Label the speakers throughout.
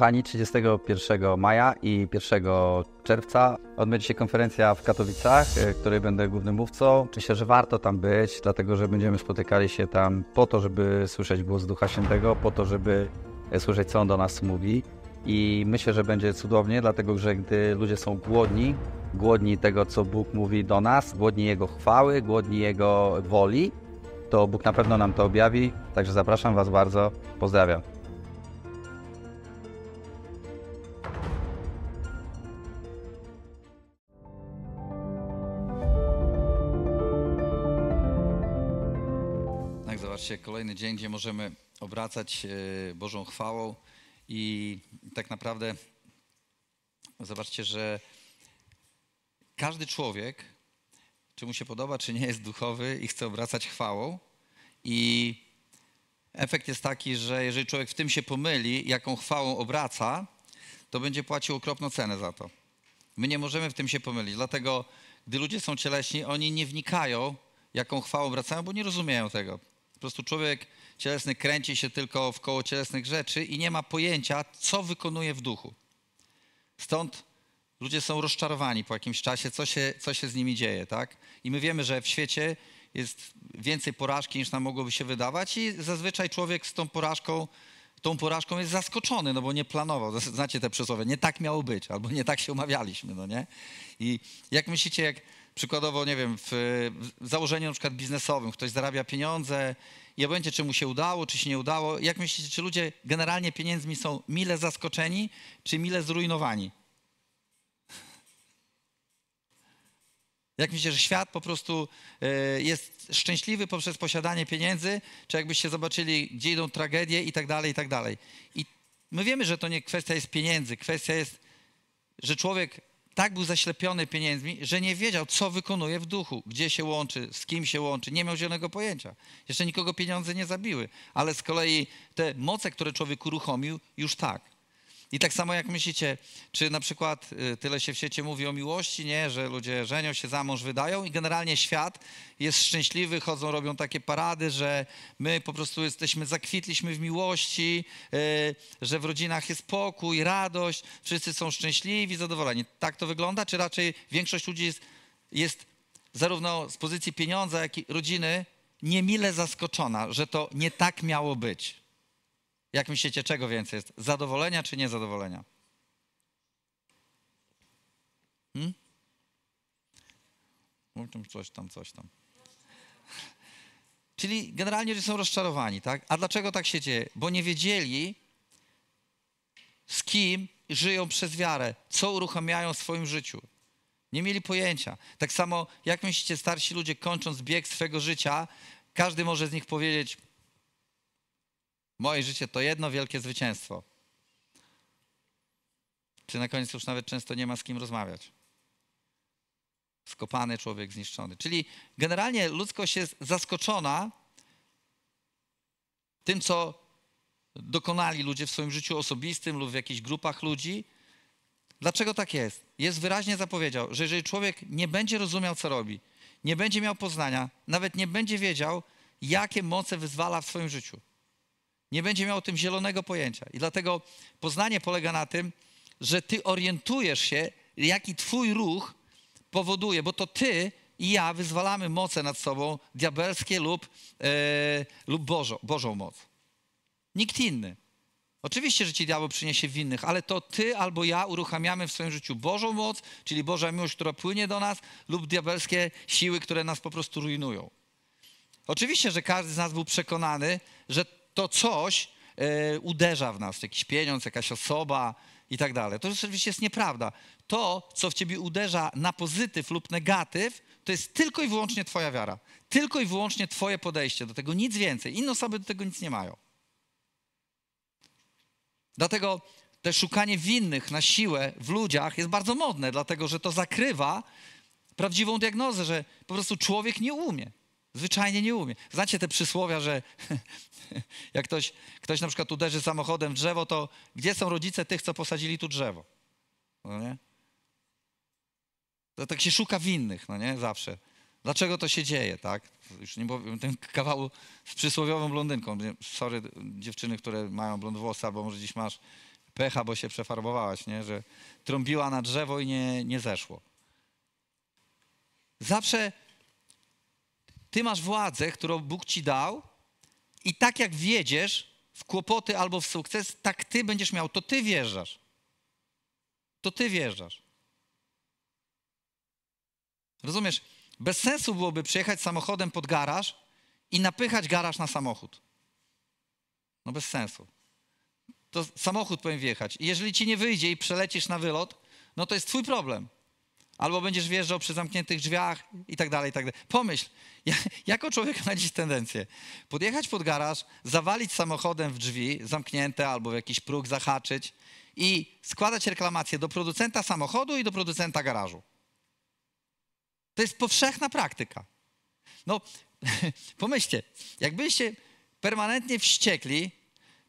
Speaker 1: Kochani, 31 maja i 1 czerwca odbędzie się konferencja w Katowicach, e, której będę głównym mówcą. Myślę, że warto tam być, dlatego że będziemy spotykali się tam po to, żeby słyszeć głos Ducha Świętego, po to, żeby e, słyszeć, co On do nas mówi. I myślę, że będzie cudownie, dlatego że gdy ludzie są głodni, głodni tego, co Bóg mówi do nas, głodni Jego chwały, głodni Jego woli, to Bóg na pewno nam to objawi. Także zapraszam Was bardzo. Pozdrawiam. kolejny dzień, gdzie możemy obracać e, Bożą chwałą i tak naprawdę zobaczcie, że każdy człowiek, czy mu się podoba, czy nie, jest duchowy i chce obracać chwałą i efekt jest taki, że jeżeli człowiek w tym się pomyli, jaką chwałą obraca, to będzie płacił okropną cenę za to. My nie możemy w tym się pomylić, dlatego gdy ludzie są cieleśni, oni nie wnikają, jaką chwałą obracają, bo nie rozumieją tego. Po prostu człowiek cielesny kręci się tylko w koło cielesnych rzeczy i nie ma pojęcia, co wykonuje w duchu. Stąd ludzie są rozczarowani po jakimś czasie, co się, co się z nimi dzieje, tak? I my wiemy, że w świecie jest więcej porażki niż nam mogłoby się wydawać i zazwyczaj człowiek z tą porażką, tą porażką jest zaskoczony, no bo nie planował. Znacie te przysłowie, nie tak miało być, albo nie tak się umawialiśmy, no nie? I jak myślicie, jak Przykładowo, nie wiem, w, w założeniu na przykład biznesowym, ktoś zarabia pieniądze i obojętnie, czy mu się udało, czy się nie udało. Jak myślicie, czy ludzie generalnie pieniędzmi są mile zaskoczeni, czy mile zrujnowani? Jak myślicie, że świat po prostu y, jest szczęśliwy poprzez posiadanie pieniędzy, czy jakbyście zobaczyli, gdzie idą tragedie i tak dalej, i tak dalej. I my wiemy, że to nie kwestia jest pieniędzy, kwestia jest, że człowiek tak był zaślepiony pieniędzmi, że nie wiedział, co wykonuje w duchu, gdzie się łączy, z kim się łączy. Nie miał zielonego pojęcia. Jeszcze nikogo pieniądze nie zabiły, ale z kolei te moce, które człowiek uruchomił, już tak. I tak samo jak myślicie, czy na przykład y, tyle się w sieci mówi o miłości, nie, że ludzie żenią się, za mąż wydają i generalnie świat jest szczęśliwy, chodzą, robią takie parady, że my po prostu jesteśmy, zakwitliśmy w miłości, y, że w rodzinach jest pokój, radość, wszyscy są szczęśliwi, zadowoleni. Tak to wygląda, czy raczej większość ludzi jest, jest zarówno z pozycji pieniądza, jak i rodziny niemile zaskoczona, że to nie tak miało być. Jak myślicie, czego więcej jest? Zadowolenia czy niezadowolenia? Hmm? Coś tam, coś tam. Czyli generalnie że są rozczarowani, tak? A dlaczego tak się dzieje? Bo nie wiedzieli, z kim żyją przez wiarę, co uruchamiają w swoim życiu. Nie mieli pojęcia. Tak samo, jak myślicie, starsi ludzie kończąc bieg swego życia, każdy może z nich powiedzieć, Moje życie to jedno wielkie zwycięstwo. Czy na koniec już nawet często nie ma z kim rozmawiać. Skopany człowiek, zniszczony. Czyli generalnie ludzkość jest zaskoczona tym, co dokonali ludzie w swoim życiu osobistym lub w jakichś grupach ludzi. Dlaczego tak jest? Jest wyraźnie zapowiedział, że jeżeli człowiek nie będzie rozumiał, co robi, nie będzie miał poznania, nawet nie będzie wiedział, jakie moce wyzwala w swoim życiu, nie będzie miał o tym zielonego pojęcia. I dlatego poznanie polega na tym, że ty orientujesz się, jaki twój ruch powoduje, bo to ty i ja wyzwalamy moce nad sobą, diabelskie lub, e, lub Bożo, Bożą moc. Nikt inny. Oczywiście, że ci diabeł przyniesie winnych, ale to ty albo ja uruchamiamy w swoim życiu Bożą moc, czyli Boża miłość, która płynie do nas, lub diabelskie siły, które nas po prostu rujnują. Oczywiście, że każdy z nas był przekonany, że to coś e, uderza w nas, jakiś pieniądz, jakaś osoba i tak dalej. To oczywiście jest nieprawda. To, co w ciebie uderza na pozytyw lub negatyw, to jest tylko i wyłącznie twoja wiara. Tylko i wyłącznie twoje podejście do tego, nic więcej. Inne osoby do tego nic nie mają. Dlatego te szukanie winnych na siłę w ludziach jest bardzo modne, dlatego że to zakrywa prawdziwą diagnozę, że po prostu człowiek nie umie. Zwyczajnie nie umie. Znacie te przysłowia, że jak ktoś, ktoś na przykład uderzy samochodem w drzewo, to gdzie są rodzice tych, co posadzili tu drzewo? No nie? To tak się szuka winnych, no nie? Zawsze. Dlaczego to się dzieje, tak? Już nie powiem, ten kawał z przysłowiową blondynką. Sorry dziewczyny, które mają blond włosy, albo może dziś masz pecha, bo się przefarbowałaś, nie? Że trąbiła na drzewo i nie, nie zeszło. Zawsze ty masz władzę, którą Bóg ci dał, i tak jak wiedziesz w kłopoty albo w sukces, tak ty będziesz miał. To ty wierzasz. To ty wierzasz. Rozumiesz? Bez sensu byłoby przyjechać samochodem pod garaż i napychać garaż na samochód. No bez sensu. To samochód powinien wjechać. I jeżeli ci nie wyjdzie i przelecisz na wylot, no to jest twój problem albo będziesz wjeżdżał przy zamkniętych drzwiach i tak dalej, i tak dalej. Pomyśl, jako człowiek ma dziś tendencję podjechać pod garaż, zawalić samochodem w drzwi zamknięte albo w jakiś próg zahaczyć i składać reklamację do producenta samochodu i do producenta garażu. To jest powszechna praktyka. No, pomyślcie, jak byliście permanentnie wściekli,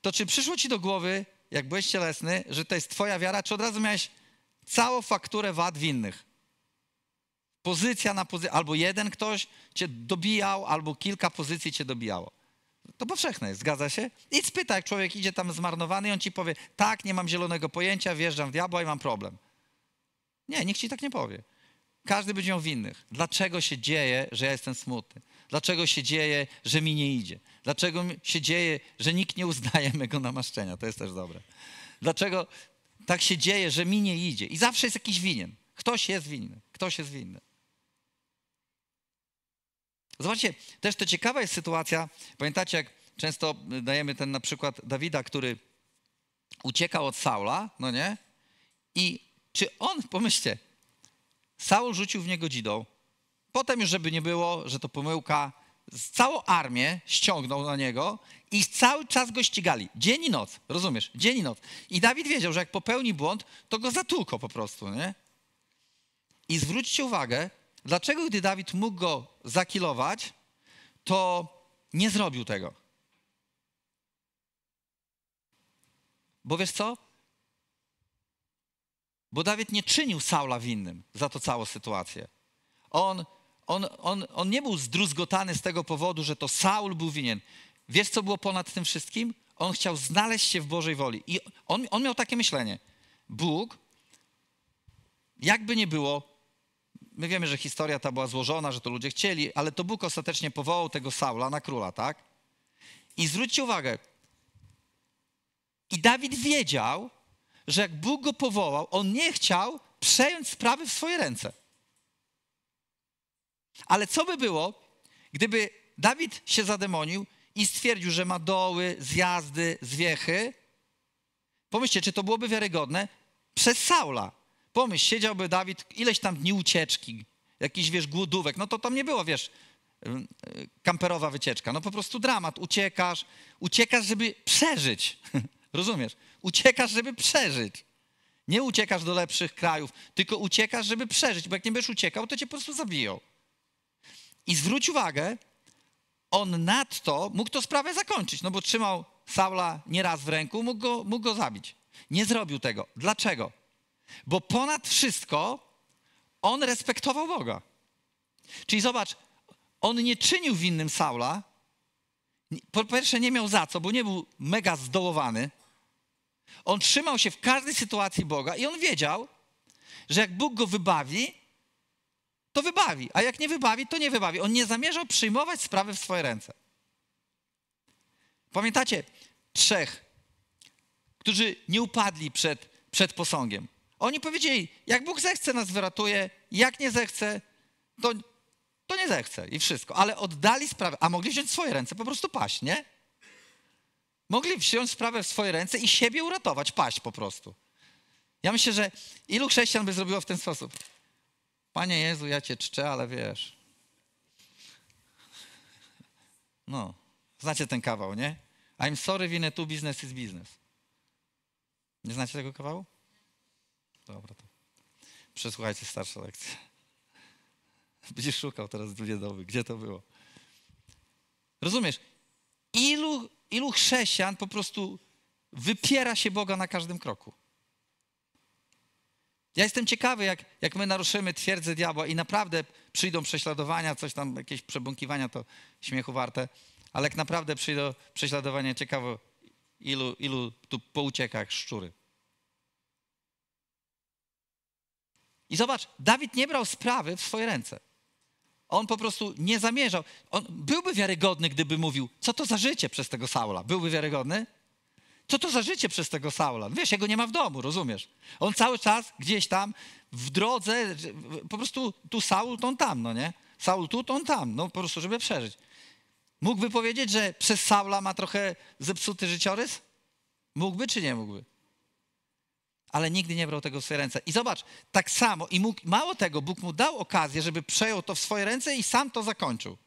Speaker 1: to czy przyszło ci do głowy, jak byłeś cielesny, że to jest twoja wiara, czy od razu miałeś całą fakturę wad winnych? Pozycja na pozycję, albo jeden ktoś cię dobijał, albo kilka pozycji cię dobijało. To powszechne jest, zgadza się? I spyta, jak człowiek idzie tam zmarnowany i on ci powie, tak, nie mam zielonego pojęcia, wjeżdżam w diabła i mam problem. Nie, nikt ci tak nie powie. Każdy będzie miał winnych. Dlaczego się dzieje, że ja jestem smutny? Dlaczego się dzieje, że mi nie idzie? Dlaczego się dzieje, że nikt nie uznaje mego namaszczenia? To jest też dobre. Dlaczego tak się dzieje, że mi nie idzie? I zawsze jest jakiś winien. Ktoś jest winny. Ktoś jest winny. Zobaczcie, też to ciekawa jest sytuacja. Pamiętacie, jak często dajemy ten na przykład Dawida, który uciekał od Saula, no nie? I czy on, pomyślcie, Saul rzucił w niego dzidą. Potem już, żeby nie było, że to pomyłka, całą armię ściągnął na niego i cały czas go ścigali. Dzień i noc, rozumiesz? Dzień i noc. I Dawid wiedział, że jak popełni błąd, to go zatłuko po prostu, nie? I zwróćcie uwagę, dlaczego gdy Dawid mógł go zakilować, to nie zrobił tego? Bo wiesz co? Bo Dawid nie czynił Saula winnym za to całą sytuację. On, on, on, on nie był zdruzgotany z tego powodu, że to Saul był winien. Wiesz, co było ponad tym wszystkim? On chciał znaleźć się w Bożej woli. I on, on miał takie myślenie. Bóg, jakby nie było, My wiemy, że historia ta była złożona, że to ludzie chcieli, ale to Bóg ostatecznie powołał tego Saula na króla, tak? I zwróćcie uwagę. I Dawid wiedział, że jak Bóg go powołał, on nie chciał przejąć sprawy w swoje ręce. Ale co by było, gdyby Dawid się zademonił i stwierdził, że ma doły, zjazdy, zwiechy? Pomyślcie, czy to byłoby wiarygodne przez Saula? Pomyśl, siedziałby Dawid ileś tam dni ucieczki, jakiś, wiesz, głodówek. No to tam nie było, wiesz, y, y, kamperowa wycieczka. No po prostu dramat. Uciekasz, uciekasz, żeby przeżyć. Rozumiesz? Uciekasz, żeby przeżyć. Nie uciekasz do lepszych krajów, tylko uciekasz, żeby przeżyć, bo jak nie będziesz uciekał, to cię po prostu zabiją. I zwróć uwagę, on nadto mógł tę sprawę zakończyć, no bo trzymał Saula nieraz w ręku, mógł go, mógł go zabić. Nie zrobił tego. Dlaczego? Bo ponad wszystko on respektował Boga. Czyli zobacz, on nie czynił winnym Saula. Po pierwsze, nie miał za co, bo nie był mega zdołowany. On trzymał się w każdej sytuacji Boga i on wiedział, że jak Bóg go wybawi, to wybawi, a jak nie wybawi, to nie wybawi. On nie zamierzał przyjmować sprawy w swoje ręce. Pamiętacie trzech, którzy nie upadli przed, przed posągiem. Oni powiedzieli, jak Bóg zechce, nas wyratuje, jak nie zechce, to, to nie zechce i wszystko. Ale oddali sprawę, a mogli wziąć swoje ręce, po prostu paść, nie? Mogli wziąć sprawę w swoje ręce i siebie uratować, paść po prostu. Ja myślę, że ilu chrześcijan by zrobiło w ten sposób? Panie Jezu, ja Cię czczę, ale wiesz. No, znacie ten kawał, nie? I'm sorry, winę tu, business is business. Nie znacie tego kawału? Dobra, to przesłuchajcie starsze lekcje. Będziesz szukał teraz wiedowy, gdzie to było. Rozumiesz? Ilu, ilu chrześcijan po prostu wypiera się Boga na każdym kroku? Ja jestem ciekawy, jak, jak my naruszymy twierdzę diabła i naprawdę przyjdą prześladowania, coś tam, jakieś przebąkiwania, to śmiechu warte, ale jak naprawdę przyjdą prześladowania, ciekawo ilu, ilu tu pouciekach szczury. I zobacz, Dawid nie brał sprawy w swoje ręce. On po prostu nie zamierzał. On byłby wiarygodny, gdyby mówił, co to za życie przez tego Saula. Byłby wiarygodny? Co to za życie przez tego Saula? Wiesz, jego nie ma w domu, rozumiesz? On cały czas gdzieś tam w drodze, po prostu tu Saul, to on tam, no nie? Saul tu, to on tam, no po prostu, żeby przeżyć. Mógłby powiedzieć, że przez Saula ma trochę zepsuty życiorys? Mógłby czy nie mógłby? ale nigdy nie brał tego w swoje ręce. I zobacz, tak samo, i mógł, mało tego, Bóg mu dał okazję, żeby przejął to w swoje ręce i sam to zakończył.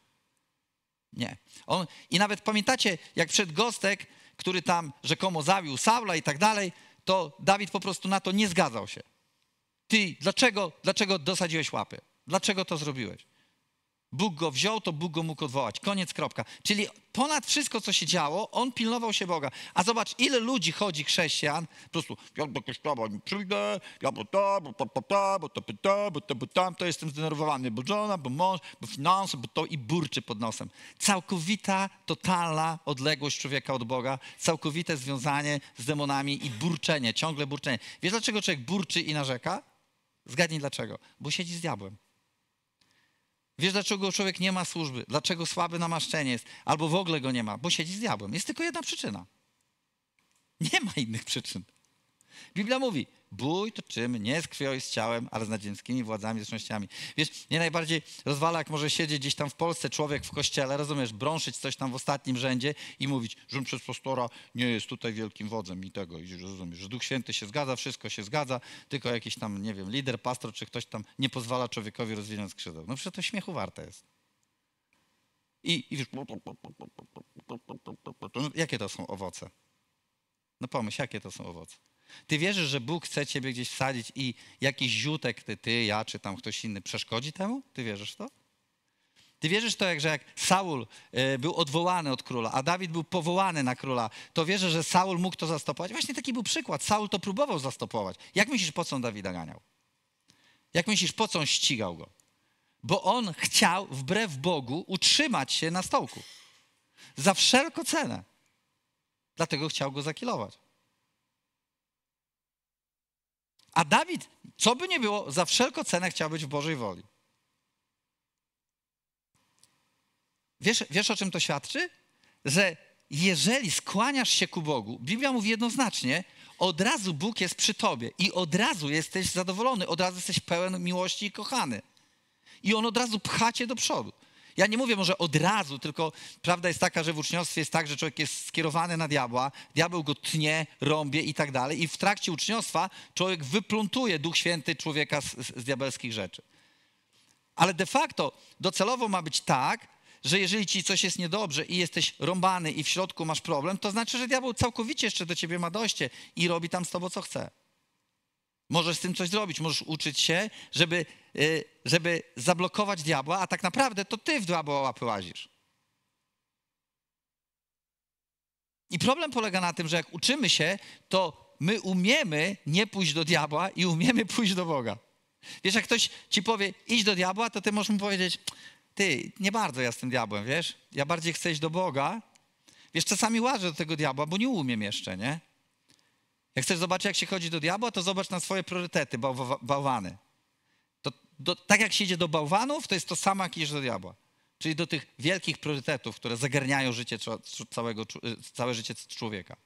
Speaker 1: Nie. On, I nawet pamiętacie, jak przed Gostek, który tam rzekomo zabił Saula i tak dalej, to Dawid po prostu na to nie zgadzał się. Ty, dlaczego, dlaczego dosadziłeś łapy? Dlaczego to zrobiłeś? Bóg go wziął, to Bóg go mógł odwołać. Koniec, kropka. Czyli ponad wszystko, co się działo, on pilnował się Boga. A zobacz, ile ludzi chodzi, chrześcijan, po prostu, ja do kościoła nie przyjdę, ja bo to, bo to, bo to, bo to, bo to, bo to, bo jestem zdenerwowany, bo żona, bo mąż, bo finanse, bo to i burczy pod nosem. Całkowita, totalna odległość człowieka od Boga, całkowite związanie z demonami i burczenie, ciągle burczenie. Wiesz, dlaczego człowiek burczy i narzeka? Zgadnij dlaczego. Bo siedzi z diabłem. Wiesz, dlaczego człowiek nie ma służby? Dlaczego słaby namaszczenie jest? Albo w ogóle go nie ma? Bo siedzi z diabłem. Jest tylko jedna przyczyna. Nie ma innych przyczyn. Biblia mówi, bój to czym nie z krwią i z ciałem, ale z nadziemskimi władzami, zręcznościami. Wiesz, nie najbardziej rozwala, jak może siedzieć gdzieś tam w Polsce człowiek w kościele, rozumiesz, brąszyć coś tam w ostatnim rzędzie i mówić, że przez pastora nie jest tutaj wielkim wodzem i tego, i rozumiesz, że Duch Święty się zgadza, wszystko się zgadza, tylko jakiś tam, nie wiem, lider, pastor czy ktoś tam nie pozwala człowiekowi rozwinąć skrzydeł. No przecież to śmiechu warte jest. I, i wiesz, jakie to są owoce? No pomyśl, jakie to są owoce? Ty wierzysz, że Bóg chce ciebie gdzieś wsadzić i jakiś ziutek, ty, ty, ja czy tam ktoś inny przeszkodzi temu? Ty wierzysz to? Ty wierzysz to, że jak Saul y, był odwołany od króla, a Dawid był powołany na króla, to wierzysz, że Saul mógł to zastopować? Właśnie taki był przykład. Saul to próbował zastopować. Jak myślisz, po co on Dawida ganiał? Jak myślisz, po co on ścigał go? Bo on chciał wbrew Bogu utrzymać się na stołku. Za wszelką cenę. Dlatego chciał go zakilować. A Dawid, co by nie było, za wszelką cenę chciał być w Bożej woli. Wiesz, wiesz o czym to świadczy? Że jeżeli skłaniasz się ku Bogu, Biblia mówi jednoznacznie, od razu Bóg jest przy tobie i od razu jesteś zadowolony, od razu jesteś pełen miłości i kochany. I on od razu pcha cię do przodu. Ja nie mówię może od razu, tylko prawda jest taka, że w uczniostwie jest tak, że człowiek jest skierowany na diabła, diabeł go tnie, rąbie i tak dalej. I w trakcie uczniostwa człowiek wypluntuje Duch Święty człowieka z, z diabelskich rzeczy. Ale de facto docelowo ma być tak, że jeżeli ci coś jest niedobrze i jesteś rąbany i w środku masz problem, to znaczy, że diabeł całkowicie jeszcze do ciebie ma dojście i robi tam z tobą co chce. Możesz z tym coś zrobić, możesz uczyć się, żeby Y, żeby zablokować diabła, a tak naprawdę to ty w diabła łapy łazisz. I problem polega na tym, że jak uczymy się, to my umiemy nie pójść do diabła i umiemy pójść do Boga. Wiesz, jak ktoś ci powie, idź do diabła, to ty możesz mu powiedzieć, ty, nie bardzo ja jestem diabłem, wiesz? Ja bardziej chcę iść do Boga. Wiesz, czasami łażę do tego diabła, bo nie umiem jeszcze, nie? Jak chcesz zobaczyć, jak się chodzi do diabła, to zobacz na swoje priorytety, bałwany do, tak jak się idzie do bałwanów, to jest to samo, jak idziesz do diabła. Czyli do tych wielkich priorytetów, które zagarniają życie całego, e, całe życie człowieka.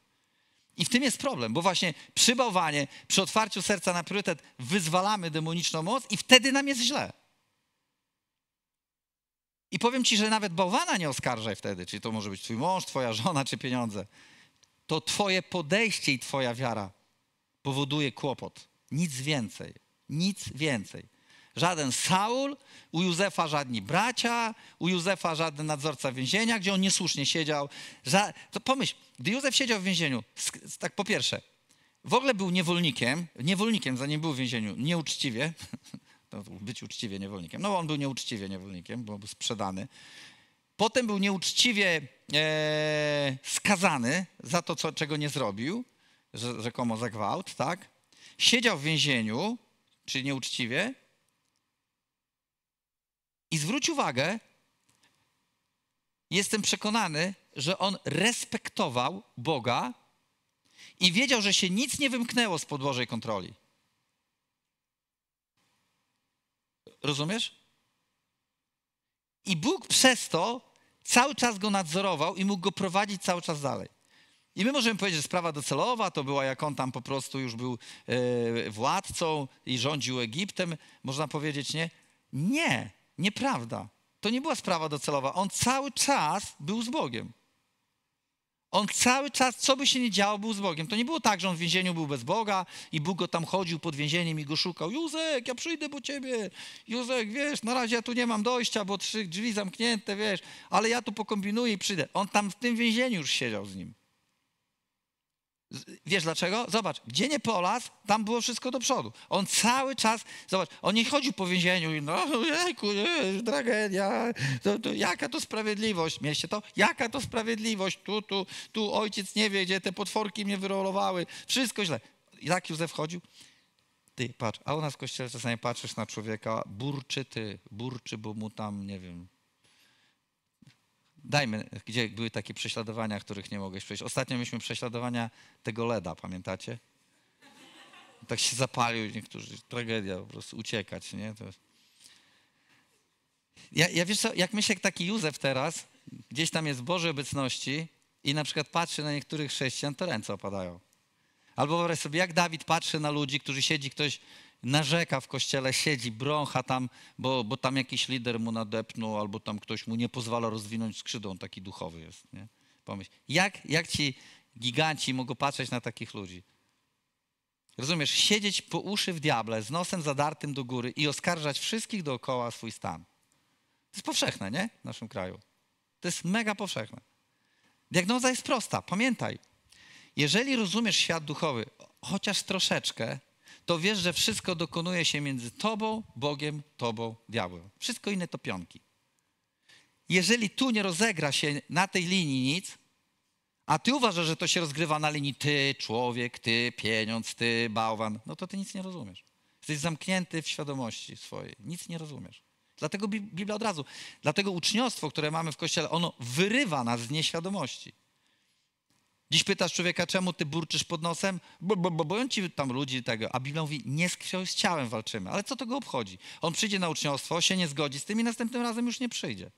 Speaker 1: I w tym jest problem, bo właśnie przy bałwanie, przy otwarciu serca na priorytet wyzwalamy demoniczną moc i wtedy nam jest źle. I powiem ci, że nawet bałwana nie oskarżaj wtedy, czyli to może być twój mąż, twoja żona czy pieniądze. To twoje podejście i twoja wiara powoduje kłopot. Nic więcej. Nic więcej żaden Saul, u Józefa żadni bracia, u Józefa żaden nadzorca więzienia, gdzie on niesłusznie siedział. Ża to pomyśl, gdy Józef siedział w więzieniu, tak po pierwsze, w ogóle był niewolnikiem, niewolnikiem, zanim był w więzieniu, nieuczciwie, to być uczciwie niewolnikiem, no on był nieuczciwie niewolnikiem, bo był sprzedany. Potem był nieuczciwie e, skazany za to, co, czego nie zrobił, rzekomo za gwałt, tak? Siedział w więzieniu, czyli nieuczciwie, i zwróć uwagę, jestem przekonany, że on respektował Boga i wiedział, że się nic nie wymknęło z podłożej kontroli. Rozumiesz? I Bóg przez to cały czas go nadzorował i mógł go prowadzić cały czas dalej. I my możemy powiedzieć, że sprawa docelowa to była, jak on tam po prostu już był e, władcą i rządził Egiptem, można powiedzieć, nie? Nie. Nieprawda. To nie była sprawa docelowa. On cały czas był z Bogiem. On cały czas, co by się nie działo, był z Bogiem. To nie było tak, że on w więzieniu był bez Boga i Bóg go tam chodził pod więzieniem i go szukał. Józek, ja przyjdę po ciebie. Józek, wiesz, na razie ja tu nie mam dojścia, bo trzy drzwi zamknięte, wiesz, ale ja tu pokombinuję i przyjdę. On tam w tym więzieniu już siedział z nim. Wiesz dlaczego? Zobacz, gdzie nie polas, tam było wszystko do przodu. On cały czas, zobacz, on nie chodził po więzieniu i no, jejku, nie, tragedia, to, to, jaka to sprawiedliwość, mieście to, jaka to sprawiedliwość, tu, tu, tu, ojciec nie wie, gdzie te potworki mnie wyrolowały, wszystko źle. Jak Józef chodził. Ty, patrz, a u nas w kościele czasami patrzysz na człowieka, burczy ty, burczy, bo mu tam, nie wiem, dajmy, gdzie były takie prześladowania, których nie mogłeś przejść. Ostatnio mieliśmy prześladowania tego Leda, pamiętacie? Tak się zapalił niektórzy, tragedia, po prostu uciekać, nie? To... Ja, ja wiesz co, jak myślę, jak taki Józef teraz, gdzieś tam jest Boże obecności i na przykład patrzy na niektórych chrześcijan, to ręce opadają. Albo wyobraź sobie, jak Dawid patrzy na ludzi, którzy siedzi ktoś narzeka w kościele, siedzi, brącha tam, bo, bo tam jakiś lider mu nadepnął, albo tam ktoś mu nie pozwala rozwinąć skrzydła, on taki duchowy jest, nie? Pomyśl, jak, jak ci giganci mogą patrzeć na takich ludzi? Rozumiesz, siedzieć po uszy w diable, z nosem zadartym do góry i oskarżać wszystkich dookoła swój stan. To jest powszechne, nie? W naszym kraju. To jest mega powszechne. Diagnoza jest prosta, pamiętaj. Jeżeli rozumiesz świat duchowy, chociaż troszeczkę, to wiesz, że wszystko dokonuje się między tobą, Bogiem, tobą, diabłem. Wszystko inne to pionki. Jeżeli tu nie rozegra się na tej linii nic, a ty uważasz, że to się rozgrywa na linii ty, człowiek, ty, pieniądz, ty, bałwan, no to ty nic nie rozumiesz. Jesteś zamknięty w świadomości swojej, nic nie rozumiesz. Dlatego Biblia od razu, dlatego uczniostwo, które mamy w Kościele, ono wyrywa nas z nieświadomości. Dziś pytasz człowieka, czemu ty burczysz pod nosem? Bo, bo, bo ci tam ludzi tego. A Biblia mówi, nie z krwią, z ciałem walczymy. Ale co to go obchodzi? On przyjdzie na uczniostwo, się nie zgodzi z tym i następnym razem już nie przyjdzie.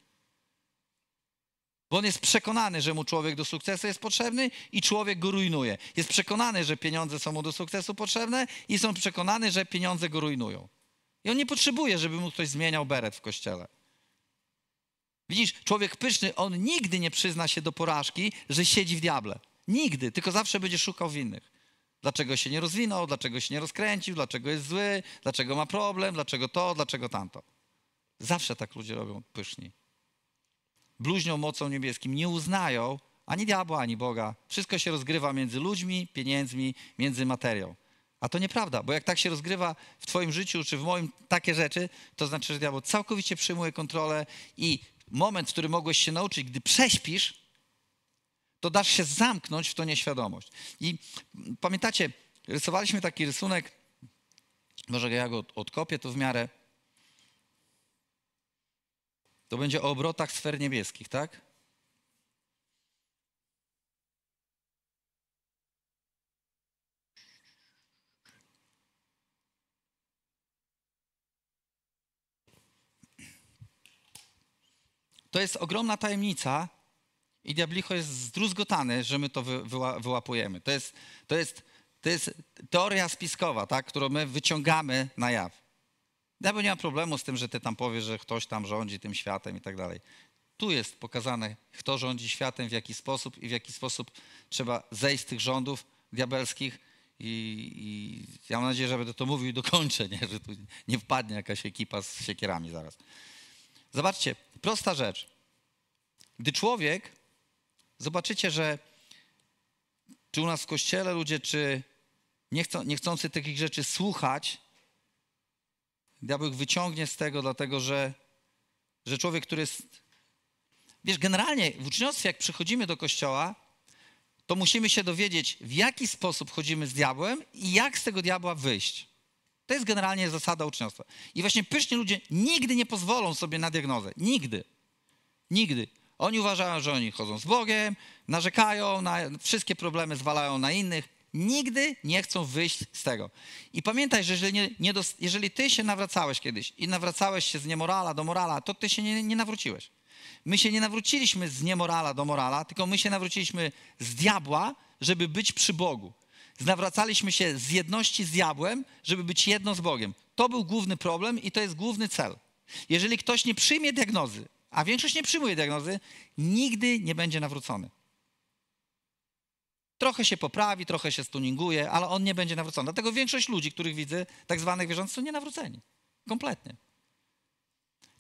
Speaker 1: Bo on jest przekonany, że mu człowiek do sukcesu jest potrzebny i człowiek go rujnuje. Jest przekonany, że pieniądze są mu do sukcesu potrzebne i są przekonany, że pieniądze go rujnują. I on nie potrzebuje, żeby mu ktoś zmieniał beret w kościele. Widzisz, człowiek pyszny, on nigdy nie przyzna się do porażki, że siedzi w diable. Nigdy, tylko zawsze będzie szukał winnych. Dlaczego się nie rozwinął, dlaczego się nie rozkręcił, dlaczego jest zły, dlaczego ma problem, dlaczego to, dlaczego tamto. Zawsze tak ludzie robią pyszni. Bluźnią mocą niebieskim nie uznają ani diabła, ani Boga. Wszystko się rozgrywa między ludźmi, pieniędzmi, między materią. A to nieprawda, bo jak tak się rozgrywa w Twoim życiu czy w moim takie rzeczy, to znaczy, że diabeł całkowicie przyjmuje kontrolę i moment, w którym mogłeś się nauczyć, gdy prześpisz, to dasz się zamknąć w tą nieświadomość. I pamiętacie, rysowaliśmy taki rysunek, może ja go odkopię to w miarę. To będzie o obrotach sfer niebieskich, tak? To jest ogromna tajemnica, i diablicho jest zdruzgotany, że my to wyła, wyłapujemy. To jest, to, jest, to jest teoria spiskowa, tak, którą my wyciągamy na jaw. Diabeł nie ma problemu z tym, że ty tam powiesz, że ktoś tam rządzi tym światem i tak dalej. Tu jest pokazane, kto rządzi światem, w jaki sposób i w jaki sposób trzeba zejść z tych rządów diabelskich. I, i ja mam nadzieję, że będę to mówił i dokończę, nie? że tu nie wpadnie jakaś ekipa z siekierami zaraz. Zobaczcie, prosta rzecz. Gdy człowiek Zobaczycie, że czy u nas w kościele ludzie, czy niechcą, niechcący takich rzeczy słuchać, diabeł ich wyciągnie z tego, dlatego że, że człowiek, który jest. Wiesz, generalnie w uczniostwie, jak przychodzimy do kościoła, to musimy się dowiedzieć, w jaki sposób chodzimy z diabłem i jak z tego diabła wyjść. To jest generalnie zasada uczniostwa. I właśnie pyszni ludzie nigdy nie pozwolą sobie na diagnozę. Nigdy. Nigdy. Oni uważają, że oni chodzą z Bogiem, narzekają, na, wszystkie problemy zwalają na innych. Nigdy nie chcą wyjść z tego. I pamiętaj, że jeżeli, nie, nie dos, jeżeli ty się nawracałeś kiedyś i nawracałeś się z niemorala do morala, to ty się nie, nie nawróciłeś. My się nie nawróciliśmy z niemorala do morala, tylko my się nawróciliśmy z diabła, żeby być przy Bogu. Znawracaliśmy się z jedności z diabłem, żeby być jedno z Bogiem. To był główny problem i to jest główny cel. Jeżeli ktoś nie przyjmie diagnozy, a większość nie przyjmuje diagnozy, nigdy nie będzie nawrócony. Trochę się poprawi, trochę się stuninguje, ale on nie będzie nawrócony. Dlatego większość ludzi, których widzę, tak zwanych wierzących, są nienawróceni. Kompletnie.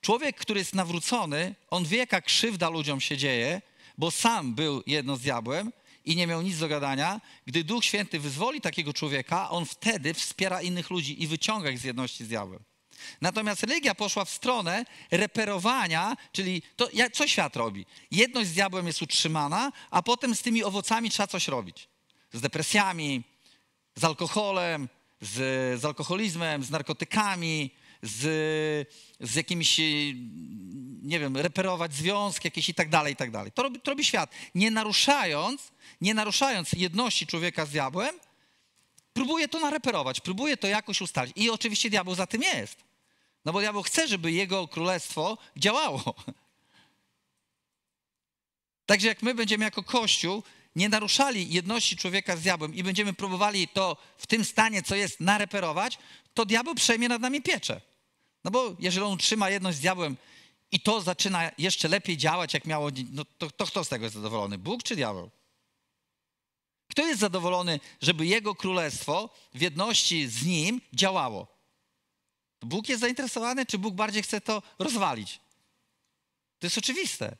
Speaker 1: Człowiek, który jest nawrócony, on wie, jaka krzywda ludziom się dzieje, bo sam był jedno z diabłem i nie miał nic do gadania. Gdy Duch Święty wyzwoli takiego człowieka, on wtedy wspiera innych ludzi i wyciąga ich z jedności z diabłem. Natomiast religia poszła w stronę reperowania, czyli to, jak, co świat robi? Jedność z diabłem jest utrzymana, a potem z tymi owocami trzeba coś robić. Z depresjami, z alkoholem, z, z alkoholizmem, z narkotykami, z, z jakimś, nie wiem, reperować związki jakieś i tak dalej, i tak dalej. To robi, to robi świat. Nie naruszając, nie naruszając jedności człowieka z diabłem, próbuje to nareperować, próbuje to jakoś ustalić. I oczywiście diabeł za tym jest. No bo diabeł chce, żeby jego królestwo działało. Także jak my będziemy jako Kościół nie naruszali jedności człowieka z diabłem i będziemy próbowali to w tym stanie, co jest, nareperować, to diabeł przejmie nad nami pieczę. No bo jeżeli on trzyma jedność z diabłem i to zaczyna jeszcze lepiej działać, jak miało, no to, to kto z tego jest zadowolony? Bóg czy diabeł? Kto jest zadowolony, żeby jego królestwo w jedności z nim działało? Bóg jest zainteresowany, czy Bóg bardziej chce to rozwalić? To jest oczywiste.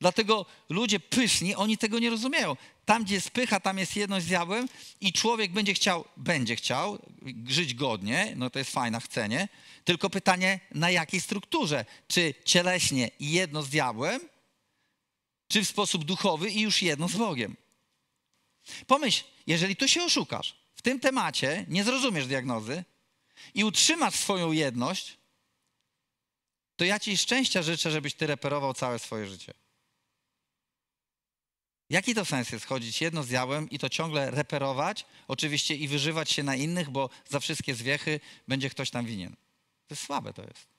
Speaker 1: Dlatego ludzie pyszni, oni tego nie rozumieją. Tam, gdzie jest pycha, tam jest jedność z diabłem i człowiek będzie chciał, będzie chciał żyć godnie, no to jest fajne chcenie, tylko pytanie, na jakiej strukturze? Czy cieleśnie i jedno z diabłem, czy w sposób duchowy i już jedno z Bogiem? Pomyśl, jeżeli tu się oszukasz, w tym temacie nie zrozumiesz diagnozy, i utrzymasz swoją jedność, to ja ci szczęścia życzę, żebyś ty reperował całe swoje życie. Jaki to sens jest chodzić jedno z jałem i to ciągle reperować, oczywiście i wyżywać się na innych, bo za wszystkie zwiechy będzie ktoś tam winien. To jest słabe to jest.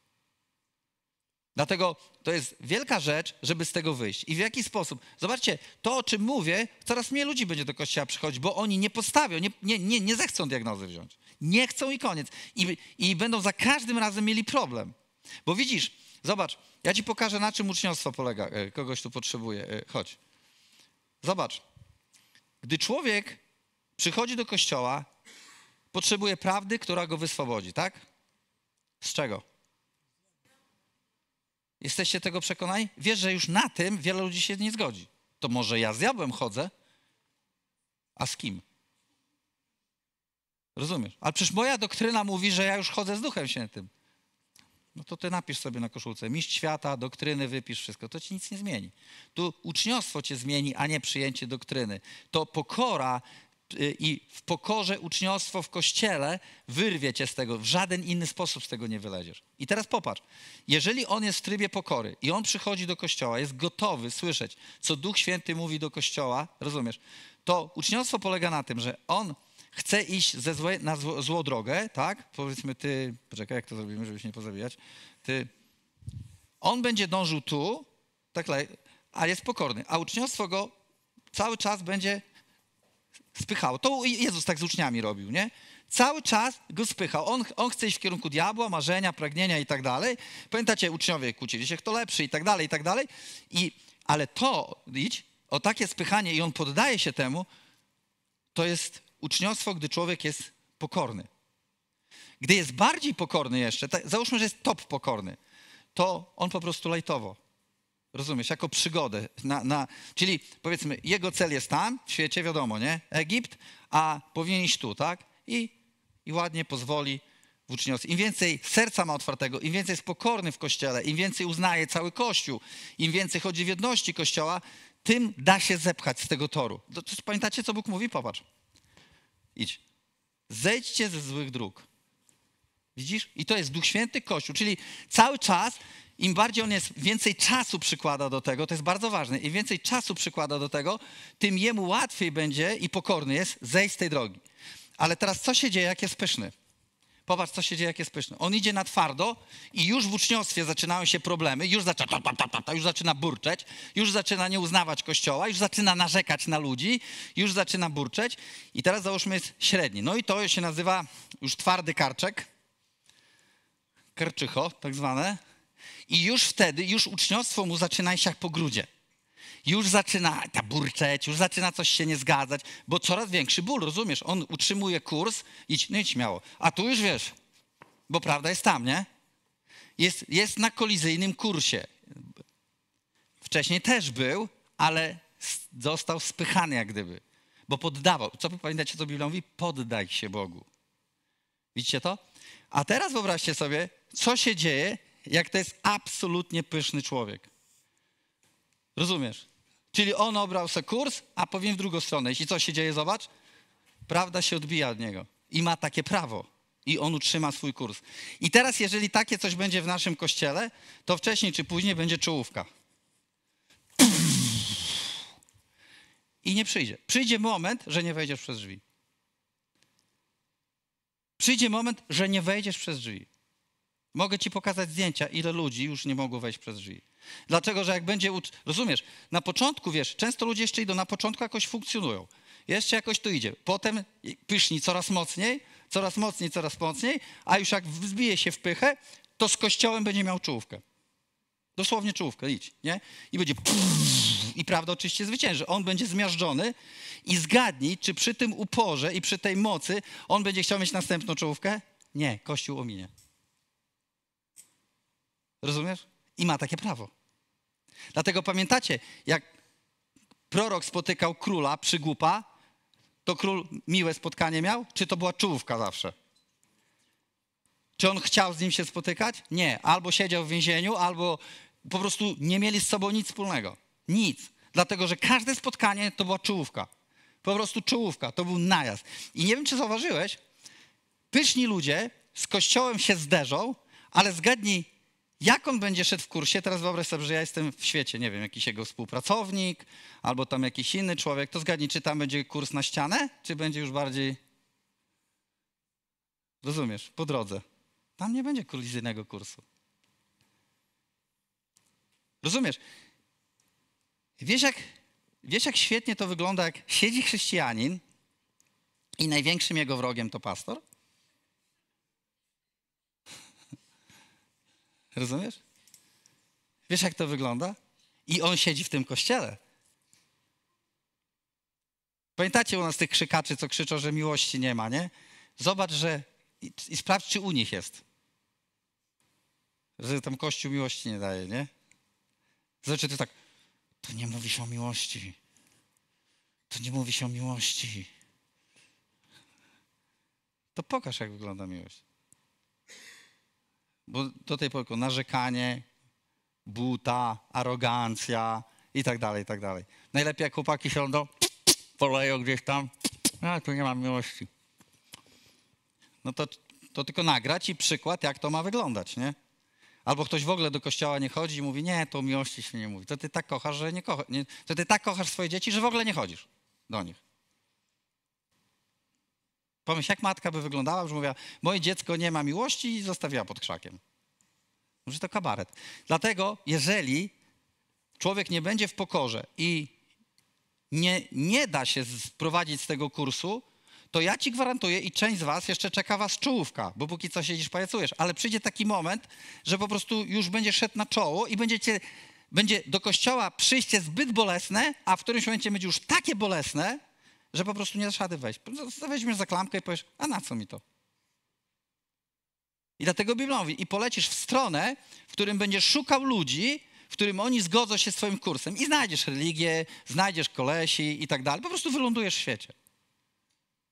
Speaker 1: Dlatego to jest wielka rzecz, żeby z tego wyjść. I w jaki sposób? Zobaczcie, to o czym mówię, coraz mniej ludzi będzie do kościoła przychodzić, bo oni nie postawią, nie, nie, nie, nie zechcą diagnozy wziąć. Nie chcą i koniec. I, I będą za każdym razem mieli problem. Bo widzisz, zobacz, ja ci pokażę, na czym uczniostwo polega. E, kogoś tu potrzebuje. Chodź. Zobacz. Gdy człowiek przychodzi do kościoła, potrzebuje prawdy, która go wyswobodzi, tak? Z czego? Jesteście tego przekonani? Wiesz, że już na tym wiele ludzi się nie zgodzi. To może ja z diabłem chodzę, a z kim? Rozumiesz? Ale przecież moja doktryna mówi, że ja już chodzę z Duchem Świętym. No to ty napisz sobie na koszulce mistrz świata, doktryny, wypisz wszystko. To ci nic nie zmieni. Tu uczniostwo cię zmieni, a nie przyjęcie doktryny. To pokora Y, i w pokorze uczniostwo w kościele wyrwie cię z tego. W żaden inny sposób z tego nie wyleziesz. I teraz popatrz. Jeżeli on jest w trybie pokory i on przychodzi do kościoła, jest gotowy słyszeć, co Duch Święty mówi do kościoła, rozumiesz? To uczniostwo polega na tym, że on chce iść ze złe, na zło, złą drogę, tak? Powiedzmy ty, poczekaj, jak to zrobimy, żeby się nie pozabijać. Ty, on będzie dążył tu, tak, a jest pokorny, a uczniostwo go cały czas będzie spychało. To Jezus tak z uczniami robił, nie? Cały czas go spychał. On, on chce iść w kierunku diabła, marzenia, pragnienia i tak dalej. Pamiętacie, uczniowie kłócili się, kto lepszy i tak dalej, i tak dalej. I, ale to, idź, o takie spychanie i on poddaje się temu, to jest uczniostwo, gdy człowiek jest pokorny. Gdy jest bardziej pokorny jeszcze, załóżmy, że jest top pokorny, to on po prostu lajtowo Rozumiesz, jako przygodę. Na, na, czyli powiedzmy, jego cel jest tam, w świecie, wiadomo, nie? Egipt, a powinien iść tu, tak? I, i ładnie pozwoli w uczniostwie. Im więcej serca ma otwartego, im więcej jest pokorny w kościele, im więcej uznaje cały kościół, im więcej chodzi w jedności kościoła, tym da się zepchać z tego toru. To, to, pamiętacie, co Bóg mówi? Popatrz. Idź. Zejdźcie ze złych dróg. Widzisz? I to jest Duch Święty Kościół, czyli cały czas im bardziej on jest, więcej czasu przykłada do tego, to jest bardzo ważne, im więcej czasu przykłada do tego, tym jemu łatwiej będzie i pokorny jest zejść z tej drogi. Ale teraz co się dzieje, jak jest pyszny? Popatrz, co się dzieje, jak jest pyszny. On idzie na twardo i już w uczniostwie zaczynają się problemy, już zaczyna, już zaczyna burczeć, już zaczyna nie uznawać Kościoła, już zaczyna narzekać na ludzi, już zaczyna burczeć. I teraz załóżmy jest średni. No i to się nazywa już twardy karczek, kerczycho tak zwane i już wtedy, już uczniostwo mu zaczyna się jak po grudzie. Już zaczyna ta burczeć, już zaczyna coś się nie zgadzać, bo coraz większy ból, rozumiesz? On utrzymuje kurs, idź, no idź śmiało. A tu już wiesz, bo prawda jest tam, nie? Jest, jest na kolizyjnym kursie. Wcześniej też był, ale został spychany jak gdyby, bo poddawał. Co pamiętacie, co Biblia mówi? Poddaj się Bogu. Widzicie to? A teraz wyobraźcie sobie, co się dzieje, jak to jest absolutnie pyszny człowiek. Rozumiesz? Czyli on obrał sobie kurs, a powiem w drugą stronę. Jeśli coś się dzieje, zobacz, prawda się odbija od niego i ma takie prawo. I on utrzyma swój kurs. I teraz, jeżeli takie coś będzie w naszym kościele, to wcześniej czy później będzie czołówka. I nie przyjdzie. Przyjdzie moment, że nie wejdziesz przez drzwi. Przyjdzie moment, że nie wejdziesz przez drzwi. Mogę ci pokazać zdjęcia, ile ludzi już nie mogło wejść przez drzwi. Dlatego, że jak będzie. Rozumiesz, na początku wiesz, często ludzie jeszcze idą, na początku jakoś funkcjonują. Jeszcze jakoś to idzie. Potem pyszni coraz mocniej, coraz mocniej, coraz mocniej, a już jak wzbije się w pychę, to z kościołem będzie miał czołówkę. Dosłownie czołówkę, idź, nie? I będzie i prawda oczywiście zwycięży. On będzie zmiażdżony i zgadnij, czy przy tym uporze i przy tej mocy on będzie chciał mieć następną czołówkę? Nie, Kościół ominie. Rozumiesz? I ma takie prawo. Dlatego pamiętacie, jak prorok spotykał króla przygłupa, to król miłe spotkanie miał? Czy to była czołówka zawsze? Czy on chciał z nim się spotykać? Nie. Albo siedział w więzieniu, albo po prostu nie mieli z sobą nic wspólnego. Nic. Dlatego, że każde spotkanie to była czołówka. Po prostu czołówka. To był najazd. I nie wiem, czy zauważyłeś, pyszni ludzie z kościołem się zderzą, ale zgadnij, jak on będzie szedł w kursie? Teraz wyobraź sobie, że ja jestem w świecie, nie wiem, jakiś jego współpracownik albo tam jakiś inny człowiek. To zgadnij, czy tam będzie kurs na ścianę, czy będzie już bardziej. Rozumiesz, po drodze. Tam nie będzie kolizyjnego kursu. Rozumiesz? Wiesz jak, wiesz, jak świetnie to wygląda, jak siedzi chrześcijanin i największym jego wrogiem to pastor? Rozumiesz? Wiesz, jak to wygląda? I on siedzi w tym kościele. Pamiętacie u nas tych krzykaczy, co krzyczą, że miłości nie ma, nie? Zobacz, że i, i sprawdź, czy u nich jest. Że tam Kościół miłości nie daje, nie? Znaczy ty tak, to nie mówi się o miłości. To nie mówi się o miłości. To pokaż, jak wygląda miłość. Bo do tej pory narzekanie, buta, arogancja i tak dalej, i tak dalej. Najlepiej jak chłopaki siądą, poleją gdzieś tam, no, a tu nie mam miłości. No to, to tylko nagrać i przykład, jak to ma wyglądać, nie? Albo ktoś w ogóle do kościoła nie chodzi i mówi, nie, to miłości się nie mówi. To ty tak kochasz, że nie kochasz. To ty tak kochasz swoje dzieci, że w ogóle nie chodzisz do nich. Pomyśl, jak matka by wyglądała, że mówiła, moje dziecko nie ma miłości i zostawiła pod krzakiem. Może to kabaret. Dlatego, jeżeli człowiek nie będzie w pokorze i nie, nie da się sprowadzić z tego kursu, to ja ci gwarantuję i część z was jeszcze czeka was czołówka, bo póki co siedzisz, pajacujesz, ale przyjdzie taki moment, że po prostu już będzie szedł na czoło i będziecie, będzie do kościoła przyjście zbyt bolesne, a w którymś momencie będzie już takie bolesne, że po prostu nie dasz rady wejść. Weźmiesz za klamkę i powiesz, a na co mi to? I dlatego Biblia mówi, i polecisz w stronę, w którym będziesz szukał ludzi, w którym oni zgodzą się z twoim kursem. I znajdziesz religię, znajdziesz kolesi i tak dalej. Po prostu wylądujesz w świecie.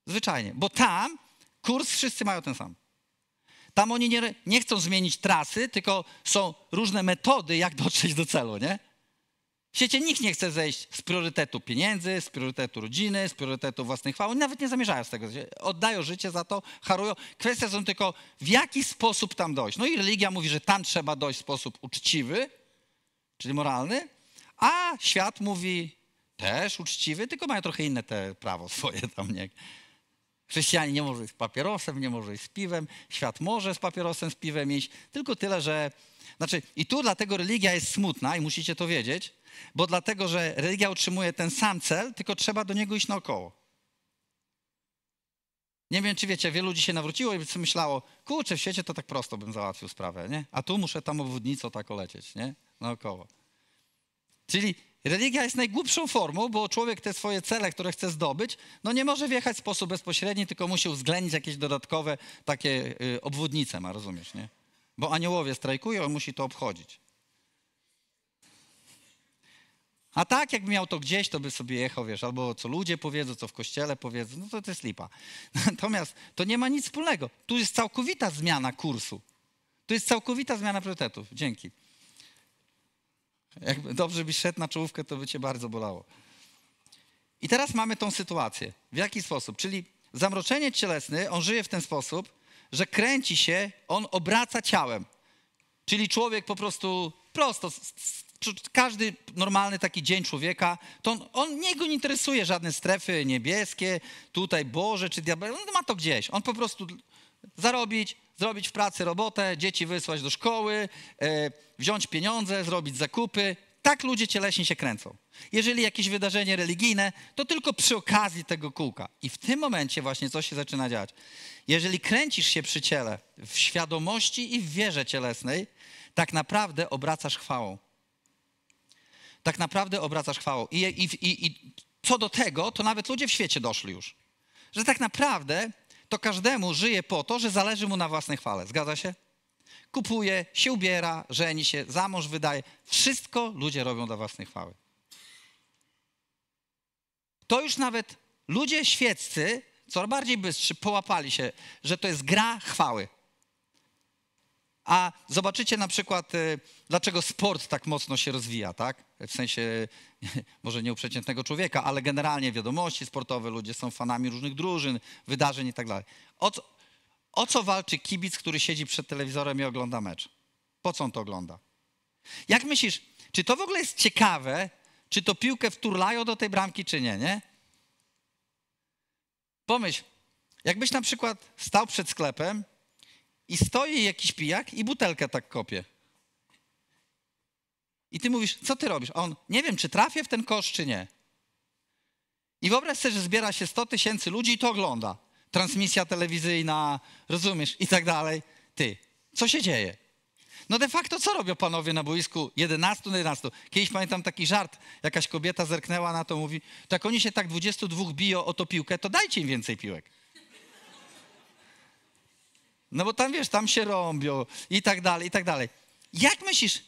Speaker 1: Zwyczajnie. Bo tam kurs wszyscy mają ten sam. Tam oni nie, nie chcą zmienić trasy, tylko są różne metody, jak dotrzeć do celu, nie? W świecie nikt nie chce zejść z priorytetu pieniędzy, z priorytetu rodziny, z priorytetu własnej chwały. Nawet nie zamierzają z tego. Oddają życie za to, harują. Kwestia są tylko, w jaki sposób tam dojść. No i religia mówi, że tam trzeba dojść w sposób uczciwy, czyli moralny, a świat mówi też uczciwy, tylko mają trochę inne te prawo swoje tam, nie? Chrześcijanie nie może iść z papierosem, nie może iść z piwem, świat może z papierosem, z piwem iść, tylko tyle, że... Znaczy, i tu dlatego religia jest smutna i musicie to wiedzieć, bo dlatego, że religia utrzymuje ten sam cel, tylko trzeba do niego iść naokoło. Nie wiem, czy wiecie, wielu się nawróciło i sobie myślało, kurczę, w świecie to tak prosto bym załatwił sprawę, nie? A tu muszę tam obwodnicą tak lecieć, nie? Naokoło. Czyli Religia jest najgłupszą formą, bo człowiek te swoje cele, które chce zdobyć, no nie może wjechać w sposób bezpośredni, tylko musi uwzględnić jakieś dodatkowe takie y, obwodnice, ma rozumiesz, nie? Bo aniołowie strajkują, on musi to obchodzić. A tak, jakby miał to gdzieś, to by sobie jechał, wiesz, albo co ludzie powiedzą, co w kościele powiedzą, no to to jest lipa. Natomiast to nie ma nic wspólnego. Tu jest całkowita zmiana kursu. Tu jest całkowita zmiana priorytetów. Dzięki. Jakby dobrze byś szedł na czołówkę, to by cię bardzo bolało. I teraz mamy tą sytuację. W jaki sposób? Czyli zamroczenie cielesny, on żyje w ten sposób, że kręci się, on obraca ciałem. Czyli człowiek po prostu prosto, każdy normalny taki dzień człowieka, to on, on niego nie interesuje żadne strefy niebieskie, tutaj Boże czy diabeł, on ma to gdzieś. On po prostu zarobić, zrobić w pracy robotę, dzieci wysłać do szkoły, e, wziąć pieniądze, zrobić zakupy. Tak ludzie cieleśni się kręcą. Jeżeli jakieś wydarzenie religijne, to tylko przy okazji tego kółka. I w tym momencie właśnie coś się zaczyna dziać. Jeżeli kręcisz się przy ciele w świadomości i w wierze cielesnej, tak naprawdę obracasz chwałą. Tak naprawdę obracasz chwałą. I, i, i, i co do tego, to nawet ludzie w świecie doszli już. Że tak naprawdę to każdemu żyje po to, że zależy mu na własnej chwale. Zgadza się? Kupuje, się ubiera, żeni się, za mąż wydaje. Wszystko ludzie robią dla własnej chwały. To już nawet ludzie świeccy, coraz bardziej bystrzy, połapali się, że to jest gra chwały. A zobaczycie na przykład, e, dlaczego sport tak mocno się rozwija, tak? W sensie, może nie u przeciętnego człowieka, ale generalnie wiadomości sportowe, ludzie są fanami różnych drużyn, wydarzeń i tak dalej. O co walczy kibic, który siedzi przed telewizorem i ogląda mecz? Po co on to ogląda? Jak myślisz, czy to w ogóle jest ciekawe, czy to piłkę wturlają do tej bramki, czy nie, nie? Pomyśl, jakbyś na przykład stał przed sklepem i stoi jakiś pijak i butelkę tak kopie. I ty mówisz, co ty robisz? A on, nie wiem, czy trafię w ten kosz, czy nie. I wyobraź sobie, że zbiera się 100 tysięcy ludzi i to ogląda. Transmisja telewizyjna, rozumiesz, i tak dalej. Ty, co się dzieje? No de facto co robią panowie na boisku 11 na 11? Kiedyś pamiętam taki żart, jakaś kobieta zerknęła na to, mówi, tak oni się tak 22 biją o to piłkę, to dajcie im więcej piłek. No bo tam, wiesz, tam się rąbią i tak dalej, i tak dalej. Jak myślisz,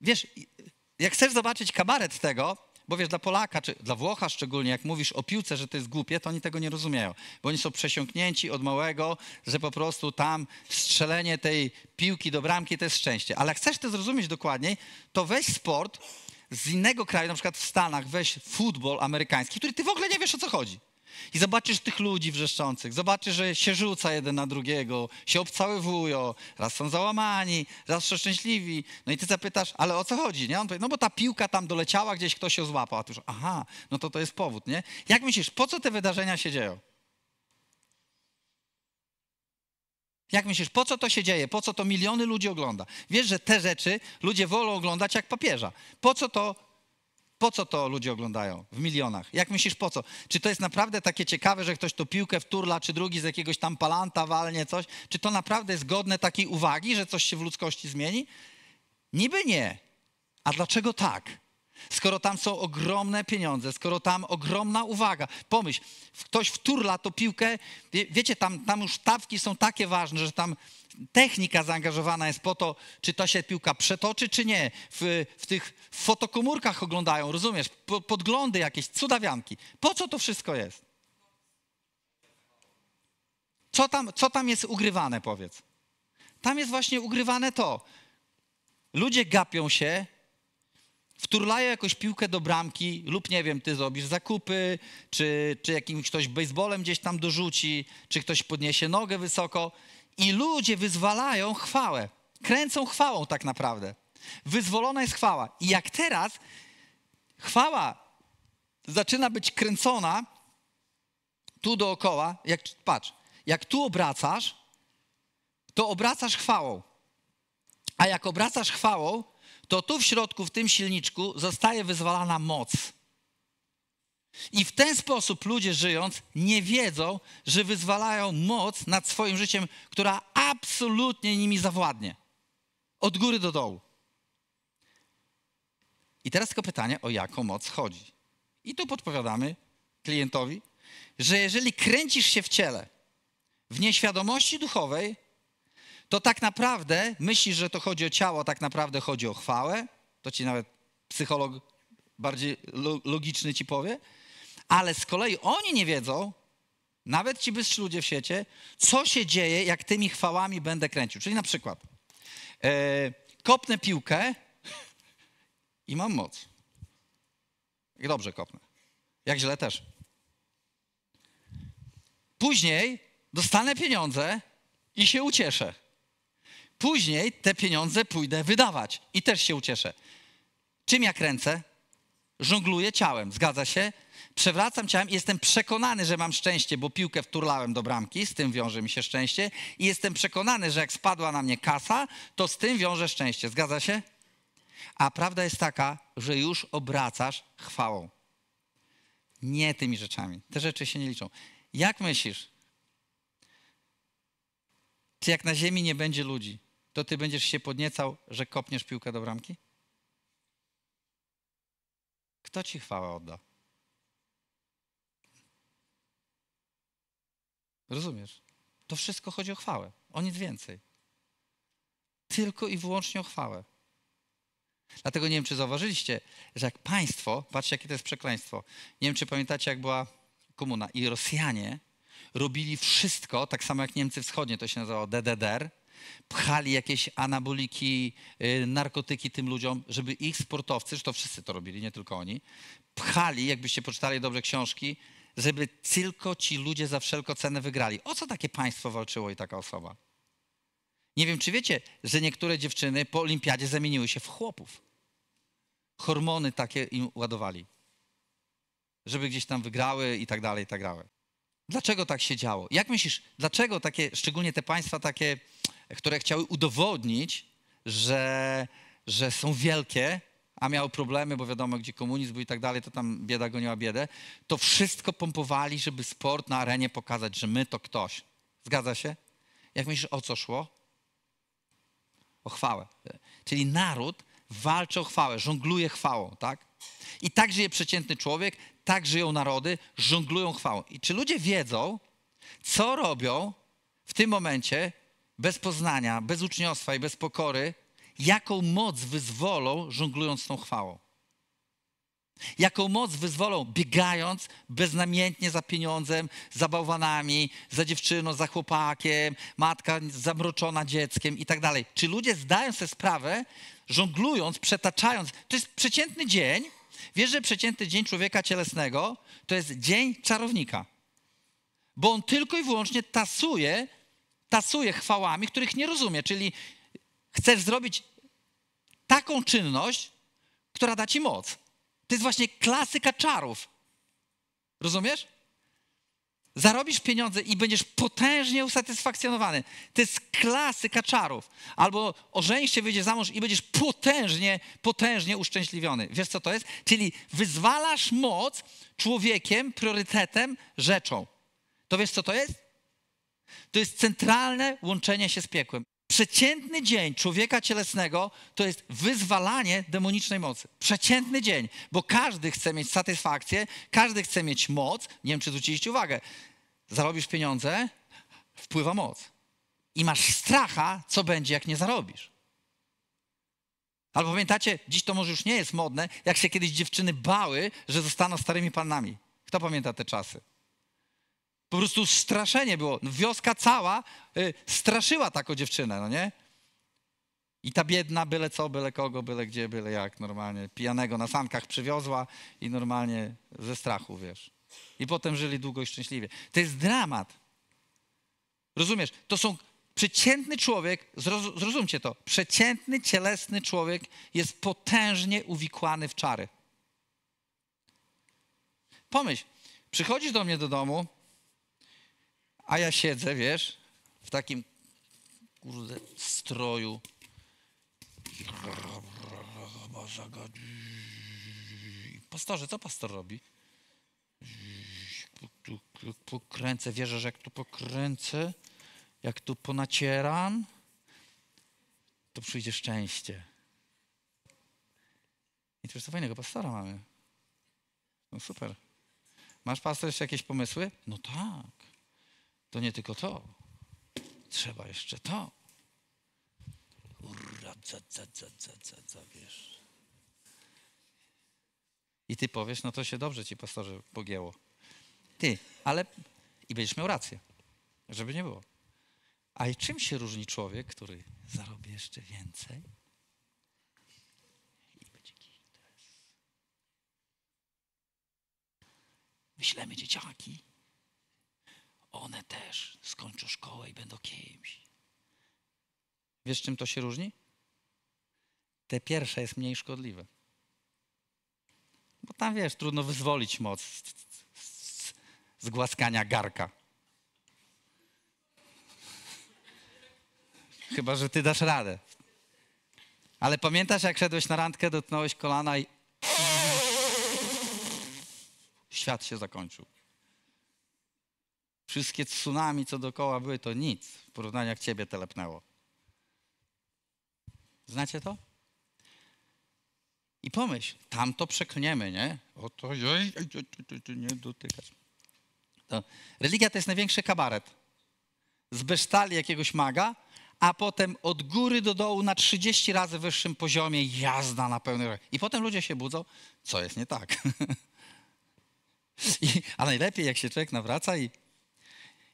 Speaker 1: wiesz, jak chcesz zobaczyć kabaret tego, bo wiesz, dla Polaka, czy dla Włocha szczególnie, jak mówisz o piłce, że to jest głupie, to oni tego nie rozumieją, bo oni są przesiąknięci od małego, że po prostu tam strzelenie tej piłki do bramki to jest szczęście. Ale jak chcesz to zrozumieć dokładniej, to weź sport z innego kraju, na przykład w Stanach, weź futbol amerykański, który ty w ogóle nie wiesz o co chodzi. I zobaczysz tych ludzi wrzeszczących, zobaczysz, że się rzuca jeden na drugiego, się wują, raz są załamani, raz są szczęśliwi. No i ty zapytasz, ale o co chodzi, nie? On powie, no bo ta piłka tam doleciała, gdzieś ktoś się złapał. A tu już, aha, no to to jest powód, nie? Jak myślisz, po co te wydarzenia się dzieją? Jak myślisz, po co to się dzieje? Po co to miliony ludzi ogląda? Wiesz, że te rzeczy ludzie wolą oglądać jak papieża. Po co to po co to ludzie oglądają w milionach? Jak myślisz, po co? Czy to jest naprawdę takie ciekawe, że ktoś to piłkę wturla, czy drugi z jakiegoś tam palanta walnie coś? Czy to naprawdę jest godne takiej uwagi, że coś się w ludzkości zmieni? Niby nie. A dlaczego tak? skoro tam są ogromne pieniądze, skoro tam ogromna uwaga. Pomyśl, ktoś wturla to piłkę, wie, wiecie, tam, tam już stawki są takie ważne, że tam technika zaangażowana jest po to, czy ta się piłka przetoczy, czy nie. W, w tych fotokomórkach oglądają, rozumiesz, po, podglądy jakieś, cudawianki. Po co to wszystko jest? Co tam, co tam jest ugrywane, powiedz? Tam jest właśnie ugrywane to. Ludzie gapią się, wturlają jakąś piłkę do bramki lub nie wiem, ty zrobisz zakupy, czy, czy jakimś ktoś baseballem gdzieś tam dorzuci, czy ktoś podniesie nogę wysoko i ludzie wyzwalają chwałę. Kręcą chwałą tak naprawdę. Wyzwolona jest chwała. I jak teraz chwała zaczyna być kręcona tu dookoła, jak patrz, jak tu obracasz, to obracasz chwałą. A jak obracasz chwałą, to tu w środku, w tym silniczku, zostaje wyzwalana moc. I w ten sposób ludzie żyjąc nie wiedzą, że wyzwalają moc nad swoim życiem, która absolutnie nimi zawładnie. Od góry do dołu. I teraz tylko pytanie, o jaką moc chodzi. I tu podpowiadamy klientowi, że jeżeli kręcisz się w ciele, w nieświadomości duchowej, to tak naprawdę myślisz, że to chodzi o ciało, tak naprawdę chodzi o chwałę. To ci nawet psycholog bardziej logiczny ci powie. Ale z kolei oni nie wiedzą, nawet ci bystrzy ludzie w świecie, co się dzieje, jak tymi chwałami będę kręcił. Czyli na przykład e, kopnę piłkę i mam moc. Jak dobrze kopnę. Jak źle też. Później dostanę pieniądze i się ucieszę. Później te pieniądze pójdę wydawać i też się ucieszę. Czym ja kręcę? Żongluję ciałem, zgadza się? Przewracam ciałem i jestem przekonany, że mam szczęście, bo piłkę wturlałem do bramki, z tym wiąże mi się szczęście i jestem przekonany, że jak spadła na mnie kasa, to z tym wiąże szczęście, zgadza się? A prawda jest taka, że już obracasz chwałą. Nie tymi rzeczami. Te rzeczy się nie liczą. Jak myślisz? Czy jak na ziemi nie będzie ludzi, to ty będziesz się podniecał, że kopniesz piłkę do bramki? Kto ci chwałę odda? Rozumiesz? To wszystko chodzi o chwałę, o nic więcej. Tylko i wyłącznie o chwałę. Dlatego nie wiem, czy zauważyliście, że jak państwo, patrzcie, jakie to jest przekleństwo. Nie wiem, czy pamiętacie, jak była komuna i Rosjanie robili wszystko, tak samo jak Niemcy Wschodnie, to się nazywało DDDR, pchali jakieś anaboliki, y, narkotyki tym ludziom, żeby ich sportowcy, że to wszyscy to robili, nie tylko oni, pchali, jakbyście poczytali dobrze książki, żeby tylko ci ludzie za wszelką cenę wygrali. O co takie państwo walczyło i taka osoba? Nie wiem, czy wiecie, że niektóre dziewczyny po olimpiadzie zamieniły się w chłopów. Hormony takie im ładowali, żeby gdzieś tam wygrały i tak dalej, i tak dalej. Dlaczego tak się działo? Jak myślisz, dlaczego takie, szczególnie te państwa takie które chciały udowodnić, że, że są wielkie, a miał problemy, bo wiadomo, gdzie komunizm był i tak dalej, to tam bieda goniła biedę, to wszystko pompowali, żeby sport na arenie pokazać, że my to ktoś. Zgadza się? Jak myślisz, o co szło? O chwałę. Czyli naród walczy o chwałę, żongluje chwałą, tak? I tak żyje przeciętny człowiek, tak żyją narody, żonglują chwałą. I czy ludzie wiedzą, co robią w tym momencie, bez poznania, bez uczniostwa i bez pokory, jaką moc wyzwolą, żonglując tą chwałą. Jaką moc wyzwolą, biegając beznamiętnie za pieniądzem, za bałwanami, za dziewczyną, za chłopakiem, matka zamroczona dzieckiem i tak dalej. Czy ludzie zdają sobie sprawę, żonglując, przetaczając? To jest przeciętny dzień. Wiesz, że przeciętny dzień człowieka cielesnego to jest dzień czarownika. Bo on tylko i wyłącznie tasuje tasuje chwałami, których nie rozumie. Czyli chcesz zrobić taką czynność, która da ci moc. To jest właśnie klasyka czarów. Rozumiesz? Zarobisz pieniądze i będziesz potężnie usatysfakcjonowany. To jest klasyka czarów. Albo ożenisz się, wyjdziesz za mąż i będziesz potężnie, potężnie uszczęśliwiony. Wiesz, co to jest? Czyli wyzwalasz moc człowiekiem, priorytetem, rzeczą. To wiesz, co to jest? To jest centralne łączenie się z piekłem. Przeciętny dzień człowieka cielesnego to jest wyzwalanie demonicznej mocy. Przeciętny dzień, bo każdy chce mieć satysfakcję, każdy chce mieć moc. Nie wiem, czy zwróciliście uwagę. Zarobisz pieniądze, wpływa moc. I masz stracha, co będzie, jak nie zarobisz. Albo pamiętacie, dziś to może już nie jest modne, jak się kiedyś dziewczyny bały, że zostaną starymi panami. Kto pamięta te czasy? po prostu straszenie było. No, wioska cała y, straszyła taką dziewczynę, no nie? I ta biedna byle co, byle kogo, byle gdzie, byle jak, normalnie. Pijanego na sankach przywiozła i normalnie ze strachu, wiesz. I potem żyli długo i szczęśliwie. To jest dramat. Rozumiesz? To są przeciętny człowiek, zrozumcie to, przeciętny cielesny człowiek jest potężnie uwikłany w czary. Pomyśl, przychodzisz do mnie do domu, a ja siedzę, wiesz, w takim kurde stroju. Pastorze, co pastor robi? Pokręcę, wierzę, że jak tu pokręcę, jak tu ponacieram, to przyjdzie szczęście. I to fajnego pastora mamy. No super. Masz pastor jeszcze jakieś pomysły? No tak to nie tylko to. Trzeba jeszcze to. Urra, za, za, za, za, za, za, wiesz. I ty powiesz, no to się dobrze ci, pastorze, pogięło. Ty, ale... I będziesz miał rację, żeby nie było. A i czym się różni człowiek, który zarobi jeszcze więcej? I będzie Wyślemy dzieciaki one też skończą szkołę i będą kimś. Wiesz, czym to się różni? Te pierwsze jest mniej szkodliwe. Bo tam, wiesz, trudno wyzwolić moc z, z głaskania garka. Chyba, że ty dasz radę. Ale pamiętasz, jak szedłeś na randkę, dotknąłeś kolana i... Świat się zakończył. Wszystkie tsunami, co dookoła były, to nic w porównaniu jak ciebie telepnęło. Znacie to? I pomyśl, tam to przekniemy, nie? Oto jej, nie dotykać. To, religia to jest największy kabaret. Zbesztali jakiegoś maga, a potem od góry do dołu na 30 razy wyższym poziomie jazda na pełny I potem ludzie się budzą, co jest nie tak. I, a najlepiej, jak się człowiek nawraca i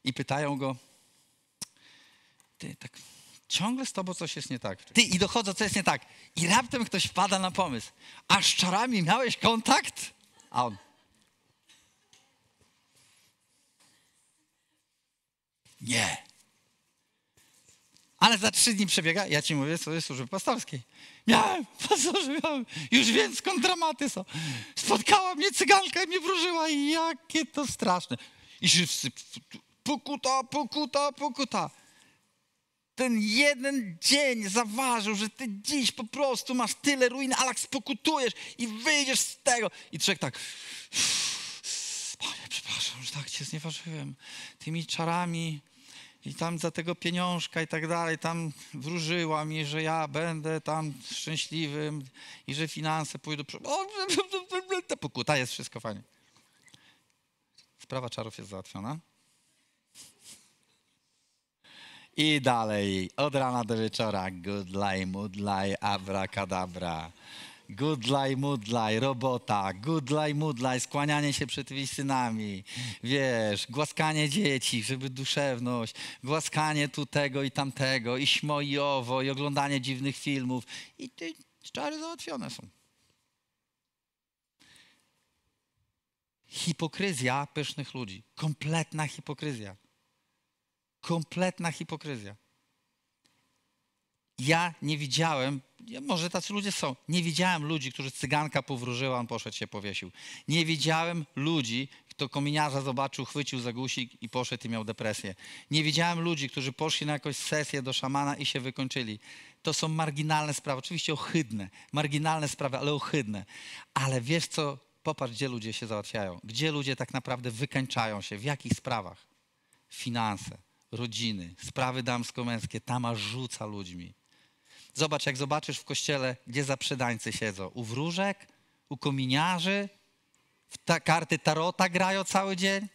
Speaker 1: i pytają go, ty tak ciągle z tobą coś jest nie tak. Ty i dochodzą, co jest nie tak. I raptem ktoś wpada na pomysł. A z czarami miałeś kontakt? A on. Nie. Ale za trzy dni przebiega, ja ci mówię, co jest służby pastorskiej. Miałem, pastorzy, miałem, już wiem skąd dramaty są. Spotkała mnie cyganka i mnie wróżyła jakie to straszne. I wszyscy pokuta, pokuta, pokuta. Ten jeden dzień zaważył, że ty dziś po prostu masz tyle ruiny, ale spokutujesz i wyjdziesz z tego. I człowiek tak, Panie, przepraszam, że tak cię znieważyłem tymi czarami i tam za tego pieniążka i tak dalej, tam wróżyła mi, że ja będę tam szczęśliwym i że finanse pójdą... O, ta pokuta jest, wszystko fajnie. Sprawa czarów jest załatwiona. I dalej, od rana do wieczora, good-lay, goodlaj, mudlaj, abracadabra. Goodlaj, mudlaj, robota, good-lay, goodlaj, mudlaj, skłanianie się przed synami, wiesz, głaskanie dzieci, żeby duszewność, głaskanie tu tego i tamtego, i śmo i owo, i oglądanie dziwnych filmów. I te czary załatwione są. Hipokryzja pysznych ludzi, kompletna hipokryzja kompletna hipokryzja. Ja nie widziałem, może tacy ludzie są, nie widziałem ludzi, którzy cyganka powróżyła, on poszedł się powiesił. Nie widziałem ludzi, kto kominiarza zobaczył, chwycił za guzik i poszedł i miał depresję. Nie widziałem ludzi, którzy poszli na jakąś sesję do szamana i się wykończyli. To są marginalne sprawy, oczywiście ohydne, marginalne sprawy, ale ohydne. Ale wiesz co, popatrz, gdzie ludzie się załatwiają, gdzie ludzie tak naprawdę wykańczają się, w jakich sprawach. Finanse, rodziny, sprawy damsko-męskie. Tama rzuca ludźmi. Zobacz, jak zobaczysz w kościele, gdzie zaprzedańcy siedzą. U wróżek, u kominiarzy, w ta, karty tarota grają cały dzień.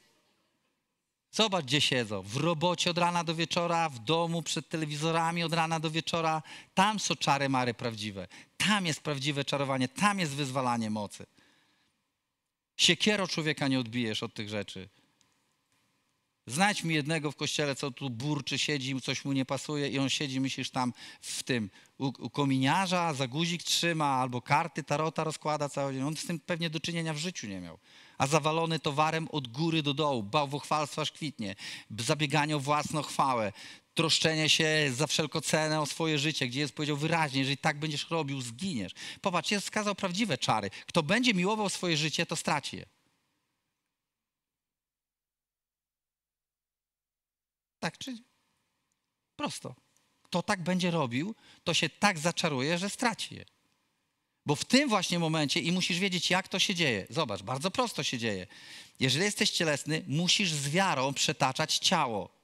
Speaker 1: Zobacz, gdzie siedzą. W robocie od rana do wieczora, w domu przed telewizorami od rana do wieczora. Tam są czary mary prawdziwe. Tam jest prawdziwe czarowanie, tam jest wyzwalanie mocy. Siekiero człowieka nie odbijesz od tych rzeczy. Znajdź mi jednego w kościele, co tu burczy, siedzi, coś mu nie pasuje i on siedzi, myślisz, tam w tym u, u kominiarza, za guzik trzyma albo karty tarota rozkłada cały dzień. On z tym pewnie do czynienia w życiu nie miał. A zawalony towarem od góry do dołu, bałwochwalstwa szkwitnie, zabieganie o własną chwałę, troszczenie się za wszelką cenę o swoje życie, gdzie jest powiedział wyraźnie, jeżeli tak będziesz robił, zginiesz. Popatrz, jest wskazał prawdziwe czary. Kto będzie miłował swoje życie, to straci je. tak nie. Prosto. Kto tak będzie robił, to się tak zaczaruje, że straci je. Bo w tym właśnie momencie i musisz wiedzieć, jak to się dzieje. Zobacz, bardzo prosto się dzieje. Jeżeli jesteś cielesny, musisz z wiarą przetaczać ciało.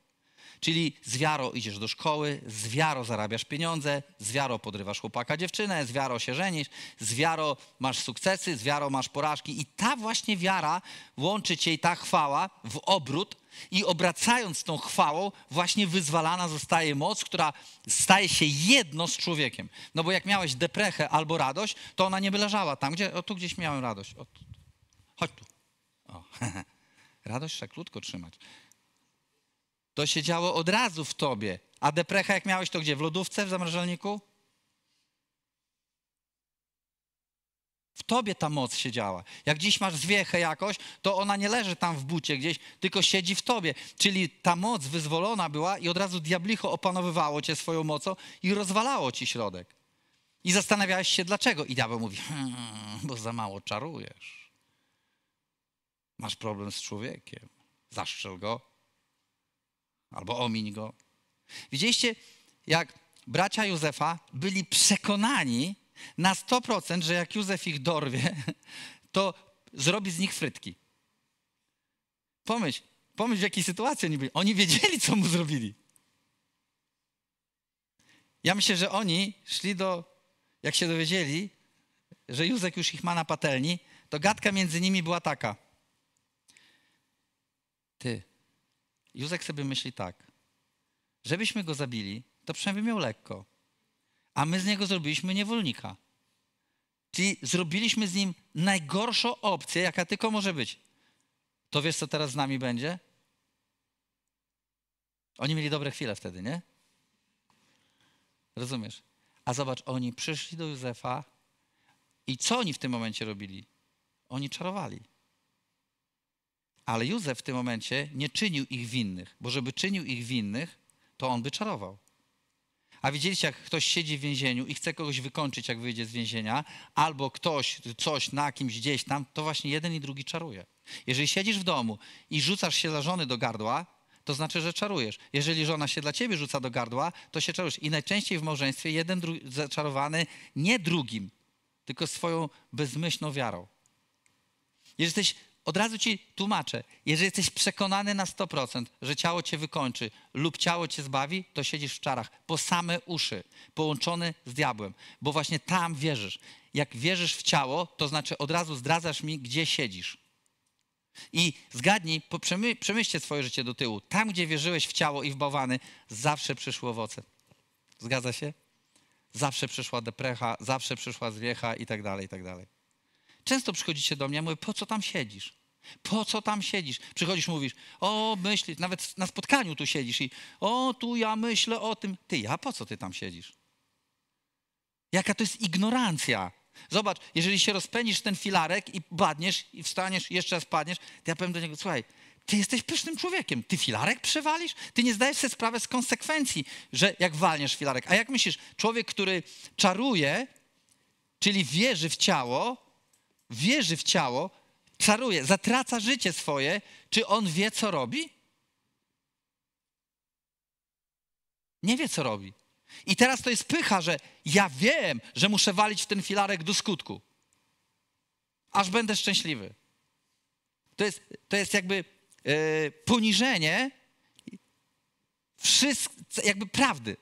Speaker 1: Czyli z wiaro idziesz do szkoły, z wiaro zarabiasz pieniądze, z wiaro podrywasz chłopaka, dziewczynę, z wiaro się żenisz, z wiaro masz sukcesy, z wiaro masz porażki. I ta właśnie wiara łączy cię i ta chwała w obrót i obracając tą chwałą, właśnie wyzwalana zostaje moc, która staje się jedno z człowiekiem. No bo jak miałeś deprechę albo radość, to ona nie leżała tam, gdzie, o tu gdzieś miałem radość. O, Chodź tu. O, radość trzeba krótko trzymać. To się działo od razu w tobie. A deprecha jak miałeś to gdzie? W lodówce, w zamrażalniku? W tobie ta moc się działa. Jak dziś masz zwiechę jakoś, to ona nie leży tam w bucie gdzieś, tylko siedzi w tobie. Czyli ta moc wyzwolona była i od razu diablicho opanowywało cię swoją mocą i rozwalało ci środek. I zastanawiałeś się dlaczego. I diabeł mówi, hmm, bo za mało czarujesz. Masz problem z człowiekiem. Zaszczel go, albo omiń go. Widzieliście, jak bracia Józefa byli przekonani na 100%, że jak Józef ich dorwie, to zrobi z nich frytki. Pomyśl, pomyśl w jakiej sytuacji oni byli. Oni wiedzieli, co mu zrobili. Ja myślę, że oni szli do, jak się dowiedzieli, że Józef już ich ma na patelni, to gadka między nimi była taka. Ty, Józek sobie myśli tak, żebyśmy go zabili, to przynajmniej miał lekko, a my z niego zrobiliśmy niewolnika. Czyli zrobiliśmy z nim najgorszą opcję, jaka tylko może być. To wiesz, co teraz z nami będzie? Oni mieli dobre chwile wtedy, nie? Rozumiesz? A zobacz, oni przyszli do Józefa i co oni w tym momencie robili? Oni czarowali. Ale Józef w tym momencie nie czynił ich winnych, bo żeby czynił ich winnych, to on by czarował. A widzieliście, jak ktoś siedzi w więzieniu i chce kogoś wykończyć, jak wyjdzie z więzienia, albo ktoś coś na kimś gdzieś tam, to właśnie jeden i drugi czaruje. Jeżeli siedzisz w domu i rzucasz się dla żony do gardła, to znaczy, że czarujesz. Jeżeli żona się dla ciebie rzuca do gardła, to się czarujesz. I najczęściej w małżeństwie jeden zaczarowany nie drugim, tylko swoją bezmyślną wiarą. Jeżeli jesteś od razu ci tłumaczę, jeżeli jesteś przekonany na 100%, że ciało cię wykończy lub ciało cię zbawi, to siedzisz w czarach po same uszy, połączony z diabłem, bo właśnie tam wierzysz. Jak wierzysz w ciało, to znaczy od razu zdradzasz mi, gdzie siedzisz. I zgadnij, przemy, przemyślcie swoje życie do tyłu. Tam, gdzie wierzyłeś w ciało i w bałwany, zawsze przyszły owoce. Zgadza się? Zawsze przyszła deprecha, zawsze przyszła zwiecha i tak dalej, i tak dalej. Często przychodzicie do mnie, ja mówię, po co tam siedzisz? Po co tam siedzisz? Przychodzisz, mówisz, o, myślisz, nawet na spotkaniu tu siedzisz i o, tu ja myślę o tym. Ty, ja po co ty tam siedzisz? Jaka to jest ignorancja? Zobacz, jeżeli się rozpędzisz ten filarek i badniesz i wstaniesz, jeszcze raz padniesz, to ja powiem do niego, słuchaj, ty jesteś pysznym człowiekiem, ty filarek przewalisz? Ty nie zdajesz sobie sprawy z konsekwencji, że jak walniesz filarek. A jak myślisz, człowiek, który czaruje, czyli wierzy w ciało, wierzy w ciało, czaruje, zatraca życie swoje, czy on wie, co robi? Nie wie, co robi. I teraz to jest pycha, że ja wiem, że muszę walić w ten filarek do skutku, aż będę szczęśliwy. To jest, to jest jakby yy, poniżenie wszystko, jakby prawdy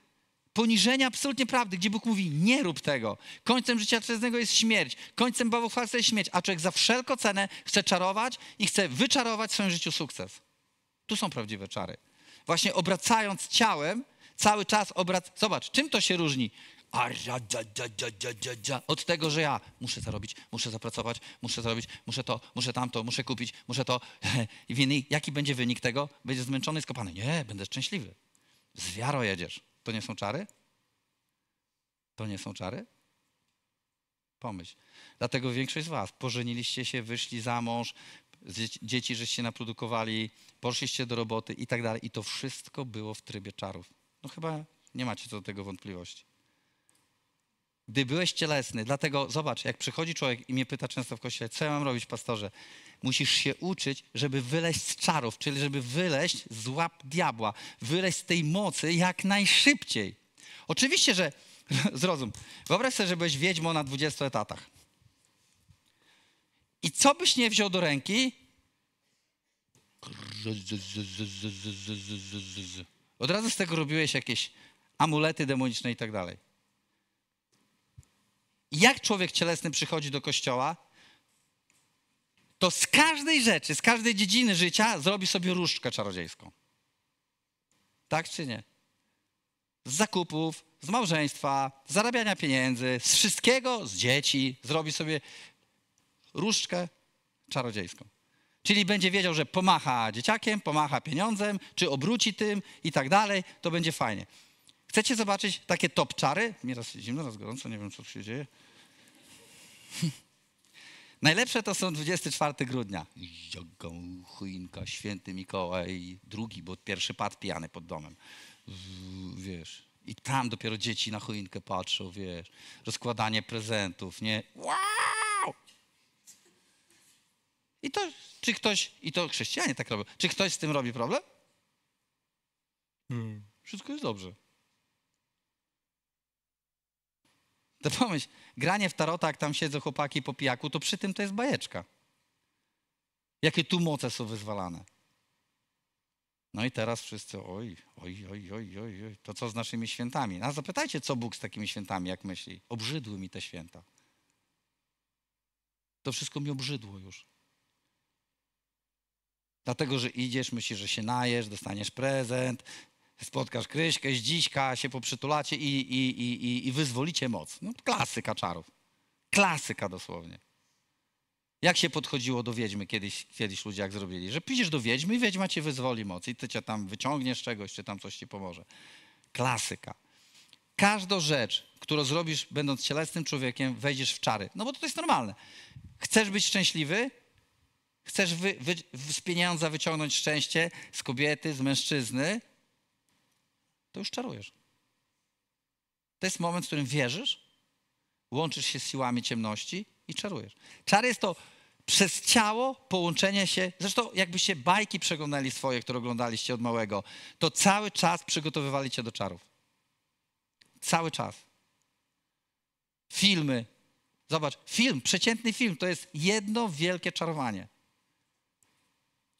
Speaker 1: poniżenia absolutnie prawdy, gdzie Bóg mówi, nie rób tego. Końcem życia trweznego jest śmierć, końcem bałwochwalstwa jest śmierć, a człowiek za wszelką cenę chce czarować i chce wyczarować w swoim życiu sukces. Tu są prawdziwe czary. Właśnie obracając ciałem, cały czas obrac... Zobacz, czym to się różni? Od tego, że ja muszę zarobić, muszę zapracować, muszę zrobić, muszę to, muszę tamto, muszę kupić, muszę to. I jaki będzie wynik tego? Będziesz zmęczony skopany. Nie, będę szczęśliwy. Z wiarą jedziesz. To nie są czary? To nie są czary? Pomyśl. Dlatego większość z was pożeniliście się, wyszli za mąż, dzieci żeście naprodukowali, poszliście do roboty i tak dalej. I to wszystko było w trybie czarów. No chyba nie macie co do tego wątpliwości gdy byłeś cielesny. Dlatego zobacz, jak przychodzi człowiek i mnie pyta często w kościele, co ja mam robić, pastorze? Musisz się uczyć, żeby wyleść z czarów, czyli żeby wyleść z łap diabła, wyleść z tej mocy jak najszybciej. Oczywiście, że zrozum, wyobraź sobie, że byłeś wiedźmą na 20 etatach. I co byś nie wziął do ręki? Od razu z tego robiłeś jakieś amulety demoniczne i tak dalej jak człowiek cielesny przychodzi do kościoła, to z każdej rzeczy, z każdej dziedziny życia zrobi sobie różdżkę czarodziejską. Tak czy nie? Z zakupów, z małżeństwa, z zarabiania pieniędzy, z wszystkiego, z dzieci, zrobi sobie różdżkę czarodziejską. Czyli będzie wiedział, że pomacha dzieciakiem, pomacha pieniądzem, czy obróci tym i tak dalej, to będzie fajnie. Chcecie zobaczyć takie top czary? Mi raz zimno, raz gorąco, nie wiem co się dzieje. Najlepsze to są 24 grudnia. Jogą chuinka, święty Mikołaj, drugi, bo pierwszy padł pijany pod domem. Wiesz. I tam dopiero dzieci na choinkę patrzą, wiesz. Rozkładanie prezentów, nie? Wow! I to, czy ktoś, i to chrześcijanie tak robią, czy ktoś z tym robi problem? Hmm. Wszystko jest dobrze. To pomyśl, granie w tarota, jak tam siedzą chłopaki po pijaku, to przy tym to jest bajeczka. Jakie tu moce są wyzwalane. No i teraz wszyscy, oj, oj, oj, oj, oj, oj, to co z naszymi świętami? No a zapytajcie, co Bóg z takimi świętami, jak myśli? Obrzydły mi te święta. To wszystko mi obrzydło już. Dlatego, że idziesz, myślisz, że się najesz, dostaniesz prezent, spotkasz Kryśkę, Zdziśka, się poprzytulacie i, i, i, i, i wyzwolicie moc. No, klasyka czarów. Klasyka dosłownie. Jak się podchodziło do wiedźmy kiedyś, kiedyś ludzie jak zrobili? Że pójdziesz do wiedźmy i wiedźma cię wyzwoli moc i ty cię tam wyciągniesz czegoś, czy tam coś ci pomoże. Klasyka. Każda rzecz, którą zrobisz będąc cielesnym człowiekiem, wejdziesz w czary. No bo to jest normalne. Chcesz być szczęśliwy? Chcesz wy, wy, z pieniądza wyciągnąć szczęście z kobiety, z mężczyzny? to już czarujesz. To jest moment, w którym wierzysz, łączysz się z siłami ciemności i czarujesz. Czar jest to przez ciało połączenie się. Zresztą, jakbyście bajki przeglądali swoje, które oglądaliście od małego, to cały czas przygotowywali cię do czarów. Cały czas. Filmy. Zobacz, film, przeciętny film to jest jedno wielkie czarowanie.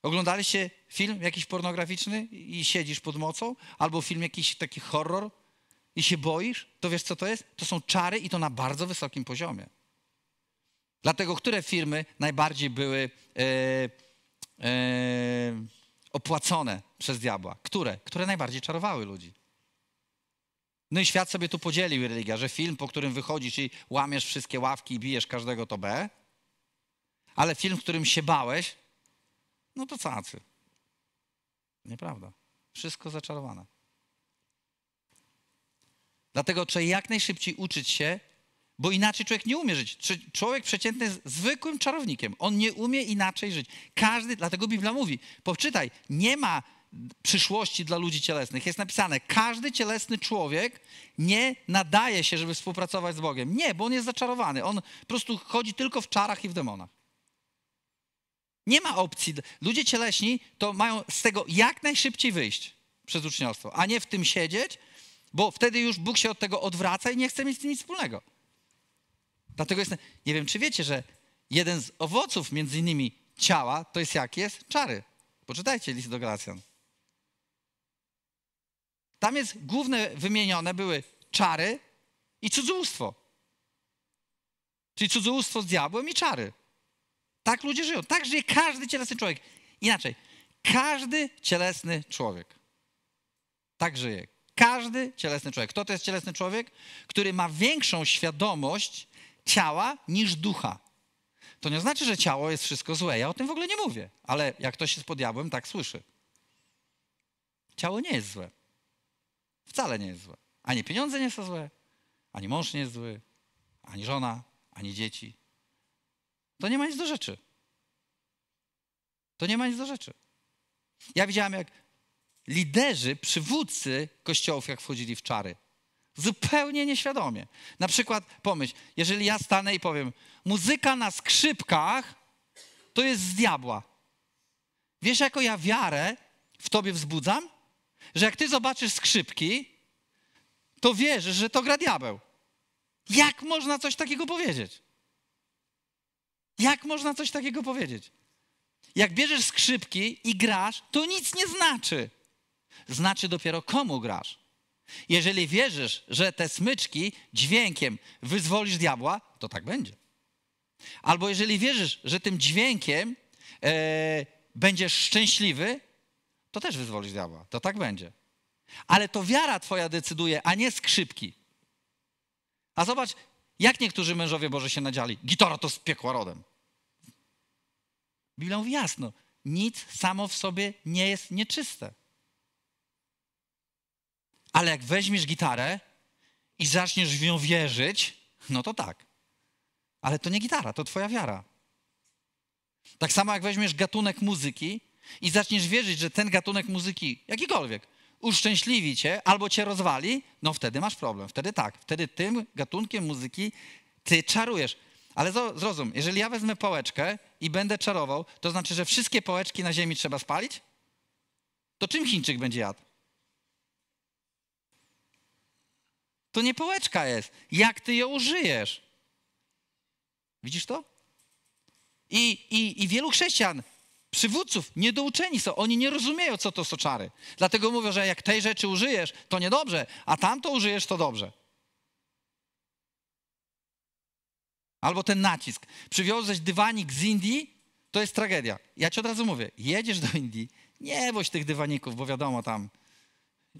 Speaker 1: Oglądaliście film jakiś pornograficzny i siedzisz pod mocą? Albo film jakiś taki horror i się boisz? To wiesz, co to jest? To są czary i to na bardzo wysokim poziomie. Dlatego które firmy najbardziej były e, e, opłacone przez diabła? Które? Które najbardziej czarowały ludzi? No i świat sobie tu podzielił religia, że film, po którym wychodzisz i łamiesz wszystkie ławki i bijesz każdego, to B. Ale film, w którym się bałeś, no to cacy. Nieprawda. Wszystko zaczarowane. Dlatego trzeba jak najszybciej uczyć się, bo inaczej człowiek nie umie żyć. Człowiek przeciętny jest zwykłym czarownikiem. On nie umie inaczej żyć. Każdy, dlatego Biblia mówi, poczytaj, nie ma przyszłości dla ludzi cielesnych. Jest napisane, każdy cielesny człowiek nie nadaje się, żeby współpracować z Bogiem. Nie, bo on jest zaczarowany. On po prostu chodzi tylko w czarach i w demonach. Nie ma opcji. Ludzie cieleśni to mają z tego jak najszybciej wyjść przez uczniostwo, a nie w tym siedzieć, bo wtedy już Bóg się od tego odwraca i nie chce mieć z tym nic wspólnego. Dlatego jest, nie wiem, czy wiecie, że jeden z owoców, między innymi ciała, to jest jaki jest? Czary. Poczytajcie list do Galacjan. Tam jest główne wymienione były czary i cudzołóstwo. Czyli cudzołóstwo z diabłem i czary. Tak ludzie żyją. Tak żyje każdy cielesny człowiek. Inaczej, każdy cielesny człowiek. Tak żyje. Każdy cielesny człowiek. Kto to jest cielesny człowiek? Który ma większą świadomość ciała niż ducha. To nie znaczy, że ciało jest wszystko złe. Ja o tym w ogóle nie mówię. Ale jak ktoś jest pod diabłem, tak słyszy. Ciało nie jest złe. Wcale nie jest złe. Ani pieniądze nie są złe, ani mąż nie jest zły, ani żona, ani dzieci. To nie ma nic do rzeczy. To nie ma nic do rzeczy. Ja widziałem, jak liderzy, przywódcy kościołów, jak wchodzili w czary. Zupełnie nieświadomie. Na przykład pomyśl, jeżeli ja stanę i powiem, muzyka na skrzypkach to jest z diabła. Wiesz, jako ja wiarę w tobie wzbudzam? Że jak ty zobaczysz skrzypki, to wierzysz, że to gra diabeł. Jak można coś takiego powiedzieć? Jak można coś takiego powiedzieć? Jak bierzesz skrzypki i grasz, to nic nie znaczy. Znaczy dopiero komu grasz. Jeżeli wierzysz, że te smyczki dźwiękiem wyzwolisz diabła, to tak będzie. Albo jeżeli wierzysz, że tym dźwiękiem e, będziesz szczęśliwy, to też wyzwolisz diabła. To tak będzie. Ale to wiara Twoja decyduje, a nie skrzypki. A zobacz, jak niektórzy mężowie Boże się nadziali. Gitara to z piekła rodem. Biblia mówi jasno, nic samo w sobie nie jest nieczyste. Ale jak weźmiesz gitarę i zaczniesz w nią wierzyć, no to tak. Ale to nie gitara, to twoja wiara. Tak samo jak weźmiesz gatunek muzyki i zaczniesz wierzyć, że ten gatunek muzyki, jakikolwiek, uszczęśliwi cię albo cię rozwali, no wtedy masz problem. Wtedy tak, wtedy tym gatunkiem muzyki ty czarujesz. Ale zrozum, jeżeli ja wezmę pałeczkę i będę czarował, to znaczy, że wszystkie pałeczki na ziemi trzeba spalić? To czym Chińczyk będzie jadł? To nie pałeczka jest. Jak ty ją użyjesz? Widzisz to? I, i, i wielu chrześcijan, przywódców, niedouczeni są. Oni nie rozumieją, co to są czary. Dlatego mówią, że jak tej rzeczy użyjesz, to niedobrze, a tamto użyjesz, to dobrze. Albo ten nacisk. Przywiozłeś dywanik z Indii, to jest tragedia. Ja ci od razu mówię, jedziesz do Indii, nie woź tych dywaników, bo wiadomo tam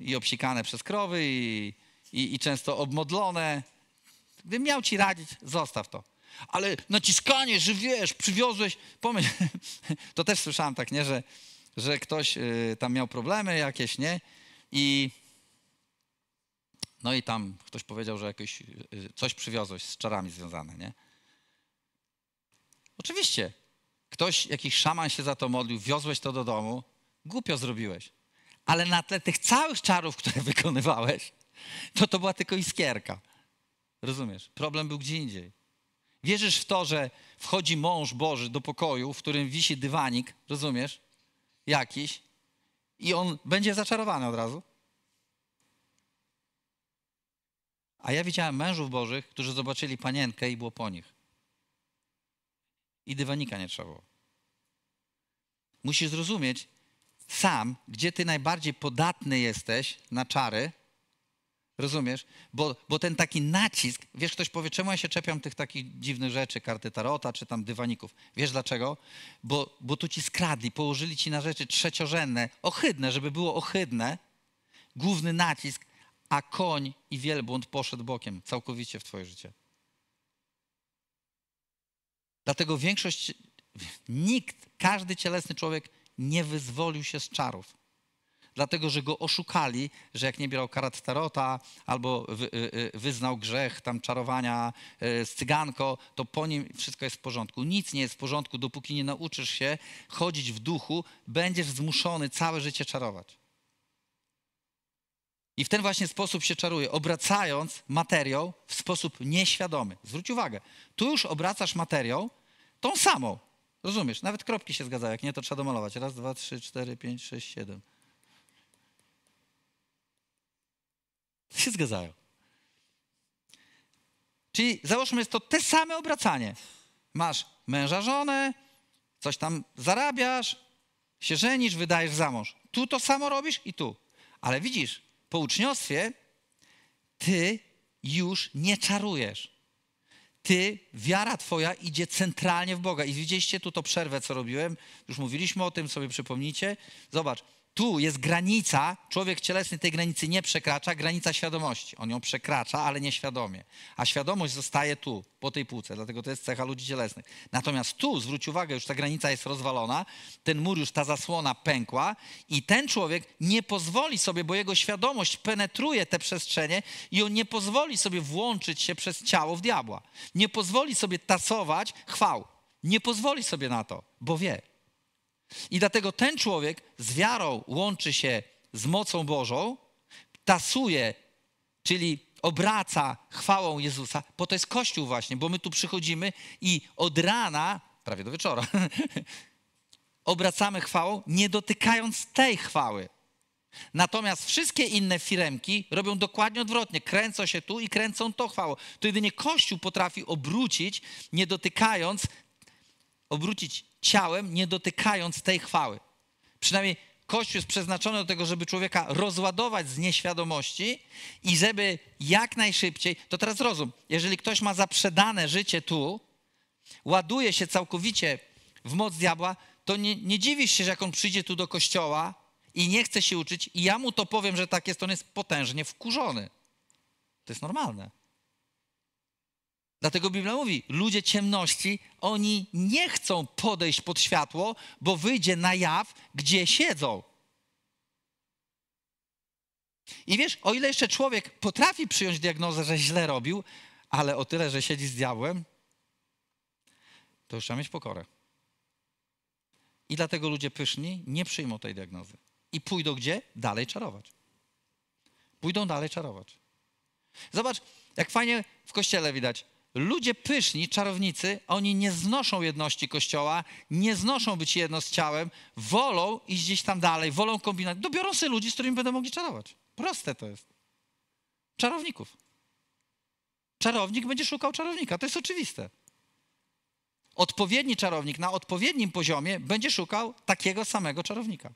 Speaker 1: i obsikane przez krowy i, i, i często obmodlone. Gdybym miał ci radzić, zostaw to. Ale naciskanie, że wiesz, przywiozłeś, pomyśl, to też słyszałem tak, nie, że, że ktoś y, tam miał problemy jakieś, nie, i no i tam ktoś powiedział, że jakieś, y, coś przywiozłeś z czarami związane, nie. Oczywiście, ktoś, jakiś szaman się za to modlił, wiozłeś to do domu, głupio zrobiłeś. Ale na tle tych całych czarów, które wykonywałeś, to to była tylko iskierka. Rozumiesz? Problem był gdzie indziej. Wierzysz w to, że wchodzi mąż Boży do pokoju, w którym wisi dywanik, rozumiesz? Jakiś. I on będzie zaczarowany od razu. A ja widziałem mężów Bożych, którzy zobaczyli panienkę i było po nich i dywanika nie trzeba było. Musisz zrozumieć sam, gdzie ty najbardziej podatny jesteś na czary, Rozumiesz? Bo, bo ten taki nacisk, wiesz, ktoś powie, czemu ja się czepiam tych takich dziwnych rzeczy, karty tarota czy tam dywaników. Wiesz dlaczego? Bo, bo tu ci skradli, położyli ci na rzeczy trzeciorzędne, ohydne, żeby było ohydne, główny nacisk, a koń i wielbłąd poszedł bokiem całkowicie w twoje życie. Dlatego większość, nikt, każdy cielesny człowiek nie wyzwolił się z czarów. Dlatego, że go oszukali, że jak nie bierał karat tarota albo y, y, wyznał grzech tam czarowania y, z cyganko, to po nim wszystko jest w porządku. Nic nie jest w porządku, dopóki nie nauczysz się chodzić w duchu, będziesz zmuszony całe życie czarować. I w ten właśnie sposób się czaruje, obracając materiał w sposób nieświadomy. Zwróć uwagę, tu już obracasz materiał tą samą. Rozumiesz? Nawet kropki się zgadzają. Jak nie, to trzeba domalować. Raz, dwa, trzy, cztery, pięć, sześć, siedem. się zgadzają. Czyli załóżmy, jest to te same obracanie. Masz męża, żonę, coś tam zarabiasz, się żenisz, wydajesz za mąż. Tu to samo robisz i tu. Ale widzisz, po uczniostwie, ty już nie czarujesz. Ty, wiara Twoja idzie centralnie w Boga. I widzieliście tu to przerwę, co robiłem. Już mówiliśmy o tym, sobie przypomnijcie. Zobacz, tu jest granica, człowiek cielesny tej granicy nie przekracza, granica świadomości. On ją przekracza, ale nieświadomie. A świadomość zostaje tu, po tej półce, dlatego to jest cecha ludzi cielesnych. Natomiast tu, zwróć uwagę, już ta granica jest rozwalona, ten mur już, ta zasłona pękła i ten człowiek nie pozwoli sobie, bo jego świadomość penetruje te przestrzenie i on nie pozwoli sobie włączyć się przez ciało w diabła. Nie pozwoli sobie tasować chwał. Nie pozwoli sobie na to, bo wie, i dlatego ten człowiek z wiarą łączy się z mocą Bożą, tasuje, czyli obraca chwałą Jezusa, bo to jest Kościół właśnie, bo my tu przychodzimy i od rana, prawie do wieczora, obracamy chwałą, nie dotykając tej chwały. Natomiast wszystkie inne firemki robią dokładnie odwrotnie. Kręcą się tu i kręcą to chwałą. To jedynie Kościół potrafi obrócić, nie dotykając obrócić ciałem, nie dotykając tej chwały. Przynajmniej Kościół jest przeznaczony do tego, żeby człowieka rozładować z nieświadomości i żeby jak najszybciej, to teraz rozum, jeżeli ktoś ma zaprzedane życie tu, ładuje się całkowicie w moc diabła, to nie, nie dziwisz się, że jak on przyjdzie tu do kościoła i nie chce się uczyć i ja mu to powiem, że tak jest, on jest potężnie wkurzony. To jest normalne. Dlatego Biblia mówi, ludzie ciemności, oni nie chcą podejść pod światło, bo wyjdzie na jaw, gdzie siedzą. I wiesz, o ile jeszcze człowiek potrafi przyjąć diagnozę, że źle robił, ale o tyle, że siedzi z diabłem, to już trzeba mieć pokorę. I dlatego ludzie pyszni nie przyjmą tej diagnozy. I pójdą gdzie? Dalej czarować. Pójdą dalej czarować. Zobacz, jak fajnie w kościele widać. Ludzie pyszni, czarownicy, oni nie znoszą jedności Kościoła, nie znoszą być jedno z ciałem, wolą iść gdzieś tam dalej, wolą kombinować. Dobiorą sobie ludzi, z którymi będą mogli czarować. Proste to jest. Czarowników. Czarownik będzie szukał czarownika, to jest oczywiste. Odpowiedni czarownik na odpowiednim poziomie będzie szukał takiego samego czarownika.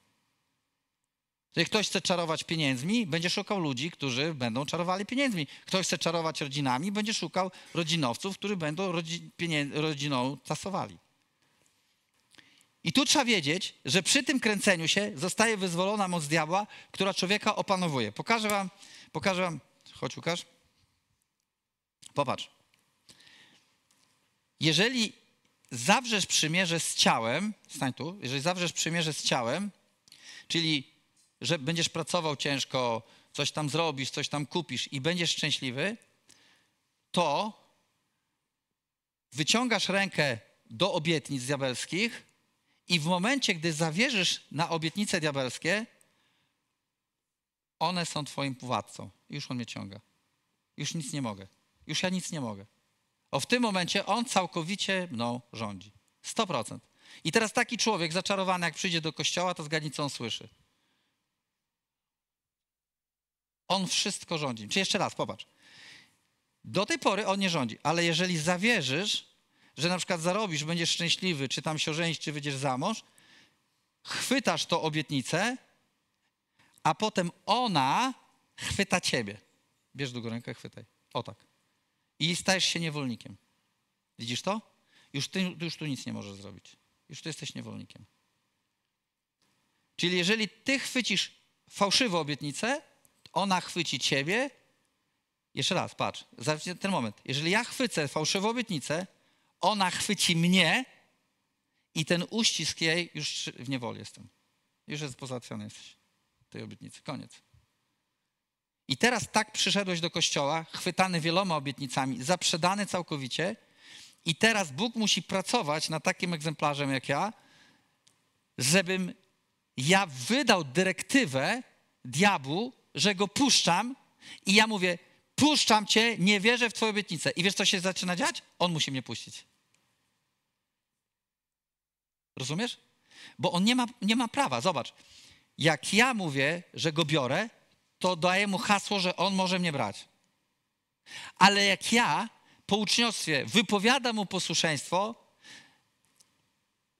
Speaker 1: Jeżeli ktoś chce czarować pieniędzmi, będzie szukał ludzi, którzy będą czarowali pieniędzmi. Ktoś chce czarować rodzinami, będzie szukał rodzinowców, którzy będą rodziną tasowali. I tu trzeba wiedzieć, że przy tym kręceniu się zostaje wyzwolona moc diabła, która człowieka opanowuje. Pokażę wam, pokażę wam, chodź Łukasz, popatrz. Jeżeli zawrzesz przymierze z ciałem, stań tu, jeżeli zawrzesz przymierze z ciałem, czyli że będziesz pracował ciężko, coś tam zrobisz, coś tam kupisz i będziesz szczęśliwy, to wyciągasz rękę do obietnic diabelskich i w momencie, gdy zawierzysz na obietnice diabelskie, one są twoim władcą. Już on mnie ciąga. Już nic nie mogę. Już ja nic nie mogę. O w tym momencie on całkowicie mną rządzi. 100%. I teraz taki człowiek zaczarowany, jak przyjdzie do kościoła, to zgadnij, co on słyszy. On wszystko rządzi. Czy jeszcze raz, popatrz. Do tej pory on nie rządzi, ale jeżeli zawierzysz, że na przykład zarobisz, będziesz szczęśliwy, czy tam się ożenisz, czy wyjdziesz za mąż, chwytasz tą obietnicę, a potem ona chwyta ciebie. Bierz długą rękę, chwytaj. O tak. I stajesz się niewolnikiem. Widzisz to? Już, ty, już tu nic nie możesz zrobić. Już tu jesteś niewolnikiem. Czyli jeżeli ty chwycisz fałszywą obietnicę, ona chwyci ciebie. Jeszcze raz, patrz, zacznij ten moment. Jeżeli ja chwycę fałszywą obietnicę, ona chwyci mnie i ten uścisk jej już w niewoli jestem. Już jest pozałatwiony jesteś tej obietnicy. Koniec. I teraz tak przyszedłeś do kościoła, chwytany wieloma obietnicami, zaprzedany całkowicie, i teraz Bóg musi pracować nad takim egzemplarzem jak ja, żebym ja wydał dyrektywę diabłu, że go puszczam i ja mówię, puszczam cię, nie wierzę w twoją obietnicę. I wiesz, co się zaczyna dziać? On musi mnie puścić. Rozumiesz? Bo on nie ma, nie ma prawa. Zobacz, jak ja mówię, że go biorę, to daję mu hasło, że on może mnie brać. Ale jak ja po uczniostwie wypowiadam mu posłuszeństwo,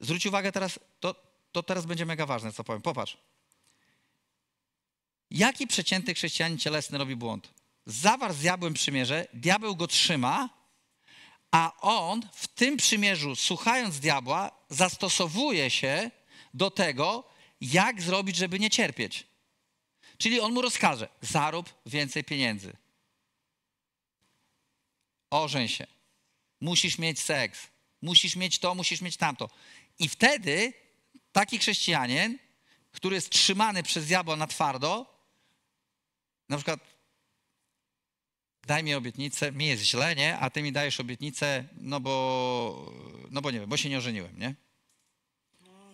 Speaker 1: zwróć uwagę teraz, to, to teraz będzie mega ważne, co powiem. Popatrz. Jaki przeciętny chrześcijanin cielesny robi błąd? Zawarł z diabłem przymierze, diabeł go trzyma, a on w tym przymierzu, słuchając diabła, zastosowuje się do tego, jak zrobić, żeby nie cierpieć. Czyli on mu rozkaże: zarób więcej pieniędzy. Ożeń się. Musisz mieć seks. Musisz mieć to, musisz mieć tamto. I wtedy taki chrześcijanin, który jest trzymany przez diabła na twardo, na przykład daj mi obietnicę, mi jest źle, nie? A ty mi dajesz obietnicę, no bo, no bo nie wiem, bo się nie ożeniłem, nie? No,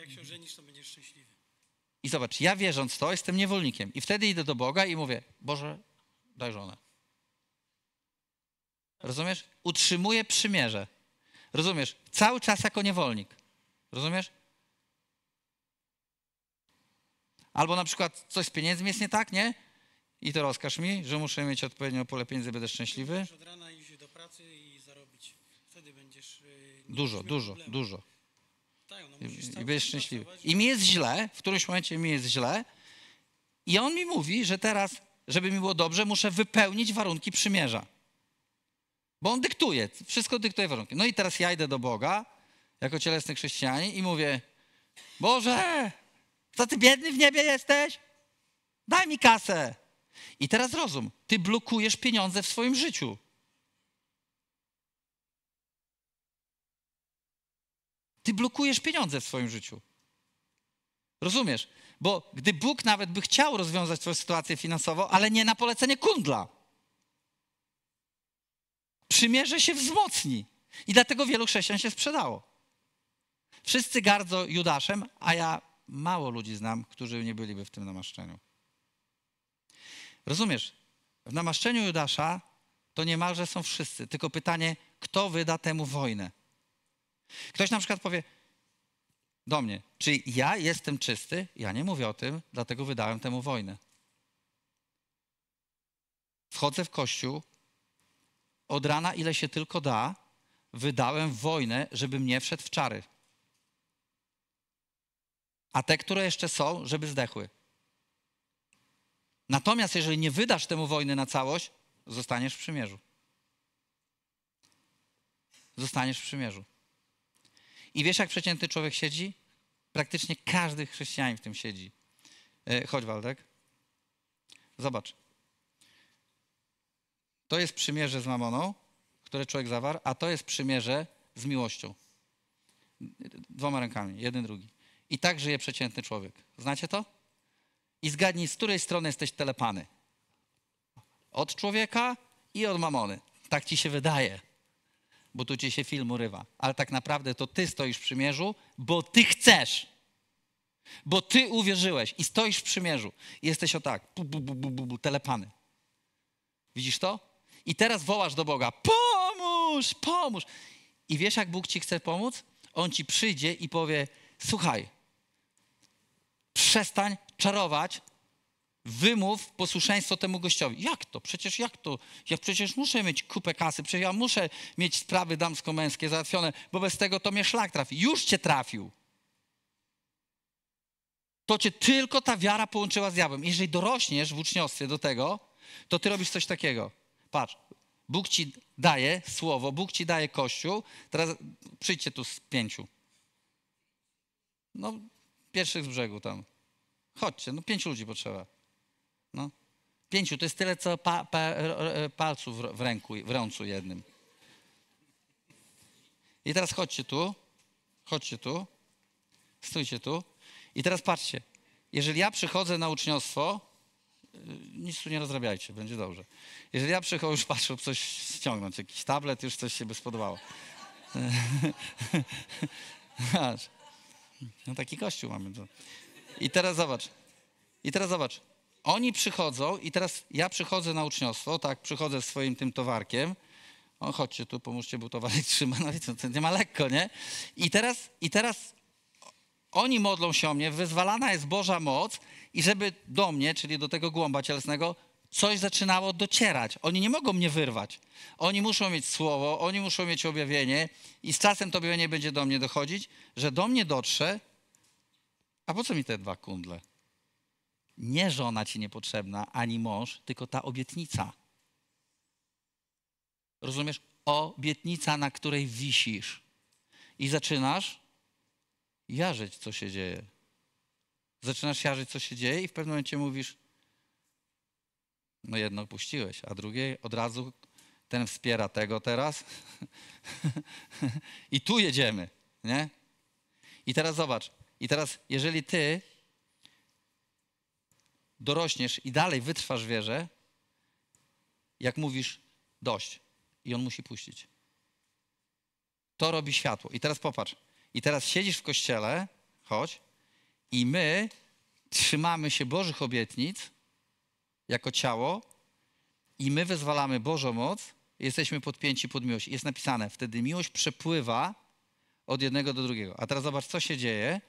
Speaker 1: jak się ożenisz, to będziesz szczęśliwy. I zobacz, ja wierząc w to, jestem niewolnikiem. I wtedy idę do Boga i mówię, Boże, daj żonę. Rozumiesz? Utrzymuję przymierze. Rozumiesz? Cały czas jako niewolnik. Rozumiesz? Albo na przykład coś z pieniędzmi jest nie tak, nie? I teraz rozkaż mi, że muszę mieć odpowiednią pulę pieniędzy, będę szczęśliwy. od rana iść do pracy i zarobić. Wtedy będziesz... Y, dużo, dużo, problemu. dużo. Tak, no I będziesz szczęśliwy. I mi jest źle, w którymś momencie mi jest źle i on mi mówi, że teraz, żeby mi było dobrze, muszę wypełnić warunki przymierza. Bo on dyktuje, wszystko dyktuje warunki. No i teraz ja idę do Boga, jako cielesny chrześcijanin i mówię, Boże, co ty biedny w niebie jesteś? Daj mi kasę. I teraz rozum, ty blokujesz pieniądze w swoim życiu. Ty blokujesz pieniądze w swoim życiu. Rozumiesz? Bo gdy Bóg nawet by chciał rozwiązać twoją sytuację finansową, ale nie na polecenie kundla. Przymierze się wzmocni. I dlatego wielu chrześcijan się sprzedało. Wszyscy gardzą Judaszem, a ja mało ludzi znam, którzy nie byliby w tym namaszczeniu. Rozumiesz? W namaszczeniu Judasza to niemalże są wszyscy. Tylko pytanie, kto wyda temu wojnę? Ktoś na przykład powie do mnie, czy ja jestem czysty? Ja nie mówię o tym, dlatego wydałem temu wojnę. Wchodzę w kościół, od rana ile się tylko da, wydałem wojnę, żebym nie wszedł w czary. A te, które jeszcze są, żeby zdechły. Natomiast jeżeli nie wydasz temu wojny na całość, zostaniesz w przymierzu. Zostaniesz w przymierzu. I wiesz, jak przeciętny człowiek siedzi? Praktycznie każdy chrześcijanin w tym siedzi. E, chodź, Waldek. Zobacz. To jest przymierze z mamoną, które człowiek zawarł, a to jest przymierze z miłością. Dwoma rękami, jeden, drugi. I tak żyje przeciętny człowiek. Znacie to? i zgadnij, z której strony jesteś telepany. Od człowieka i od mamony. Tak ci się wydaje, bo tu ci się film urywa. Ale tak naprawdę to ty stoisz w przymierzu, bo ty chcesz. Bo ty uwierzyłeś i stoisz w przymierzu. I jesteś o tak, bu, bu, bu, bu, bu, telepany. Widzisz to? I teraz wołasz do Boga, pomóż, pomóż. I wiesz, jak Bóg ci chce pomóc? On ci przyjdzie i powie, słuchaj, przestań czarować, wymów posłuszeństwo temu gościowi. Jak to? Przecież jak to? Ja przecież muszę mieć kupę kasy, przecież ja muszę mieć sprawy damsko-męskie załatwione, bo bez tego to mnie szlak trafi. Już cię trafił. To cię tylko ta wiara połączyła z diabłem. Jeżeli dorośniesz w uczniostwie do tego, to ty robisz coś takiego. Patrz, Bóg ci daje słowo, Bóg ci daje kościół. Teraz przyjdźcie tu z pięciu. No, pierwszych z brzegu tam. Chodźcie, no pięciu ludzi potrzeba. No. Pięciu to jest tyle, co pa, pa, e, palców w ręku, w ręcu jednym. I teraz chodźcie tu, chodźcie tu, stójcie tu. I teraz patrzcie, jeżeli ja przychodzę na uczniostwo, y, nic tu nie rozrabiajcie, będzie dobrze. Jeżeli ja przychodzę, już patrzę, coś ściągnąć, jakiś tablet, już coś się by spodobało. no taki kościół mamy. To. I teraz zobacz. I teraz zobacz, oni przychodzą i teraz ja przychodzę na uczniostwo, tak, przychodzę z swoim tym towarkiem. O, chodźcie tu, pomóżcie, był towarek trzyma, no wiecie, to nie ma lekko, nie? I teraz, i teraz oni modlą się o mnie, wyzwalana jest Boża moc i żeby do mnie, czyli do tego głąba cielesnego, coś zaczynało docierać. Oni nie mogą mnie wyrwać. Oni muszą mieć słowo, oni muszą mieć objawienie i z czasem to objawienie będzie do mnie dochodzić, że do mnie dotrze. A po co mi te dwa kundle? Nie żona ci niepotrzebna, ani mąż, tylko ta obietnica. Rozumiesz? Obietnica, na której wisisz. I zaczynasz jarzyć, co się dzieje. Zaczynasz jarzyć, co się dzieje, i w pewnym momencie mówisz: No, jedno puściłeś, a drugie od razu ten wspiera tego teraz. I tu jedziemy, nie? I teraz zobacz. I teraz, jeżeli ty dorośniesz i dalej wytrwasz wierze, jak mówisz dość i on musi puścić. To robi światło. I teraz popatrz. I teraz siedzisz w kościele, chodź, i my trzymamy się Bożych obietnic jako ciało i my wezwalamy Bożą moc, jesteśmy podpięci pod miłość. Jest napisane, wtedy miłość przepływa od jednego do drugiego. A teraz zobacz, co się dzieje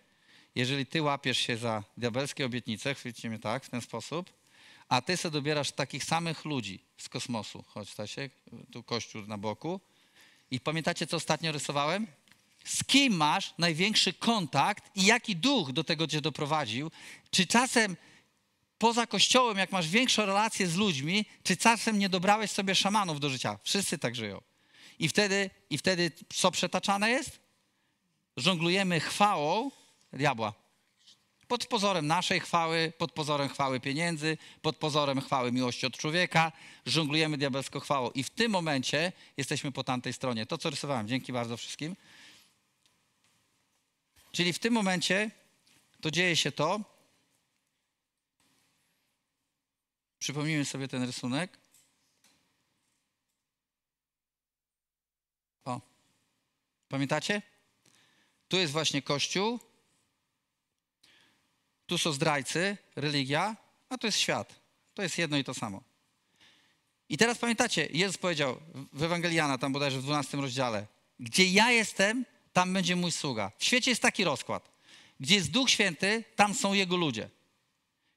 Speaker 1: jeżeli ty łapiesz się za diabelskie obietnice, chwyćcie mnie tak, w ten sposób, a ty sobie dobierasz takich samych ludzi z kosmosu, chodź się tu kościół na boku, i pamiętacie, co ostatnio rysowałem? Z kim masz największy kontakt i jaki duch do tego cię doprowadził? Czy czasem poza kościołem, jak masz większą relację z ludźmi, czy czasem nie dobrałeś sobie szamanów do życia? Wszyscy tak żyją. I wtedy, i wtedy co przetaczane jest? Żonglujemy chwałą diabła. Pod pozorem naszej chwały, pod pozorem chwały pieniędzy, pod pozorem chwały miłości od człowieka, żonglujemy diabelską chwałą. I w tym momencie jesteśmy po tamtej stronie. To, co rysowałem, dzięki bardzo wszystkim. Czyli w tym momencie to dzieje się to. Przypomnijmy sobie ten rysunek. O, pamiętacie? Tu jest właśnie kościół, tu są zdrajcy, religia, a to jest świat. To jest jedno i to samo. I teraz pamiętacie, Jezus powiedział w ewangeliana tam bodajże w 12 rozdziale, gdzie ja jestem, tam będzie mój sługa. W świecie jest taki rozkład. Gdzie jest Duch Święty, tam są Jego ludzie.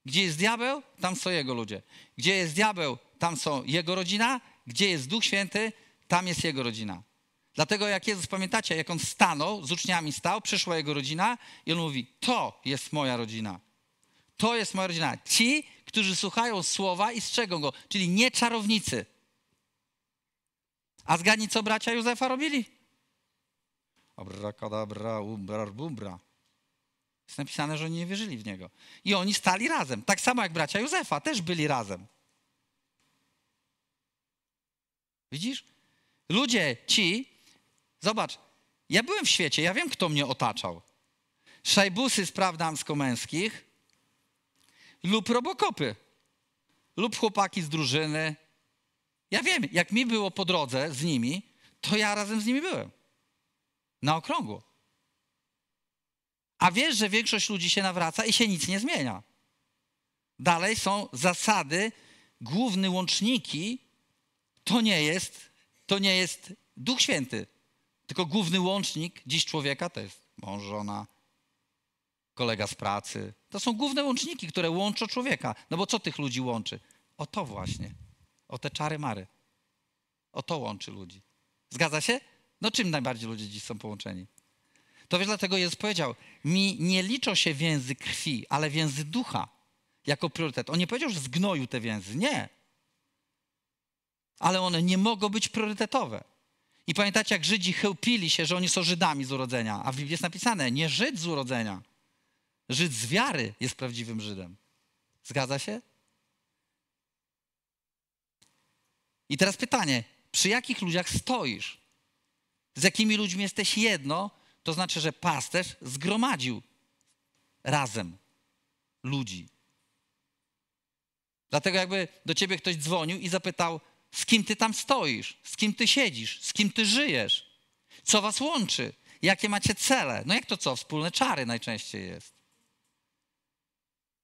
Speaker 1: Gdzie jest diabeł, tam są Jego ludzie. Gdzie jest diabeł, tam są Jego rodzina. Gdzie jest Duch Święty, tam jest Jego rodzina. Dlatego jak Jezus, pamiętacie, jak on stanął, z uczniami stał, przyszła jego rodzina i on mówi: To jest moja rodzina. To jest moja rodzina. Ci, którzy słuchają słowa i strzegą go, czyli nie czarownicy. A zgadnij, co bracia Józefa robili? kadabra, umbra, bumbra. Jest napisane, że oni nie wierzyli w niego. I oni stali razem. Tak samo jak bracia Józefa też byli razem. Widzisz? Ludzie ci, Zobacz, ja byłem w świecie, ja wiem, kto mnie otaczał. Szajbusy praw damsko-męskich lub robokopy lub chłopaki z drużyny. Ja wiem, jak mi było po drodze z nimi, to ja razem z nimi byłem. Na okrągło. A wiesz, że większość ludzi się nawraca i się nic nie zmienia. Dalej są zasady, główne łączniki. To nie jest, to nie jest Duch Święty. Tylko główny łącznik dziś człowieka to jest mąż, żona, kolega z pracy. To są główne łączniki, które łączą człowieka. No bo co tych ludzi łączy? O to właśnie. O te czary mary. O to łączy ludzi. Zgadza się? No czym najbardziej ludzie dziś są połączeni? To wiesz, dlatego Jezus powiedział, mi nie liczą się więzy krwi, ale więzy ducha jako priorytet. On nie powiedział, że zgnoił te więzy. Nie. Ale one nie mogą być priorytetowe. I pamiętacie, jak Żydzi chełpili się, że oni są Żydami z urodzenia, a w Biblii jest napisane, nie Żyd z urodzenia. Żyd z wiary jest prawdziwym Żydem. Zgadza się? I teraz pytanie, przy jakich ludziach stoisz? Z jakimi ludźmi jesteś jedno? To znaczy, że pasterz zgromadził razem ludzi. Dlatego jakby do ciebie ktoś dzwonił i zapytał, z kim ty tam stoisz, z kim ty siedzisz, z kim ty żyjesz, co was łączy, jakie macie cele. No jak to co? Wspólne czary najczęściej jest.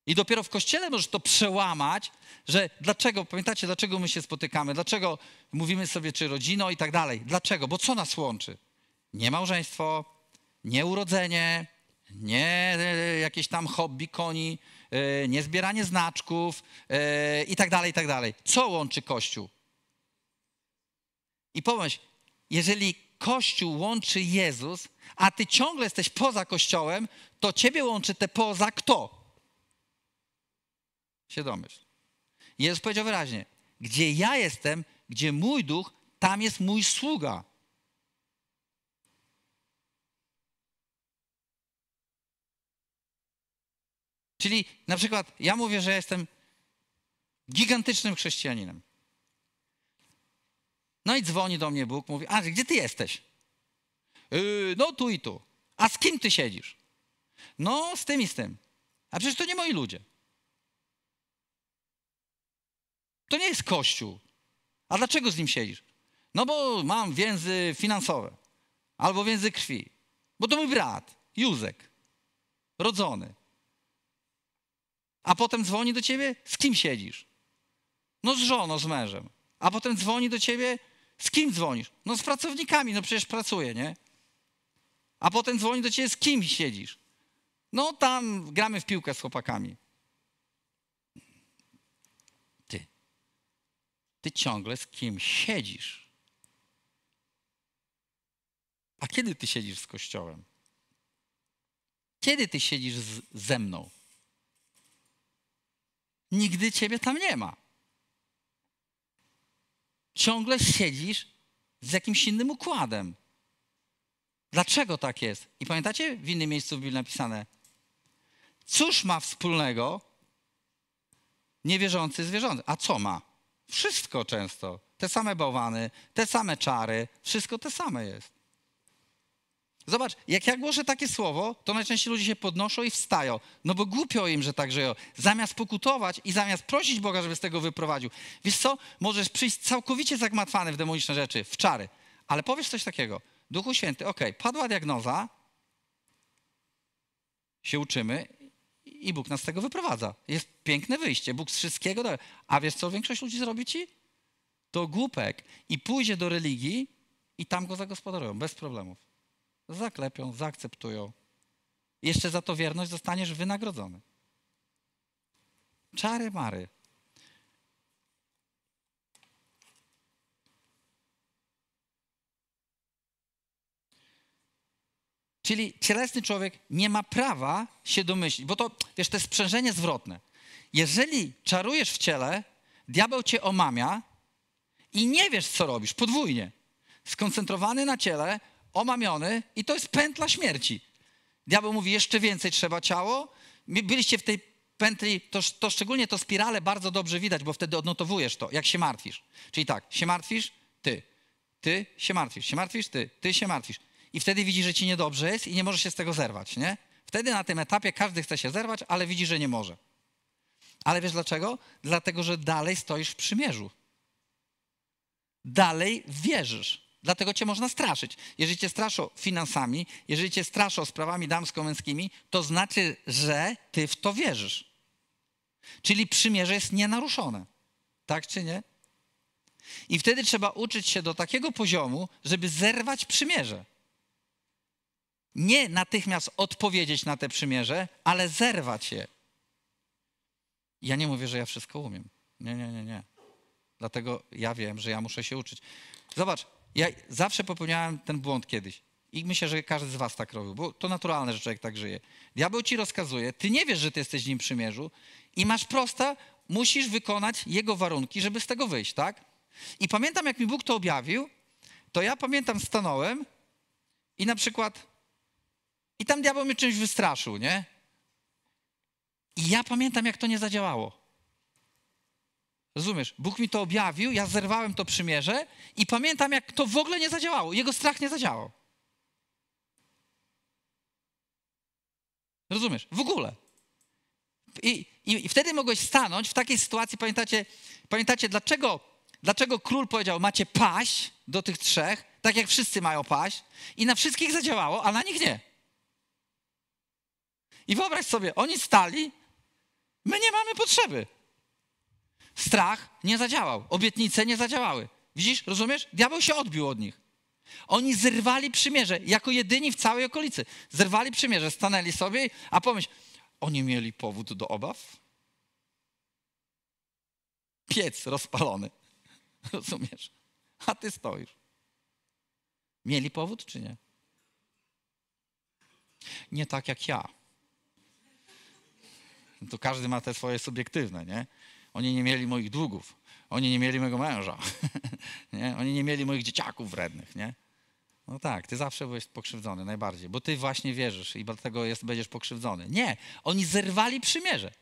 Speaker 1: I dopiero w kościele możesz to przełamać, że dlaczego, pamiętacie, dlaczego my się spotykamy, dlaczego mówimy sobie, czy rodzino i tak dalej. Dlaczego? Bo co nas łączy? Nie małżeństwo, nie urodzenie, nie e, jakieś tam hobby koni, e, nie zbieranie znaczków e, i tak dalej, i tak dalej. Co łączy Kościół? I pomyśl, jeżeli Kościół łączy Jezus, a ty ciągle jesteś poza Kościołem, to ciebie łączy te poza kto? Się domyśl. Jezus powiedział wyraźnie, gdzie ja jestem, gdzie mój duch, tam jest mój sługa. Czyli na przykład ja mówię, że jestem gigantycznym chrześcijaninem. No i dzwoni do mnie Bóg, mówi, a gdzie ty jesteś? Yy, no tu i tu. A z kim ty siedzisz? No z tym i z tym. A przecież to nie moi ludzie. To nie jest Kościół. A dlaczego z nim siedzisz? No bo mam więzy finansowe albo więzy krwi. Bo to mój brat, Józek, rodzony. A potem dzwoni do ciebie, z kim siedzisz? No z żoną, z mężem. A potem dzwoni do ciebie, z kim dzwonisz? No z pracownikami, no przecież pracuję, nie? A potem dzwoni do ciebie, z kim siedzisz? No tam gramy w piłkę z chłopakami. Ty. Ty ciągle z kim siedzisz? A kiedy ty siedzisz z Kościołem? Kiedy ty siedzisz z, ze mną? Nigdy ciebie tam nie ma ciągle siedzisz z jakimś innym układem. Dlaczego tak jest? I pamiętacie, w innym miejscu w Biblii napisane, cóż ma wspólnego niewierzący z wierzącym? A co ma? Wszystko często. Te same bałwany, te same czary, wszystko te same jest. Zobacz, jak ja głoszę takie słowo, to najczęściej ludzie się podnoszą i wstają, no bo głupio im, że tak żyją. Zamiast pokutować i zamiast prosić Boga, żeby z tego wyprowadził. Wiesz co, możesz przyjść całkowicie zagmatwany w demoniczne rzeczy, w czary, ale powiesz coś takiego. Duchu Święty, ok, padła diagnoza, się uczymy i Bóg nas z tego wyprowadza. Jest piękne wyjście, Bóg z wszystkiego da. A wiesz co większość ludzi zrobi ci? To głupek i pójdzie do religii i tam go zagospodarują, bez problemów zaklepią, zaakceptują. Jeszcze za to wierność zostaniesz wynagrodzony. Czary mary. Czyli cielesny człowiek nie ma prawa się domyślić, bo to, wiesz, to jest sprzężenie zwrotne. Jeżeli czarujesz w ciele, diabeł cię omamia i nie wiesz, co robisz, podwójnie. Skoncentrowany na ciele, omamiony i to jest pętla śmierci. Diabeł mówi, jeszcze więcej trzeba ciało. Byliście w tej pętli, to, to szczególnie to spirale bardzo dobrze widać, bo wtedy odnotowujesz to, jak się martwisz. Czyli tak, się martwisz, ty, ty się martwisz, się martwisz, ty, ty się martwisz. I wtedy widzisz, że ci niedobrze jest i nie możesz się z tego zerwać, nie? Wtedy na tym etapie każdy chce się zerwać, ale widzi, że nie może. Ale wiesz dlaczego? Dlatego, że dalej stoisz w przymierzu. Dalej wierzysz. Dlatego cię można straszyć. Jeżeli cię straszą finansami, jeżeli cię straszą sprawami damsko-męskimi, to znaczy, że ty w to wierzysz. Czyli przymierze jest nienaruszone. Tak czy nie? I wtedy trzeba uczyć się do takiego poziomu, żeby zerwać przymierze. Nie natychmiast odpowiedzieć na te przymierze, ale zerwać je. Ja nie mówię, że ja wszystko umiem. Nie, nie, nie, nie. Dlatego ja wiem, że ja muszę się uczyć. Zobacz, ja zawsze popełniałem ten błąd kiedyś. I myślę, że każdy z was tak robił, bo to naturalne, że człowiek tak żyje. Diabeł ci rozkazuje, ty nie wiesz, że ty jesteś w nim przymierzu i masz prosta, musisz wykonać jego warunki, żeby z tego wyjść, tak? I pamiętam, jak mi Bóg to objawił, to ja pamiętam, stanąłem i na przykład, i tam diabeł mnie czymś wystraszył, nie? I ja pamiętam, jak to nie zadziałało. Rozumiesz? Bóg mi to objawił, ja zerwałem to przymierze i pamiętam, jak to w ogóle nie zadziałało. Jego strach nie zadziałał. Rozumiesz? W ogóle. I, i, I, wtedy mogłeś stanąć w takiej sytuacji, pamiętacie, pamiętacie dlaczego, dlaczego król powiedział, macie paść do tych trzech, tak jak wszyscy mają paść i na wszystkich zadziałało, a na nich nie. I wyobraź sobie, oni stali, my nie mamy potrzeby. Strach nie zadziałał, obietnice nie zadziałały. Widzisz, rozumiesz? Diabeł się odbił od nich. Oni zerwali przymierze, jako jedyni w całej okolicy. Zerwali przymierze, stanęli sobie, a pomyśl, oni mieli powód do obaw? Piec rozpalony. Rozumiesz? A ty stoisz. Mieli powód czy nie? Nie tak jak ja. To każdy ma te swoje subiektywne, nie? Oni nie mieli moich długów. Oni nie mieli mojego męża. nie? Oni nie mieli moich dzieciaków wrednych. Nie? No tak, ty zawsze byłeś pokrzywdzony najbardziej, bo ty właśnie wierzysz i dlatego jest, będziesz pokrzywdzony. Nie, oni zerwali przymierze.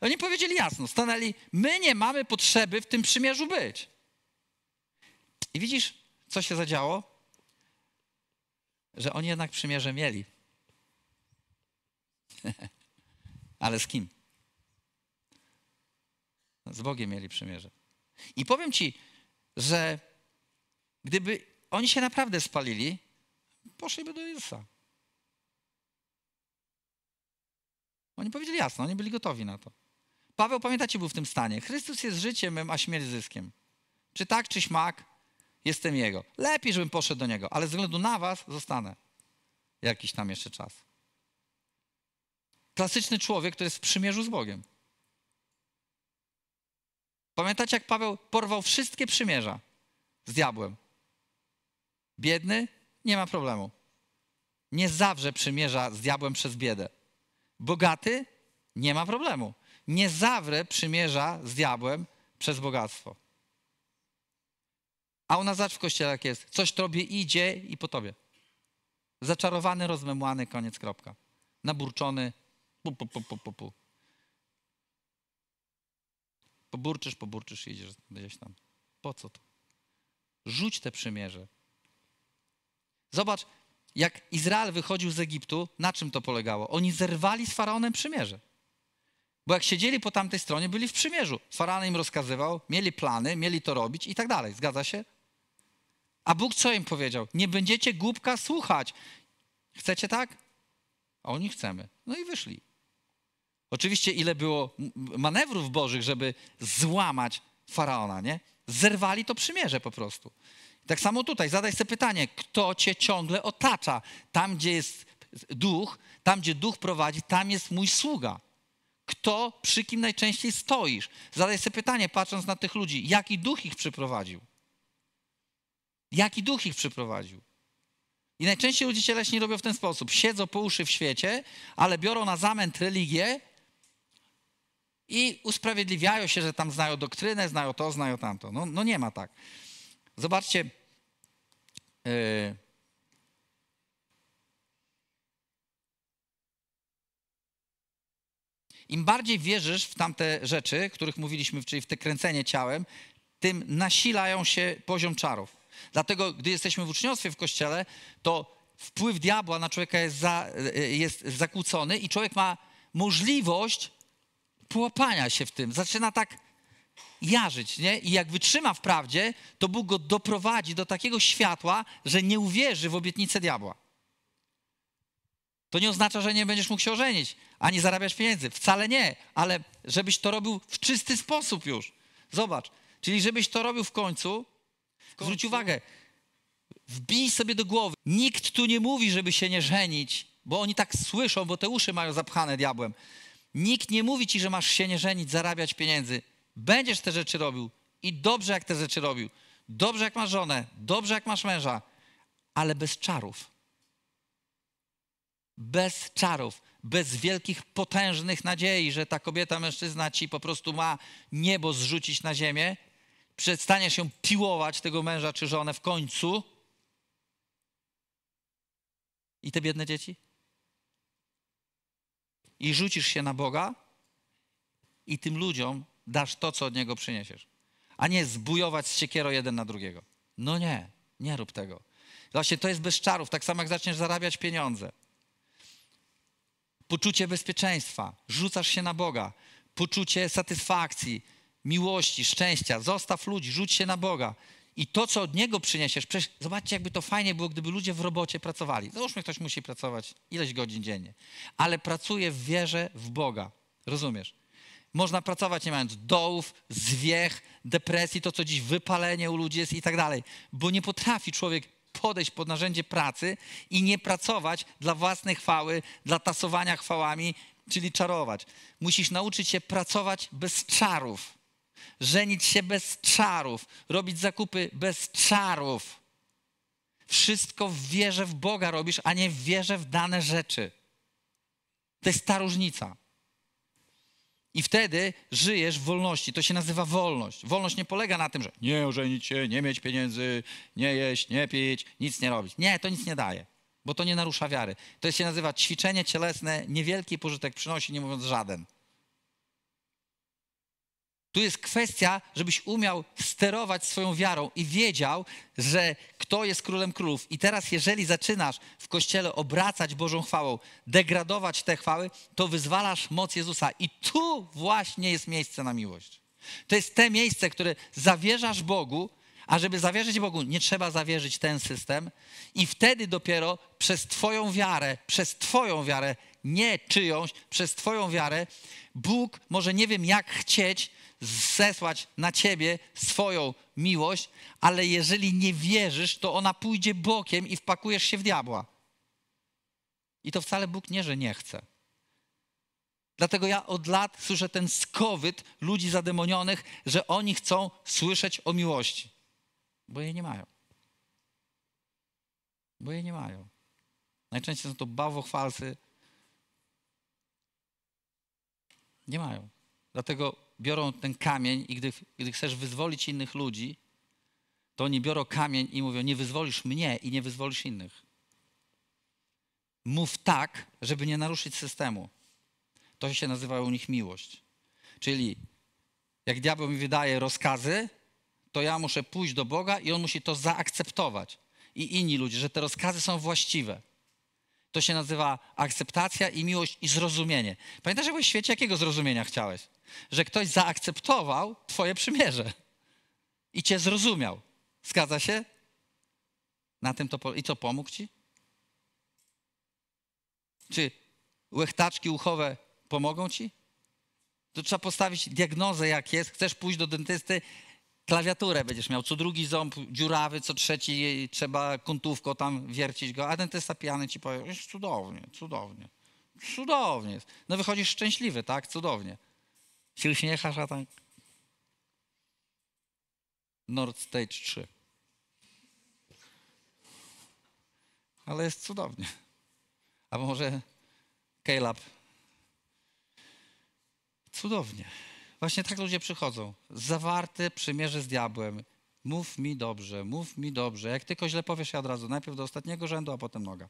Speaker 1: Oni powiedzieli jasno, stanęli, my nie mamy potrzeby w tym przymierzu być. I widzisz, co się zadziało? Że oni jednak przymierze mieli. Ale z kim? Z Bogiem mieli przymierze. I powiem ci, że gdyby oni się naprawdę spalili, poszliby do Jezusa. Oni powiedzieli jasno, oni byli gotowi na to. Paweł, pamiętacie, był w tym stanie. Chrystus jest życiem a śmierć zyskiem. Czy tak, czy śmak, jestem Jego. Lepiej, żebym poszedł do Niego, ale ze względu na was zostanę jakiś tam jeszcze czas. Klasyczny człowiek, który jest w przymierzu z Bogiem. Pamiętacie, jak Paweł porwał wszystkie przymierza z diabłem? Biedny? Nie ma problemu. Nie zawrze przymierza z diabłem przez biedę. Bogaty? Nie ma problemu. Nie zawrę przymierza z diabłem przez bogactwo. A u nas w kościele jak jest. Coś tobie idzie i po tobie. Zaczarowany, rozmemłany, koniec, kropka. Naburczony, pu, pu, pu, pu, pu. Poburczysz, poburczysz, idziesz gdzieś tam. Po co to? Rzuć te przymierze. Zobacz, jak Izrael wychodził z Egiptu, na czym to polegało? Oni zerwali z faraonem przymierze. Bo jak siedzieli po tamtej stronie, byli w przymierzu. Faraon im rozkazywał, mieli plany, mieli to robić i tak dalej. Zgadza się? A Bóg co im powiedział? Nie będziecie głupka słuchać. Chcecie tak? A oni chcemy. No i wyszli. Oczywiście ile było manewrów bożych, żeby złamać Faraona, nie? Zerwali to przymierze po prostu. Tak samo tutaj, zadaj sobie pytanie, kto cię ciągle otacza? Tam, gdzie jest duch, tam, gdzie duch prowadzi, tam jest mój sługa. Kto, przy kim najczęściej stoisz? Zadaj sobie pytanie, patrząc na tych ludzi, jaki duch ich przyprowadził? Jaki duch ich przyprowadził? I najczęściej ludzie cieleśni robią w ten sposób. Siedzą po uszy w świecie, ale biorą na zamęt religię i usprawiedliwiają się, że tam znają doktrynę, znają to, znają tamto. No, no nie ma tak. Zobaczcie. E, Im bardziej wierzysz w tamte rzeczy, o których mówiliśmy, czyli w te kręcenie ciałem, tym nasilają się poziom czarów. Dlatego, gdy jesteśmy w uczniostwie w kościele, to wpływ diabła na człowieka jest, za, e, jest zakłócony i człowiek ma możliwość płopania się w tym. Zaczyna tak jarzyć, nie? I jak wytrzyma w prawdzie, to Bóg go doprowadzi do takiego światła, że nie uwierzy w obietnicę diabła. To nie oznacza, że nie będziesz mógł się ożenić, ani zarabiasz pieniędzy. Wcale nie, ale żebyś to robił w czysty sposób już. Zobacz, czyli żebyś to robił w końcu. W końcu. Zwróć uwagę, wbij sobie do głowy. Nikt tu nie mówi, żeby się nie żenić, bo oni tak słyszą, bo te uszy mają zapchane diabłem. Nikt nie mówi ci, że masz się nie żenić, zarabiać pieniędzy. Będziesz te rzeczy robił i dobrze, jak te rzeczy robił. Dobrze, jak masz żonę, dobrze, jak masz męża, ale bez czarów. Bez czarów, bez wielkich, potężnych nadziei, że ta kobieta, mężczyzna ci po prostu ma niebo zrzucić na ziemię, przestanie się piłować tego męża czy żonę w końcu. I te biedne dzieci? i rzucisz się na Boga i tym ludziom dasz to, co od Niego przyniesiesz. A nie zbujować z siekiero jeden na drugiego. No nie, nie rób tego. Właśnie to jest bez czarów, tak samo jak zaczniesz zarabiać pieniądze. Poczucie bezpieczeństwa, rzucasz się na Boga, poczucie satysfakcji, miłości, szczęścia, zostaw ludzi, rzuć się na Boga i to, co od niego przyniesiesz. Przecież zobaczcie, jakby to fajnie było, gdyby ludzie w robocie pracowali. Załóżmy, ktoś musi pracować ileś godzin dziennie, ale pracuje w wierze w Boga. Rozumiesz? Można pracować nie mając dołów, zwiech, depresji, to co dziś wypalenie u ludzi jest i tak dalej, bo nie potrafi człowiek podejść pod narzędzie pracy i nie pracować dla własnej chwały, dla tasowania chwałami, czyli czarować. Musisz nauczyć się pracować bez czarów żenić się bez czarów, robić zakupy bez czarów. Wszystko w wierze w Boga robisz, a nie w wierze w dane rzeczy. To jest ta różnica. I wtedy żyjesz w wolności. To się nazywa wolność. Wolność nie polega na tym, że nie ożenić się, nie mieć pieniędzy, nie jeść, nie pić, nic nie robić. Nie, to nic nie daje, bo to nie narusza wiary. To się nazywa ćwiczenie cielesne, niewielki pożytek przynosi, nie mówiąc żaden. Tu jest kwestia, żebyś umiał sterować swoją wiarą i wiedział, że kto jest królem królów. I teraz, jeżeli zaczynasz w kościele obracać Bożą chwałą, degradować te chwały, to wyzwalasz moc Jezusa. I tu właśnie jest miejsce na miłość. To jest te miejsce, które zawierzasz Bogu, a żeby zawierzyć Bogu, nie trzeba zawierzyć ten system, i wtedy dopiero przez Twoją wiarę, przez Twoją wiarę, nie czyjąś, przez Twoją wiarę, Bóg może nie wiem jak chcieć, zesłać na ciebie swoją miłość, ale jeżeli nie wierzysz, to ona pójdzie bokiem i wpakujesz się w diabła. I to wcale Bóg nie, że nie chce. Dlatego ja od lat słyszę ten skowyt ludzi zademonionych, że oni chcą słyszeć o miłości, bo jej nie mają. Bo jej nie mają. Najczęściej są to bałwochwalcy. Nie mają. Dlatego biorą ten kamień i gdy, gdy chcesz wyzwolić innych ludzi, to oni biorą kamień i mówią: Nie wyzwolisz mnie i nie wyzwolisz innych. Mów tak, żeby nie naruszyć systemu. To się nazywa u nich miłość. Czyli jak diabeł mi wydaje rozkazy, to ja muszę pójść do Boga i on musi to zaakceptować. I inni ludzie, że te rozkazy są właściwe. To się nazywa akceptacja i miłość i zrozumienie. Pamiętasz, że w świecie jakiego zrozumienia chciałeś? że ktoś zaakceptował Twoje przymierze i Cię zrozumiał. Zgadza się? Na tym to po... I co, pomógł Ci? Czy łechtaczki uchowe pomogą Ci? To trzeba postawić diagnozę, jak jest. Chcesz pójść do dentysty, klawiaturę będziesz miał. Co drugi ząb dziurawy, co trzeci trzeba kątówką tam wiercić go. A dentysta pijany ci powie, jest cudownie, cudownie, cudownie. No wychodzisz szczęśliwy, tak? Cudownie się uśmiechasz, a tak... Nord Stage 3. Ale jest cudownie. A może K-Lab? Cudownie. Właśnie tak ludzie przychodzą. Zawarte przymierze z diabłem. Mów mi dobrze, mów mi dobrze. Jak tylko źle powiesz, ja od razu. Najpierw do ostatniego rzędu, a potem noga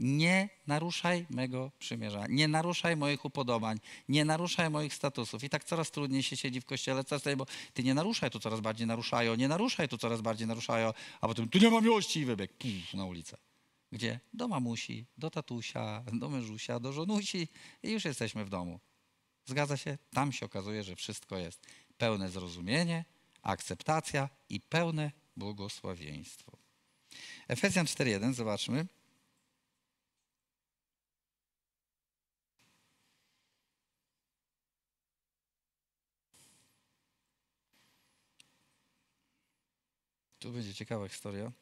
Speaker 1: nie naruszaj mego przymierza, nie naruszaj moich upodobań, nie naruszaj moich statusów. I tak coraz trudniej się siedzi w kościele, coraz trudniej, bo ty nie naruszaj, tu coraz bardziej naruszają, nie naruszaj, tu coraz bardziej naruszają, a potem tu nie ma miłości i wybieg puf, na ulicę. Gdzie? Do mamusi, do tatusia, do mężusia, do żonusi i już jesteśmy w domu. Zgadza się? Tam się okazuje, że wszystko jest pełne zrozumienie, akceptacja i pełne błogosławieństwo. Efezjan 4.1, zobaczmy. Tu będzie ciekawa historia.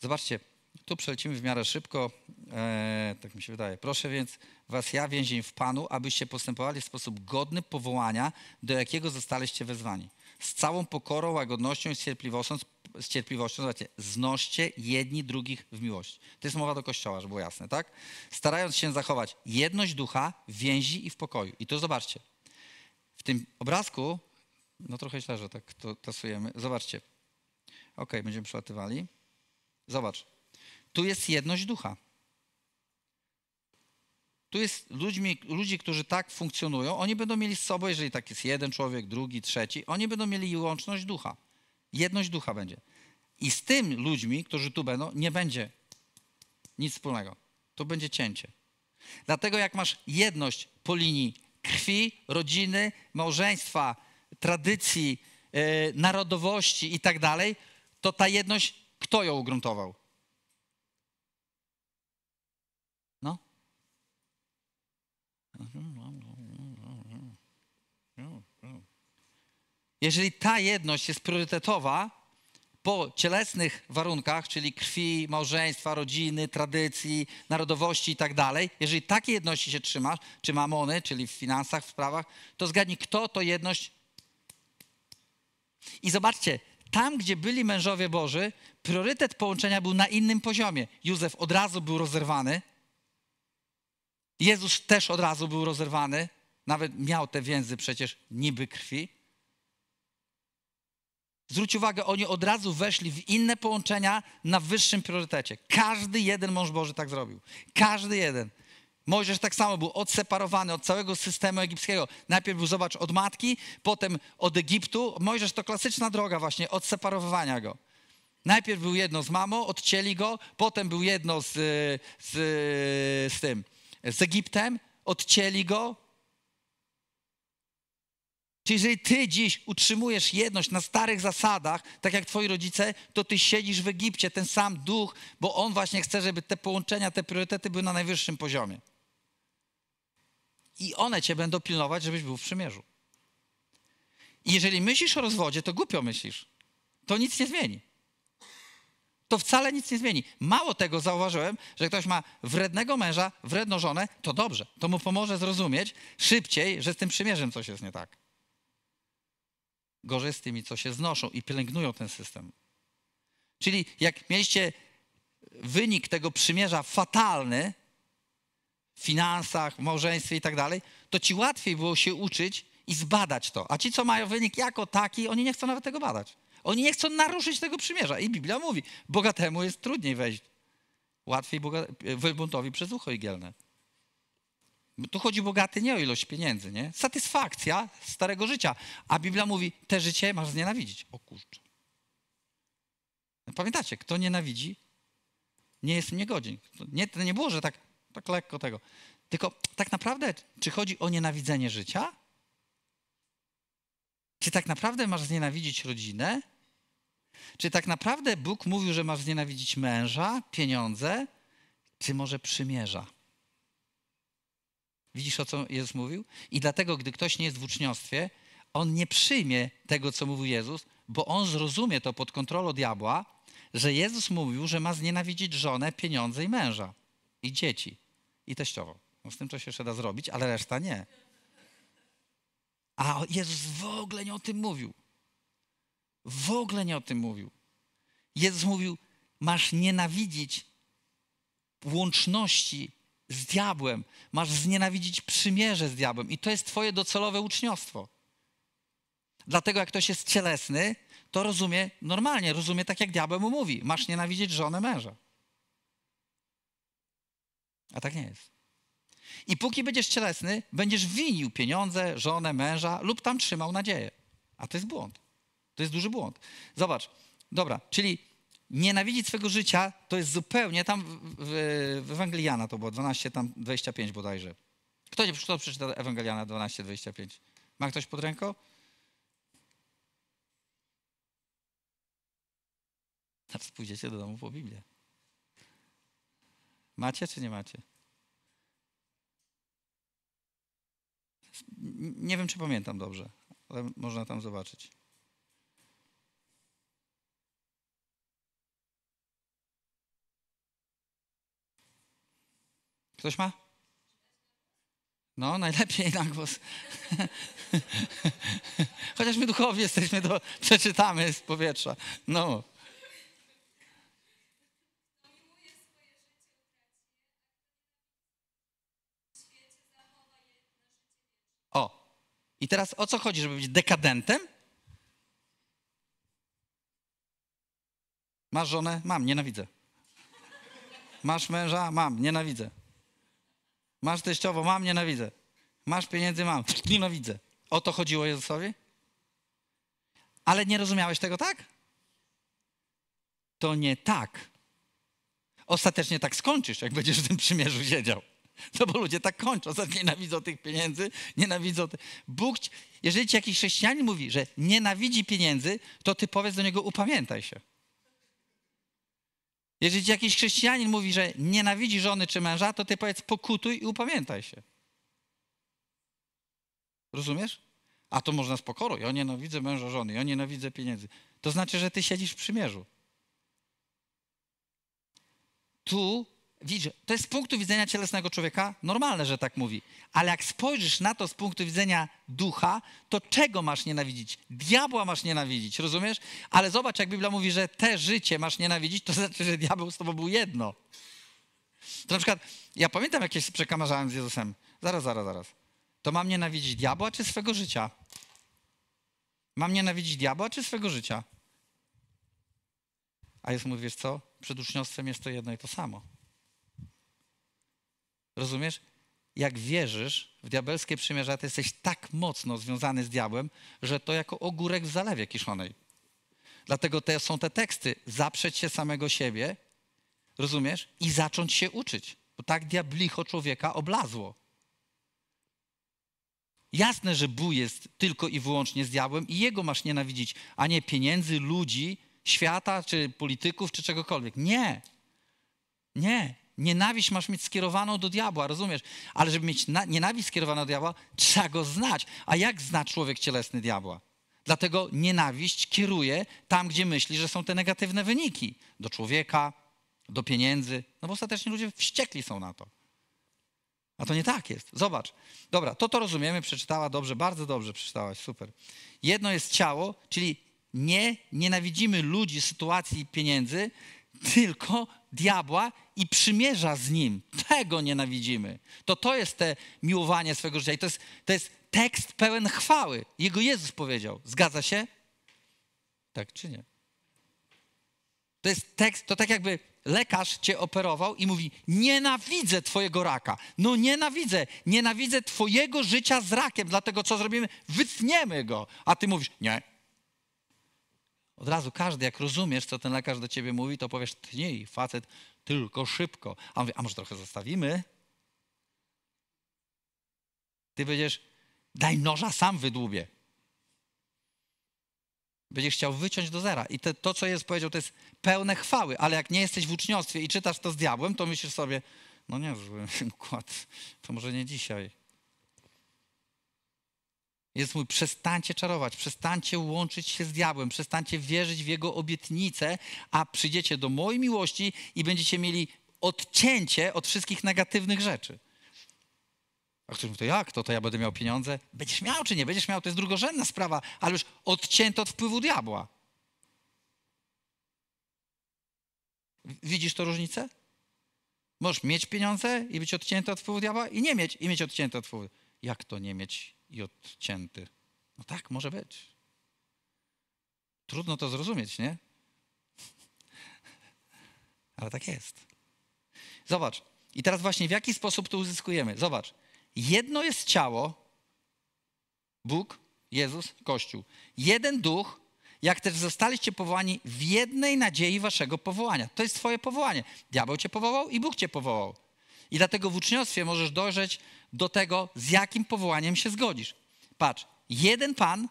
Speaker 1: Zobaczcie, tu przelecimy w miarę szybko, e, tak mi się wydaje. Proszę więc was ja, więzień w Panu, abyście postępowali w sposób godny powołania, do jakiego zostaliście wezwani. Z całą pokorą, łagodnością i cierpliwością, z cierpliwością. Zobaczcie, znoście jedni drugich w miłości. To jest mowa do Kościoła, żeby było jasne, tak? Starając się zachować jedność ducha, więzi i w pokoju. I to zobaczcie. W tym obrazku, no trochę źle, że tak to tasujemy. Zobaczcie. Ok, będziemy przelatywali. Zobacz. Tu jest jedność ducha. Tu jest ludźmi, ludzi, którzy tak funkcjonują, oni będą mieli z sobą, jeżeli tak jest jeden człowiek, drugi, trzeci, oni będą mieli łączność ducha. Jedność ducha będzie. I z tym ludźmi, którzy tu będą, nie będzie nic wspólnego. To będzie cięcie. Dlatego jak masz jedność po linii krwi, rodziny, małżeństwa, tradycji, yy, narodowości i tak dalej, to ta jedność, kto ją ugruntował? No. Mhm. Jeżeli ta jedność jest priorytetowa, po cielesnych warunkach, czyli krwi, małżeństwa, rodziny, tradycji, narodowości i tak dalej, jeżeli takiej jedności się trzymasz, czy mamony, czyli w finansach, w sprawach, to zgadnij, kto to jedność. I zobaczcie, tam, gdzie byli mężowie Boży, priorytet połączenia był na innym poziomie. Józef od razu był rozerwany. Jezus też od razu był rozerwany. Nawet miał te więzy przecież niby krwi Zwróć uwagę, oni od razu weszli w inne połączenia na wyższym priorytecie. Każdy jeden mąż Boży tak zrobił. Każdy jeden. Mojżesz tak samo był odseparowany od całego systemu egipskiego. Najpierw był, zobacz, od matki, potem od Egiptu. Mojżesz to klasyczna droga właśnie odseparowywania go. Najpierw był jedno z mamą, odcięli go, potem był jedno z, z, z tym, z Egiptem, odcięli go, Czyli jeżeli ty dziś utrzymujesz jedność na starych zasadach, tak jak twoi rodzice, to ty siedzisz w Egipcie, ten sam duch, bo on właśnie chce, żeby te połączenia, te priorytety były na najwyższym poziomie. I one cię będą pilnować, żebyś był w przymierzu. I jeżeli myślisz o rozwodzie, to głupio myślisz. To nic nie zmieni. To wcale nic nie zmieni. Mało tego zauważyłem, że ktoś ma wrednego męża, wredną żonę, to dobrze. To mu pomoże zrozumieć szybciej, że z tym przymierzem coś jest nie tak gorzej z tymi, co się znoszą i pielęgnują ten system. Czyli jak mieliście wynik tego przymierza fatalny w finansach, w małżeństwie i tak dalej, to ci łatwiej było się uczyć i zbadać to. A ci, co mają wynik jako taki, oni nie chcą nawet tego badać. Oni nie chcą naruszyć tego przymierza. I Biblia mówi, bogatemu jest trudniej wejść. Łatwiej wybuntowi przez ucho igielne. Bo tu chodzi bogaty nie o ilość pieniędzy, nie? Satysfakcja starego życia. A Biblia mówi, te życie masz znienawidzić. O kurczę. No pamiętacie, kto nienawidzi, nie jest niegodzin. Nie, to nie było, że tak, tak lekko tego. Tylko tak naprawdę, czy chodzi o nienawidzenie życia? Czy tak naprawdę masz znienawidzić rodzinę? Czy tak naprawdę Bóg mówił, że masz znienawidzić męża, pieniądze? Czy może przymierza? Widzisz, o co Jezus mówił? I dlatego, gdy ktoś nie jest w uczniostwie, on nie przyjmie tego, co mówił Jezus, bo on zrozumie to pod kontrolą diabła, że Jezus mówił, że ma znienawidzić żonę, pieniądze i męża, i dzieci, i teściowo. No z tym to się jeszcze da zrobić, ale reszta nie. A Jezus w ogóle nie o tym mówił. W ogóle nie o tym mówił. Jezus mówił, masz nienawidzić łączności z diabłem, masz znienawidzić przymierze z diabłem i to jest twoje docelowe uczniostwo. Dlatego jak ktoś jest cielesny, to rozumie normalnie, rozumie tak jak diabeł mu mówi, masz nienawidzić żonę męża. A tak nie jest. I póki będziesz cielesny, będziesz winił pieniądze, żonę, męża lub tam trzymał nadzieję. A to jest błąd. To jest duży błąd. Zobacz, dobra, czyli nienawidzić swego życia, to jest zupełnie, tam w, w Ewangelii Jana to było, 12, tam 25 bodajże. Kto, nie, kto przeczyta Ewangeliana Jana 12, 25? Ma ktoś pod ręką? Teraz pójdziecie do domu po Biblię. Macie czy nie macie? Nie wiem, czy pamiętam dobrze, ale można tam zobaczyć. Ktoś ma? No, najlepiej na głos. Chociaż my duchowi jesteśmy, to przeczytamy z powietrza. No. O. I teraz o co chodzi, żeby być dekadentem? Masz żonę? Mam, nienawidzę. Masz męża? Mam, nienawidzę. Masz teściowo, mam, nienawidzę. Masz pieniędzy, mam, nienawidzę. O to chodziło Jezusowi? Ale nie rozumiałeś tego tak? To nie tak. Ostatecznie tak skończysz, jak będziesz w tym przymierzu siedział. No bo ludzie tak kończą, za nienawidzą tych pieniędzy, nienawidzą tych... Bóg, jeżeli ci jakiś chrześcijanin mówi, że nienawidzi pieniędzy, to ty powiedz do niego upamiętaj się. Jeżeli jakiś chrześcijanin mówi, że nienawidzi żony czy męża, to ty powiedz pokutuj i upamiętaj się. Rozumiesz? A to można z pokoru. Ja nienawidzę męża żony, ja nienawidzę pieniędzy. To znaczy, że ty siedzisz w przymierzu. Tu Widzisz, to jest z punktu widzenia cielesnego człowieka normalne, że tak mówi. Ale jak spojrzysz na to z punktu widzenia ducha, to czego masz nienawidzić? Diabła masz nienawidzić, rozumiesz? Ale zobacz, jak Biblia mówi, że te życie masz nienawidzić, to znaczy, że diabeł z tobą był jedno. To na przykład, ja pamiętam jakieś przekamarzałem z Jezusem. Zaraz, zaraz, zaraz. To mam nienawidzić diabła czy swego życia? Mam nienawidzić diabła czy swego życia? A Jezus mówi, wiesz co? Przed uczniostwem jest to jedno i to samo. Rozumiesz? Jak wierzysz w diabelskie przymierza, to jesteś tak mocno związany z diabłem, że to jako ogórek w zalewie kiszonej. Dlatego te są te teksty. Zaprzeć się samego siebie, rozumiesz? I zacząć się uczyć. Bo tak diablicho człowieka oblazło. Jasne, że bój jest tylko i wyłącznie z diabłem i jego masz nienawidzić, a nie pieniędzy, ludzi, świata, czy polityków, czy czegokolwiek. Nie. Nie. Nienawiść masz mieć skierowaną do diabła, rozumiesz? Ale żeby mieć na, nienawiść skierowaną do diabła, trzeba go znać. A jak zna człowiek cielesny diabła? Dlatego nienawiść kieruje tam, gdzie myśli, że są te negatywne wyniki. Do człowieka, do pieniędzy. No bo ostatecznie ludzie wściekli są na to. A to nie tak jest. Zobacz. Dobra, to to rozumiemy, przeczytała dobrze, bardzo dobrze przeczytałaś, super. Jedno jest ciało, czyli nie nienawidzimy ludzi, sytuacji, pieniędzy, tylko diabła i przymierza z Nim. Tego nienawidzimy. To to jest te miłowanie swojego życia. I to jest, to jest tekst pełen chwały. Jego Jezus powiedział. Zgadza się? Tak czy nie? To jest tekst, to tak jakby lekarz cię operował i mówi: Nienawidzę twojego raka. No nienawidzę, nienawidzę twojego życia z rakiem, dlatego co zrobimy? Wytniemy go. A ty mówisz: Nie, od razu każdy, jak rozumiesz, co ten lekarz do ciebie mówi, to powiesz, tnij, facet, tylko szybko. A a może trochę zostawimy? Ty będziesz, daj noża, sam wydłubię. Będziesz chciał wyciąć do zera. I te, to, co jest powiedział, to jest pełne chwały, ale jak nie jesteś w uczniostwie i czytasz to z diabłem, to myślisz sobie, no nie, układ, to może nie dzisiaj. Jezus mówi, przestańcie czarować, przestańcie łączyć się z diabłem, przestańcie wierzyć w jego obietnice, a przyjdziecie do mojej miłości i będziecie mieli odcięcie od wszystkich negatywnych rzeczy. A ktoś mówi, to jak to, to ja będę miał pieniądze? Będziesz miał czy nie będziesz miał, to jest drugorzędna sprawa, ale już odcięto od wpływu diabła. Widzisz to różnicę? Możesz mieć pieniądze i być odcięty od wpływu diabła i nie mieć, i mieć odcięte od wpływu. Jak to nie mieć i odcięty. No tak, może być. Trudno to zrozumieć, nie? Ale tak jest. Zobacz. I teraz właśnie w jaki sposób to uzyskujemy? Zobacz. Jedno jest ciało, Bóg, Jezus, Kościół. Jeden duch, jak też zostaliście powołani w jednej nadziei waszego powołania. To jest twoje powołanie. Diabeł cię powołał i Bóg cię powołał. I dlatego w uczniostwie możesz dojrzeć do tego, z jakim powołaniem się zgodzisz. Patrz, jeden Pan,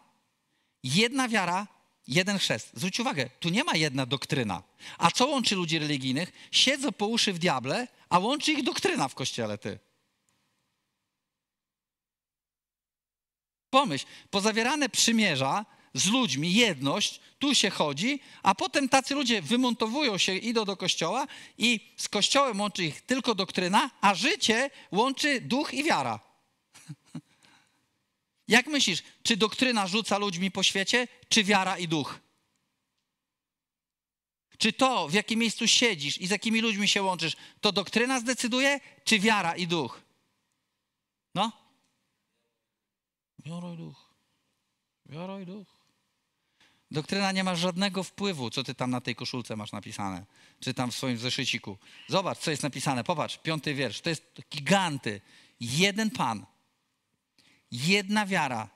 Speaker 1: jedna wiara, jeden chrzest. Zwróć uwagę, tu nie ma jedna doktryna. A co łączy ludzi religijnych? Siedzą po uszy w diable, a łączy ich doktryna w kościele, ty. Pomyśl, pozawierane przymierza z ludźmi, jedność, tu się chodzi, a potem tacy ludzie wymontowują się, idą do kościoła i z kościołem łączy ich tylko doktryna, a życie łączy duch i wiara. Jak myślisz, czy doktryna rzuca ludźmi po świecie, czy wiara i duch? Czy to, w jakim miejscu siedzisz i z jakimi ludźmi się łączysz, to doktryna zdecyduje, czy wiara i duch? No? Wiara i duch. Wiara i duch. Doktryna nie ma żadnego wpływu, co ty tam na tej koszulce masz napisane, czy tam w swoim zeszyciku. Zobacz, co jest napisane. Popatrz, piąty wiersz. To jest giganty. Jeden Pan, jedna wiara,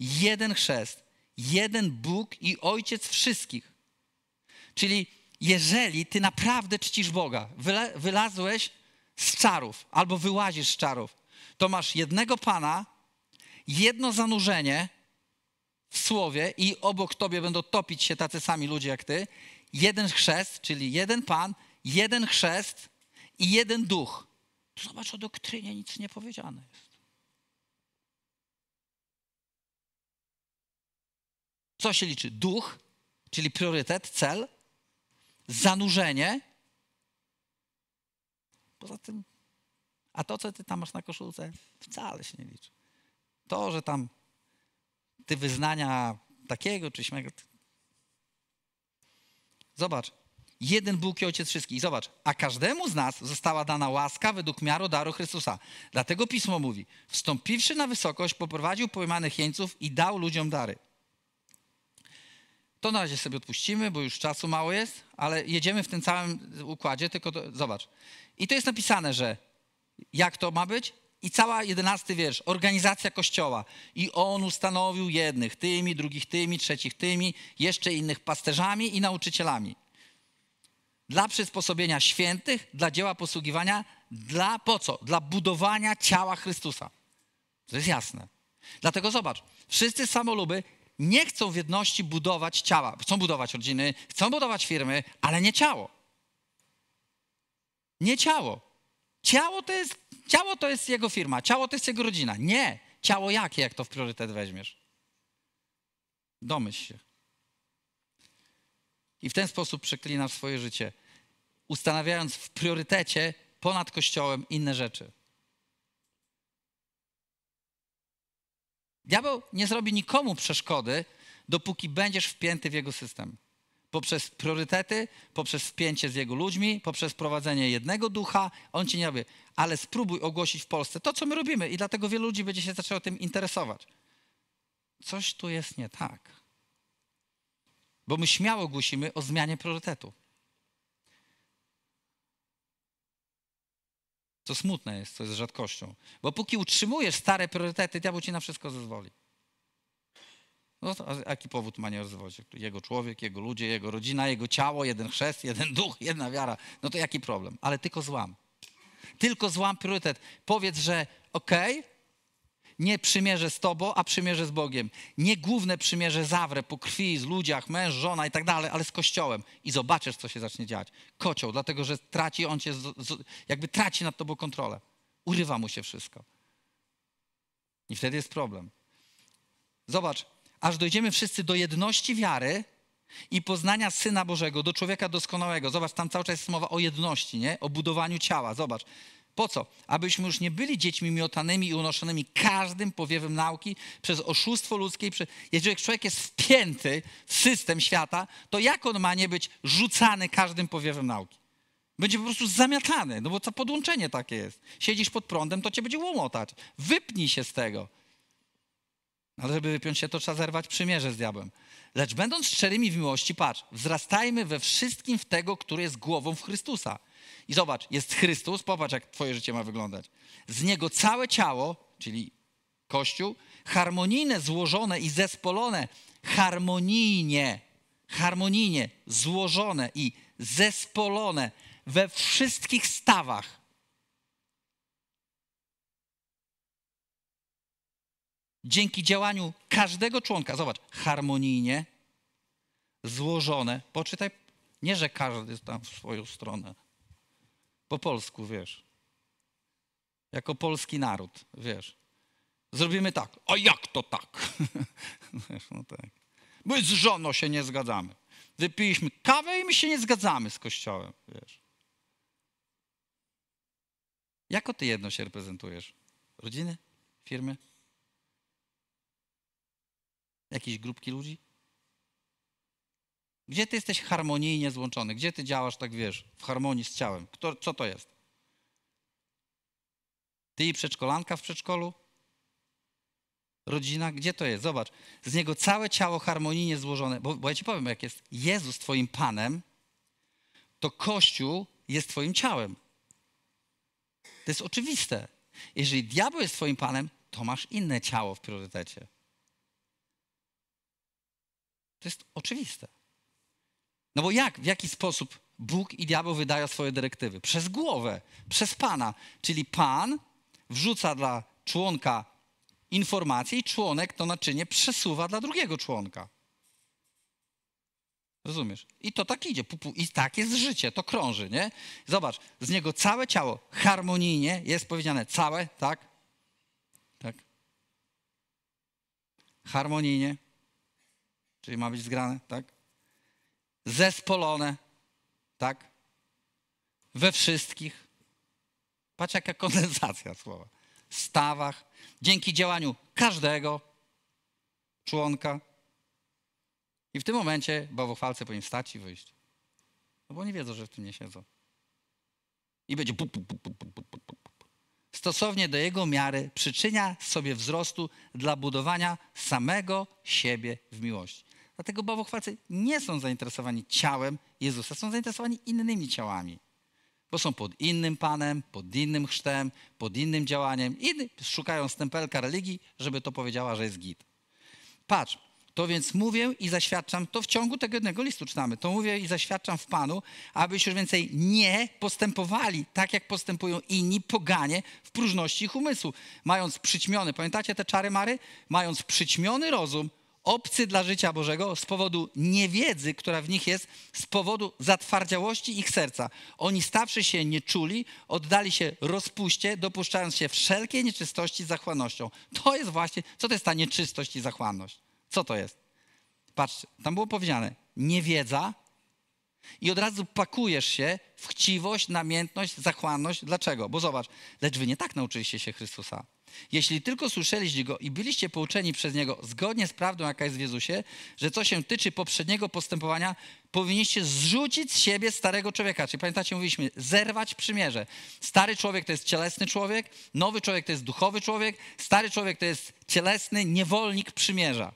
Speaker 1: jeden chrzest, jeden Bóg i Ojciec wszystkich. Czyli jeżeli ty naprawdę czcisz Boga, wyla, wylazłeś z czarów albo wyłazisz z czarów, to masz jednego Pana, jedno zanurzenie, w Słowie i obok Tobie będą topić się tacy sami ludzie jak Ty. Jeden chrzest, czyli jeden Pan, jeden chrzest i jeden duch. To zobacz, o doktrynie nic nie powiedziane jest. Co się liczy? Duch, czyli priorytet, cel, zanurzenie. Poza tym, a to, co ty tam masz na koszulce, wcale się nie liczy. To, że tam ty wyznania takiego czy śmego. Zobacz, jeden Bóg i Ojciec wszystkich. Zobacz, a każdemu z nas została dana łaska według miaru daru Chrystusa. Dlatego Pismo mówi, wstąpiwszy na wysokość, poprowadził pojmanych jeńców i dał ludziom dary. To na razie sobie odpuścimy, bo już czasu mało jest, ale jedziemy w tym całym układzie, tylko to, zobacz. I to jest napisane, że jak to ma być? I cała jedenasty wiersz, organizacja Kościoła. I on ustanowił jednych tymi, drugich tymi, trzecich tymi, jeszcze innych pasterzami i nauczycielami. Dla przysposobienia świętych, dla dzieła posługiwania, dla po co? Dla budowania ciała Chrystusa. To jest jasne. Dlatego zobacz, wszyscy samoluby nie chcą w jedności budować ciała. Chcą budować rodziny, chcą budować firmy, ale nie ciało. Nie ciało. Ciało to jest Ciało to jest jego firma, ciało to jest jego rodzina. Nie, ciało jakie, jak to w priorytet weźmiesz? Domyśl się. I w ten sposób przeklinasz swoje życie, ustanawiając w priorytecie ponad kościołem inne rzeczy. Diabeł nie zrobi nikomu przeszkody, dopóki będziesz wpięty w jego system. Poprzez priorytety, poprzez spięcie z Jego ludźmi, poprzez prowadzenie jednego ducha. On ci nie robi, ale spróbuj ogłosić w Polsce to, co my robimy. I dlatego wielu ludzi będzie się zaczęło tym interesować. Coś tu jest nie tak. Bo my śmiało głosimy o zmianie priorytetu. Co smutne jest, co jest rzadkością. Bo póki utrzymujesz stare priorytety, diabeł ci na wszystko zezwoli. No to jaki powód ma nierozwodzie? Jego człowiek, jego ludzie, jego rodzina, jego ciało, jeden chrzest, jeden duch, jedna wiara. No to jaki problem? Ale tylko złam. Tylko złam priorytet. Powiedz, że okej, okay, nie przymierzę z Tobą, a przymierzę z Bogiem. Nie główne przymierze zawrę po krwi, z ludziach, męż, żona i tak dalej, ale z Kościołem. I zobaczysz, co się zacznie dziać. Kocioł, dlatego że traci on Cię, jakby traci nad Tobą kontrolę. Urywa mu się wszystko. I wtedy jest problem. Zobacz, aż dojdziemy wszyscy do jedności wiary i poznania Syna Bożego, do człowieka doskonałego. Zobacz, tam cały czas jest mowa o jedności, nie? o budowaniu ciała. Zobacz. Po co? Abyśmy już nie byli dziećmi miotanymi i unoszonymi każdym powiewem nauki przez oszustwo ludzkie. Jeżeli człowiek jest wpięty w system świata, to jak on ma nie być rzucany każdym powiewem nauki? Będzie po prostu zamiatany, no bo to podłączenie takie jest. Siedzisz pod prądem, to cię będzie łomotać. Wypnij się z tego. Ale żeby wypiąć się, to trzeba zerwać przymierze z diabłem. Lecz będąc szczerymi w miłości, patrz, wzrastajmy we wszystkim w tego, który jest głową w Chrystusa. I zobacz, jest Chrystus, popatrz, jak twoje życie ma wyglądać. Z niego całe ciało, czyli Kościół, harmonijne, złożone i zespolone, harmonijnie, harmonijnie, złożone i zespolone we wszystkich stawach dzięki działaniu każdego członka, zobacz, harmonijnie złożone, poczytaj, nie, że każdy tam w swoją stronę, po polsku, wiesz, jako polski naród, wiesz, zrobimy tak, a jak to tak? wiesz, no tak. My z żoną się nie zgadzamy. Wypiliśmy kawę i my się nie zgadzamy z kościołem, wiesz. Jako ty jedno się reprezentujesz? Rodziny? Firmy? jakiejś grupki ludzi? Gdzie ty jesteś harmonijnie złączony? Gdzie ty działasz, tak wiesz, w harmonii z ciałem? Kto, co to jest? Ty i przedszkolanka w przedszkolu? Rodzina? Gdzie to jest? Zobacz, z niego całe ciało harmonijnie złożone. Bo, bo ja ci powiem, jak jest Jezus twoim Panem, to Kościół jest twoim ciałem. To jest oczywiste. Jeżeli diabeł jest twoim Panem, to masz inne ciało w priorytecie. To jest oczywiste. No bo jak, w jaki sposób Bóg i diabeł wydają swoje dyrektywy? Przez głowę, przez Pana. Czyli Pan wrzuca dla członka informację i członek to naczynie przesuwa dla drugiego członka. Rozumiesz? I to tak idzie. I tak jest życie, to krąży, nie? Zobacz, z niego całe ciało harmonijnie jest powiedziane całe, tak? Tak. Harmonijnie czyli ma być zgrane, tak? Zespolone, tak? We wszystkich. Patrz jaka kondensacja słowa. Stawach. Dzięki działaniu każdego członka. I w tym momencie bałwochwalcy powinien wstać i wyjść. No bo nie wiedzą, że w tym nie siedzą. I będzie pu, pu, pu, pu, pu, pu, pu. Stosownie do jego miary przyczynia sobie wzrostu dla budowania samego siebie w miłości. Dlatego bałwochwalcy nie są zainteresowani ciałem Jezusa, są zainteresowani innymi ciałami. Bo są pod innym panem, pod innym chrztem, pod innym działaniem. i szukają stempelka religii, żeby to powiedziała, że jest git. Patrz, to więc mówię i zaświadczam, to w ciągu tego jednego listu czytamy, to mówię i zaświadczam w Panu, aby już więcej nie postępowali tak, jak postępują inni poganie w próżności ich umysłu. Mając przyćmiony, pamiętacie te czary Mary? Mając przyćmiony rozum, obcy dla życia Bożego z powodu niewiedzy, która w nich jest, z powodu zatwardziałości ich serca. Oni stawszy się nieczuli, oddali się rozpuście, dopuszczając się wszelkiej nieczystości z zachłannością. To jest właśnie, co to jest ta nieczystość i zachłanność? Co to jest? Patrzcie, tam było powiedziane niewiedza i od razu pakujesz się w chciwość, namiętność, zachłanność. Dlaczego? Bo zobacz, lecz wy nie tak nauczyliście się Chrystusa. Jeśli tylko słyszeliście Go i byliście pouczeni przez Niego zgodnie z prawdą, jaka jest w Jezusie, że co się tyczy poprzedniego postępowania, powinniście zrzucić z siebie starego człowieka. Czyli pamiętacie, mówiliśmy, zerwać przymierze. Stary człowiek to jest cielesny człowiek, nowy człowiek to jest duchowy człowiek, stary człowiek to jest cielesny niewolnik przymierza.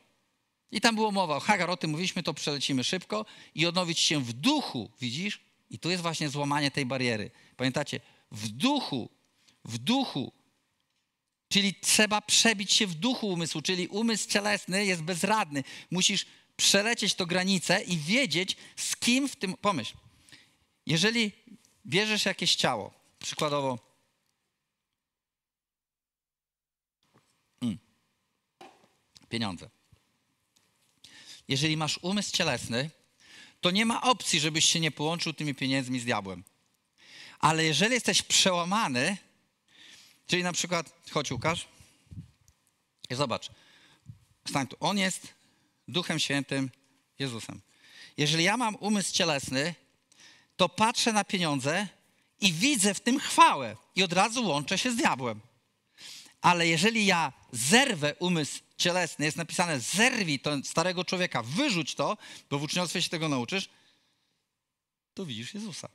Speaker 1: I tam było mowa o Hagar, o tym mówiliśmy, to przelecimy szybko i odnowić się w duchu, widzisz? I tu jest właśnie złamanie tej bariery. Pamiętacie, w duchu, w duchu Czyli trzeba przebić się w duchu umysłu, czyli umysł cielesny jest bezradny. Musisz przelecieć to granicę i wiedzieć, z kim w tym. Pomyśl, jeżeli bierzesz jakieś ciało, przykładowo. Mm, pieniądze. Jeżeli masz umysł cielesny, to nie ma opcji, żebyś się nie połączył tymi pieniędzmi z diabłem. Ale jeżeli jesteś przełamany, Czyli na przykład, chodź Łukasz i zobacz, stań tu, on jest Duchem Świętym Jezusem. Jeżeli ja mam umysł cielesny, to patrzę na pieniądze i widzę w tym chwałę i od razu łączę się z diabłem. Ale jeżeli ja zerwę umysł cielesny, jest napisane zerwij to starego człowieka, wyrzuć to, bo w uczniostwie się tego nauczysz, to widzisz Jezusa.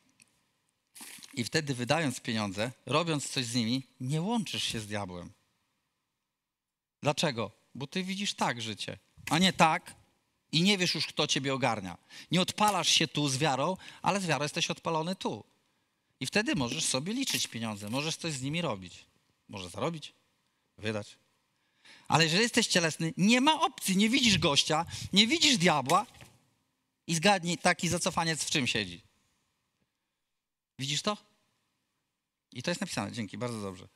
Speaker 1: I wtedy wydając pieniądze, robiąc coś z nimi, nie łączysz się z diabłem. Dlaczego? Bo ty widzisz tak życie, a nie tak i nie wiesz już, kto ciebie ogarnia. Nie odpalasz się tu z wiarą, ale z wiarą jesteś odpalony tu. I wtedy możesz sobie liczyć pieniądze, możesz coś z nimi robić. Może zarobić, wydać. Ale jeżeli jesteś cielesny, nie ma opcji, nie widzisz gościa, nie widzisz diabła i zgadnij taki zacofaniec w czym siedzi. Widzisz to? I to jest napisane. Dzięki, bardzo dobrze.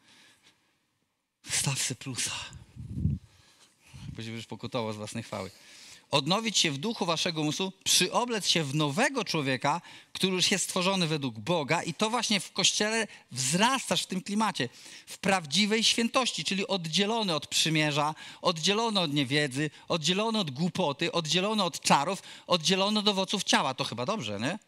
Speaker 1: Staw se plusa. Będziesz pokutował z własnej chwały. Odnowić się w duchu waszego umysłu, przyoblec się w nowego człowieka, który już jest stworzony według Boga i to właśnie w Kościele wzrastasz w tym klimacie, w prawdziwej świętości, czyli oddzielony od przymierza, oddzielony od niewiedzy, oddzielony od głupoty, oddzielony od czarów, oddzielony od owoców ciała. To chyba dobrze, nie?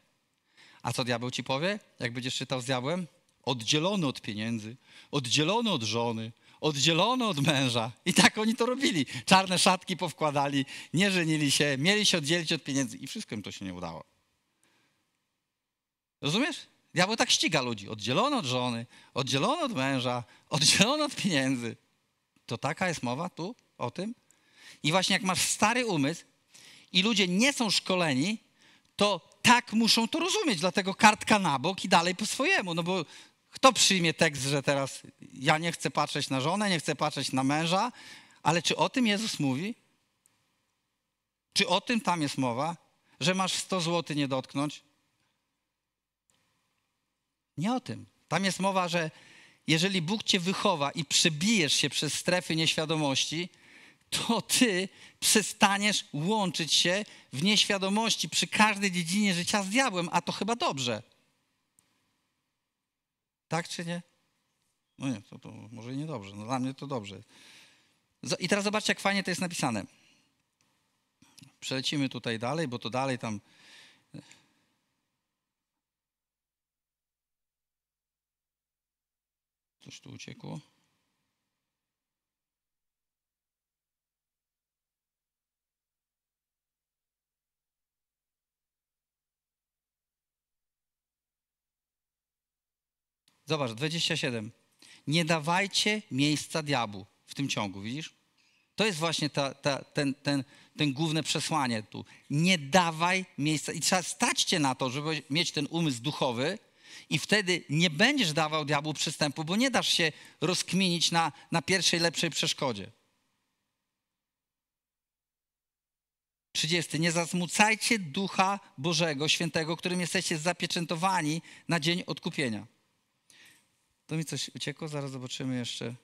Speaker 1: A co diabeł ci powie, jak będziesz czytał z diabłem? Oddzielony od pieniędzy, oddzielony od żony, oddzielony od męża. I tak oni to robili. Czarne szatki powkładali, nie żenili się, mieli się oddzielić od pieniędzy i wszystko im to się nie udało. Rozumiesz? Diabeł tak ściga ludzi. Oddzielony od żony, oddzielony od męża, oddzielony od pieniędzy. To taka jest mowa tu o tym? I właśnie jak masz stary umysł i ludzie nie są szkoleni, to tak muszą to rozumieć, dlatego kartka na bok i dalej po swojemu, no bo kto przyjmie tekst, że teraz ja nie chcę patrzeć na żonę, nie chcę patrzeć na męża, ale czy o tym Jezus mówi? Czy o tym tam jest mowa, że masz 100 zł nie dotknąć? Nie o tym. Tam jest mowa, że jeżeli Bóg cię wychowa i przebijesz się przez strefy nieświadomości, to ty przestaniesz łączyć się w nieświadomości przy każdej dziedzinie życia z diabłem, a to chyba dobrze. Tak czy nie? No nie, to, to może i niedobrze. No dla mnie to dobrze. I teraz zobaczcie, jak fajnie to jest napisane. Przelecimy tutaj dalej, bo to dalej tam. Coś tu uciekło. Zobacz, 27. Nie dawajcie miejsca diabłu w tym ciągu, widzisz? To jest właśnie ta, ta, ten, ten, ten główne przesłanie tu. Nie dawaj miejsca. I trzeba stać cię na to, żeby mieć ten umysł duchowy, i wtedy nie będziesz dawał diabłu przystępu, bo nie dasz się rozkminić na, na pierwszej lepszej przeszkodzie. 30. Nie zasmucajcie ducha Bożego, świętego, którym jesteście zapieczętowani na dzień odkupienia. To mi coś uciekło, zaraz zobaczymy jeszcze.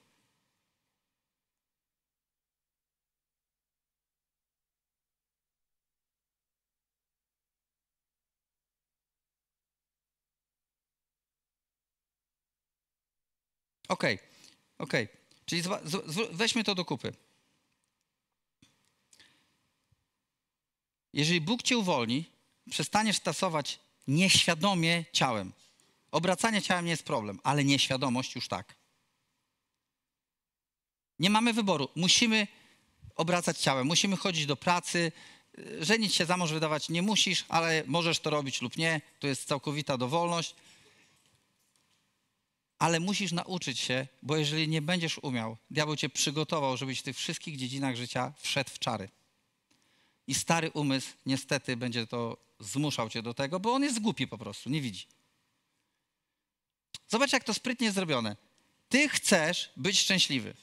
Speaker 1: Okej, okay. okej. Okay. Czyli weźmy to do kupy. Jeżeli Bóg cię uwolni, przestaniesz stosować nieświadomie ciałem. Obracanie ciałem nie jest problem, ale nieświadomość już tak. Nie mamy wyboru. Musimy obracać ciałem, musimy chodzić do pracy, y, żenić się za mąż wydawać nie musisz, ale możesz to robić lub nie. To jest całkowita dowolność. Ale musisz nauczyć się, bo jeżeli nie będziesz umiał, diabeł cię przygotował, żebyś w tych wszystkich dziedzinach życia wszedł w czary. I stary umysł niestety będzie to zmuszał cię do tego, bo on jest głupi po prostu, nie widzi. Zobacz, jak to sprytnie zrobione. Ty chcesz być szczęśliwy.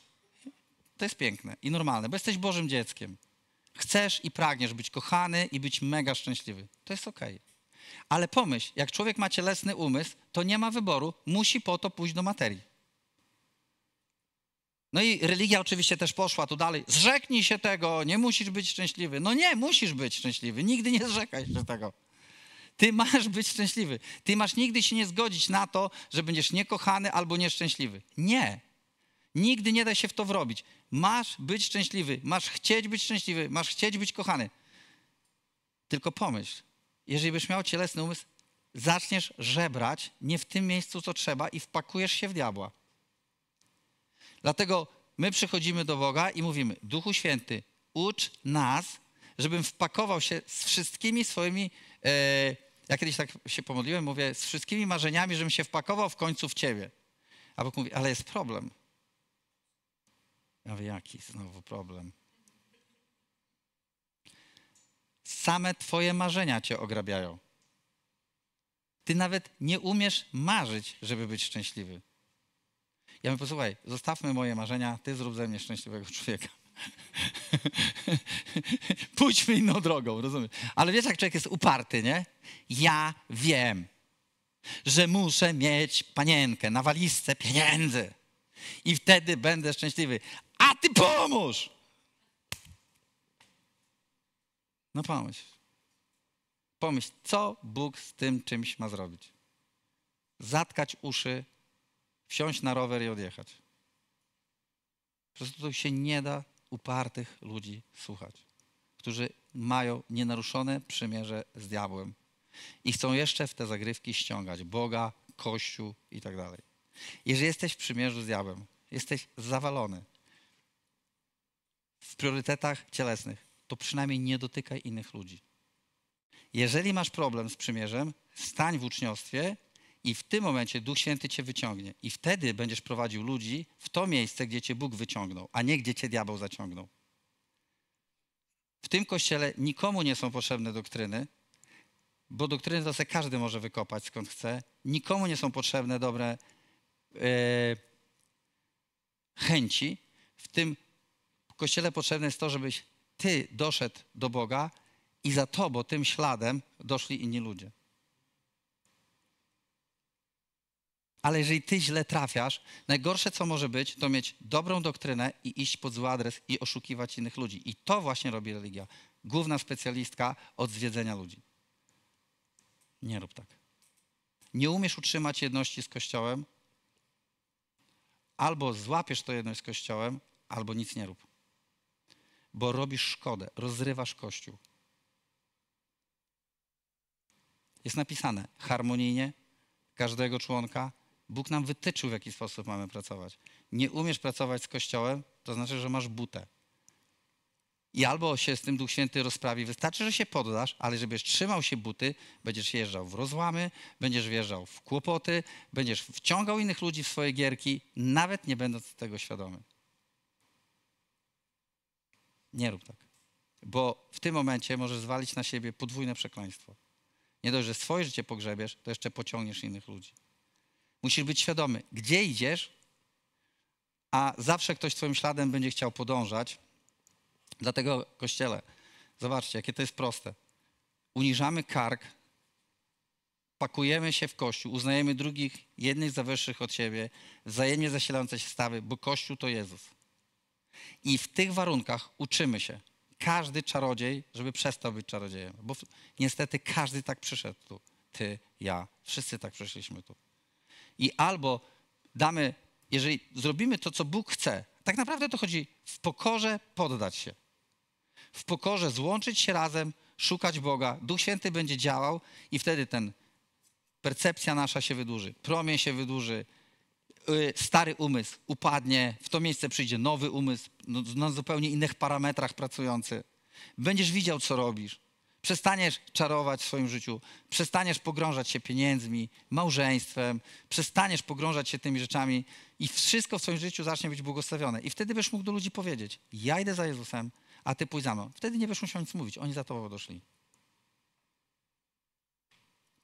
Speaker 1: To jest piękne i normalne, bo jesteś Bożym dzieckiem. Chcesz i pragniesz być kochany i być mega szczęśliwy. To jest ok. Ale pomyśl, jak człowiek ma cielesny umysł, to nie ma wyboru, musi po to pójść do materii. No i religia oczywiście też poszła tu dalej. Zrzeknij się tego, nie musisz być szczęśliwy. No nie, musisz być szczęśliwy, nigdy nie zrzekaj się tego. Ty masz być szczęśliwy. Ty masz nigdy się nie zgodzić na to, że będziesz niekochany albo nieszczęśliwy. Nie. Nigdy nie da się w to wrobić. Masz być szczęśliwy, masz chcieć być szczęśliwy, masz chcieć być kochany. Tylko pomyśl, jeżeli byś miał cielesny umysł, zaczniesz żebrać nie w tym miejscu, co trzeba i wpakujesz się w diabła. Dlatego my przychodzimy do Boga i mówimy: Duchu Święty, ucz nas, żebym wpakował się z wszystkimi swoimi e, ja kiedyś tak się pomodliłem, mówię, z wszystkimi marzeniami, żebym się wpakował w końcu w ciebie. A Bóg mówi, ale jest problem. Ja mówię, jaki znowu problem? Same twoje marzenia cię ograbiają. Ty nawet nie umiesz marzyć, żeby być szczęśliwy. Ja mówię, posłuchaj, zostawmy moje marzenia, ty zrób ze mnie szczęśliwego człowieka. Pójdźmy inną drogą, rozumiesz? Ale wiesz, jak człowiek jest uparty, nie? Ja wiem, że muszę mieć panienkę na walizce pieniędzy i wtedy będę szczęśliwy. A ty pomóż! No pomyśl. Pomyśl, co Bóg z tym czymś ma zrobić. Zatkać uszy, wsiąść na rower i odjechać. Po prostu to się nie da upartych ludzi słuchać, którzy mają nienaruszone przymierze z diabłem i chcą jeszcze w te zagrywki ściągać Boga, Kościół i tak dalej. Jeżeli jesteś w przymierzu z diabłem, jesteś zawalony w priorytetach cielesnych, to przynajmniej nie dotykaj innych ludzi. Jeżeli masz problem z przymierzem, stań w uczniostwie i w tym momencie Duch Święty cię wyciągnie. I wtedy będziesz prowadził ludzi w to miejsce, gdzie cię Bóg wyciągnął, a nie gdzie cię diabeł zaciągnął. W tym kościele nikomu nie są potrzebne doktryny, bo doktryny to sobie każdy może wykopać skąd chce. Nikomu nie są potrzebne dobre yy, chęci. W tym kościele potrzebne jest to, żebyś ty doszedł do Boga i za to, bo tym śladem doszli inni ludzie. Ale jeżeli ty źle trafiasz, najgorsze co może być, to mieć dobrą doktrynę i iść pod zły adres i oszukiwać innych ludzi. I to właśnie robi religia. Główna specjalistka od zwiedzenia ludzi. Nie rób tak. Nie umiesz utrzymać jedności z Kościołem, albo złapiesz to jedność z Kościołem, albo nic nie rób. Bo robisz szkodę, rozrywasz Kościół. Jest napisane harmonijnie każdego członka Bóg nam wytyczył, w jaki sposób mamy pracować. Nie umiesz pracować z Kościołem, to znaczy, że masz butę. I albo się z tym Duch Święty rozprawi, wystarczy, że się poddasz, ale żebyś trzymał się buty, będziesz jeżdżał w rozłamy, będziesz wjeżdżał w kłopoty, będziesz wciągał innych ludzi w swoje gierki, nawet nie będąc tego świadomy. Nie rób tak. Bo w tym momencie możesz zwalić na siebie podwójne przekleństwo. Nie dość, że swoje życie pogrzebiesz, to jeszcze pociągniesz innych ludzi. Musisz być świadomy, gdzie idziesz, a zawsze ktoś Twoim śladem będzie chciał podążać. Dlatego, kościele, zobaczcie, jakie to jest proste. Uniżamy kark, pakujemy się w Kościół, uznajemy drugich, jednych za wyższych od siebie, wzajemnie zasilające się stawy, bo Kościół to Jezus. I w tych warunkach uczymy się. Każdy czarodziej, żeby przestał być czarodziejem. Bo niestety każdy tak przyszedł tu. Ty, ja. Wszyscy tak przyszliśmy tu i albo damy, jeżeli zrobimy to, co Bóg chce, tak naprawdę to chodzi w pokorze poddać się. W pokorze złączyć się razem, szukać Boga. Duch Święty będzie działał i wtedy ten percepcja nasza się wydłuży, promień się wydłuży, y, stary umysł upadnie, w to miejsce przyjdzie nowy umysł, no, no, na zupełnie innych parametrach pracujący. Będziesz widział, co robisz. Przestaniesz czarować w swoim życiu, przestaniesz pogrążać się pieniędzmi, małżeństwem, przestaniesz pogrążać się tymi rzeczami i wszystko w swoim życiu zacznie być błogosławione. I wtedy będziesz mógł do ludzi powiedzieć: Ja idę za Jezusem, a ty pójdź za mną. Wtedy nie będziesz musiał nic mówić, oni za tobą doszli.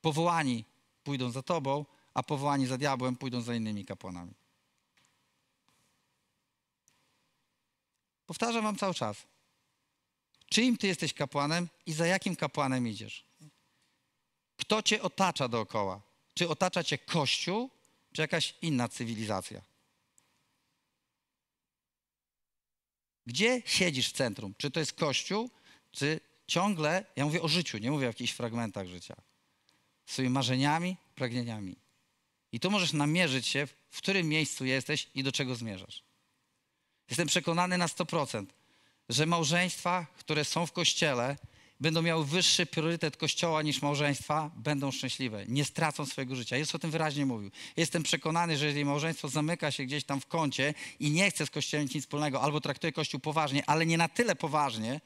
Speaker 1: Powołani pójdą za tobą, a powołani za diabłem pójdą za innymi kapłanami. Powtarzam wam cały czas czyim ty jesteś kapłanem i za jakim kapłanem idziesz. Kto cię otacza dookoła? Czy otacza cię Kościół, czy jakaś inna cywilizacja? Gdzie siedzisz w centrum? Czy to jest Kościół, czy ciągle, ja mówię o życiu, nie mówię o jakichś fragmentach życia, swoimi marzeniami, pragnieniami. I tu możesz namierzyć się, w którym miejscu jesteś i do czego zmierzasz. Jestem przekonany na 100%, że małżeństwa, które są w kościele, będą miały wyższy priorytet kościoła niż małżeństwa, będą szczęśliwe, nie stracą swojego życia. Jest o tym wyraźnie mówił. Jestem przekonany, że jeżeli małżeństwo zamyka się gdzieś tam w kącie i nie chce z kościołem nic wspólnego, albo traktuje kościół poważnie, ale nie na tyle poważnie,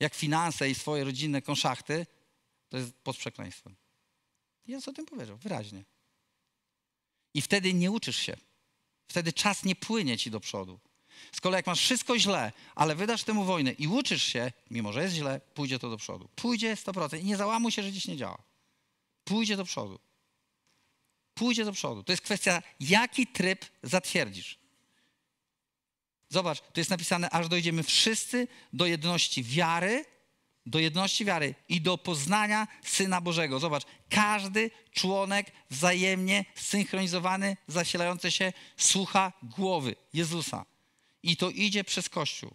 Speaker 1: jak finanse i swoje rodzinne konszachty, to jest pod przekleństwem. Jezus o tym powiedział wyraźnie. I wtedy nie uczysz się. Wtedy czas nie płynie ci do przodu. Z kolei jak masz wszystko źle, ale wydasz temu wojnę i uczysz się, mimo że jest źle, pójdzie to do przodu. Pójdzie 100%. I nie załamuj się, że dziś nie działa. Pójdzie do przodu. Pójdzie do przodu. To jest kwestia, jaki tryb zatwierdzisz. Zobacz, tu jest napisane, aż dojdziemy wszyscy do jedności wiary, do jedności wiary i do poznania Syna Bożego. Zobacz, każdy członek wzajemnie synchronizowany, zasilający się, słucha głowy Jezusa. I to idzie przez Kościół.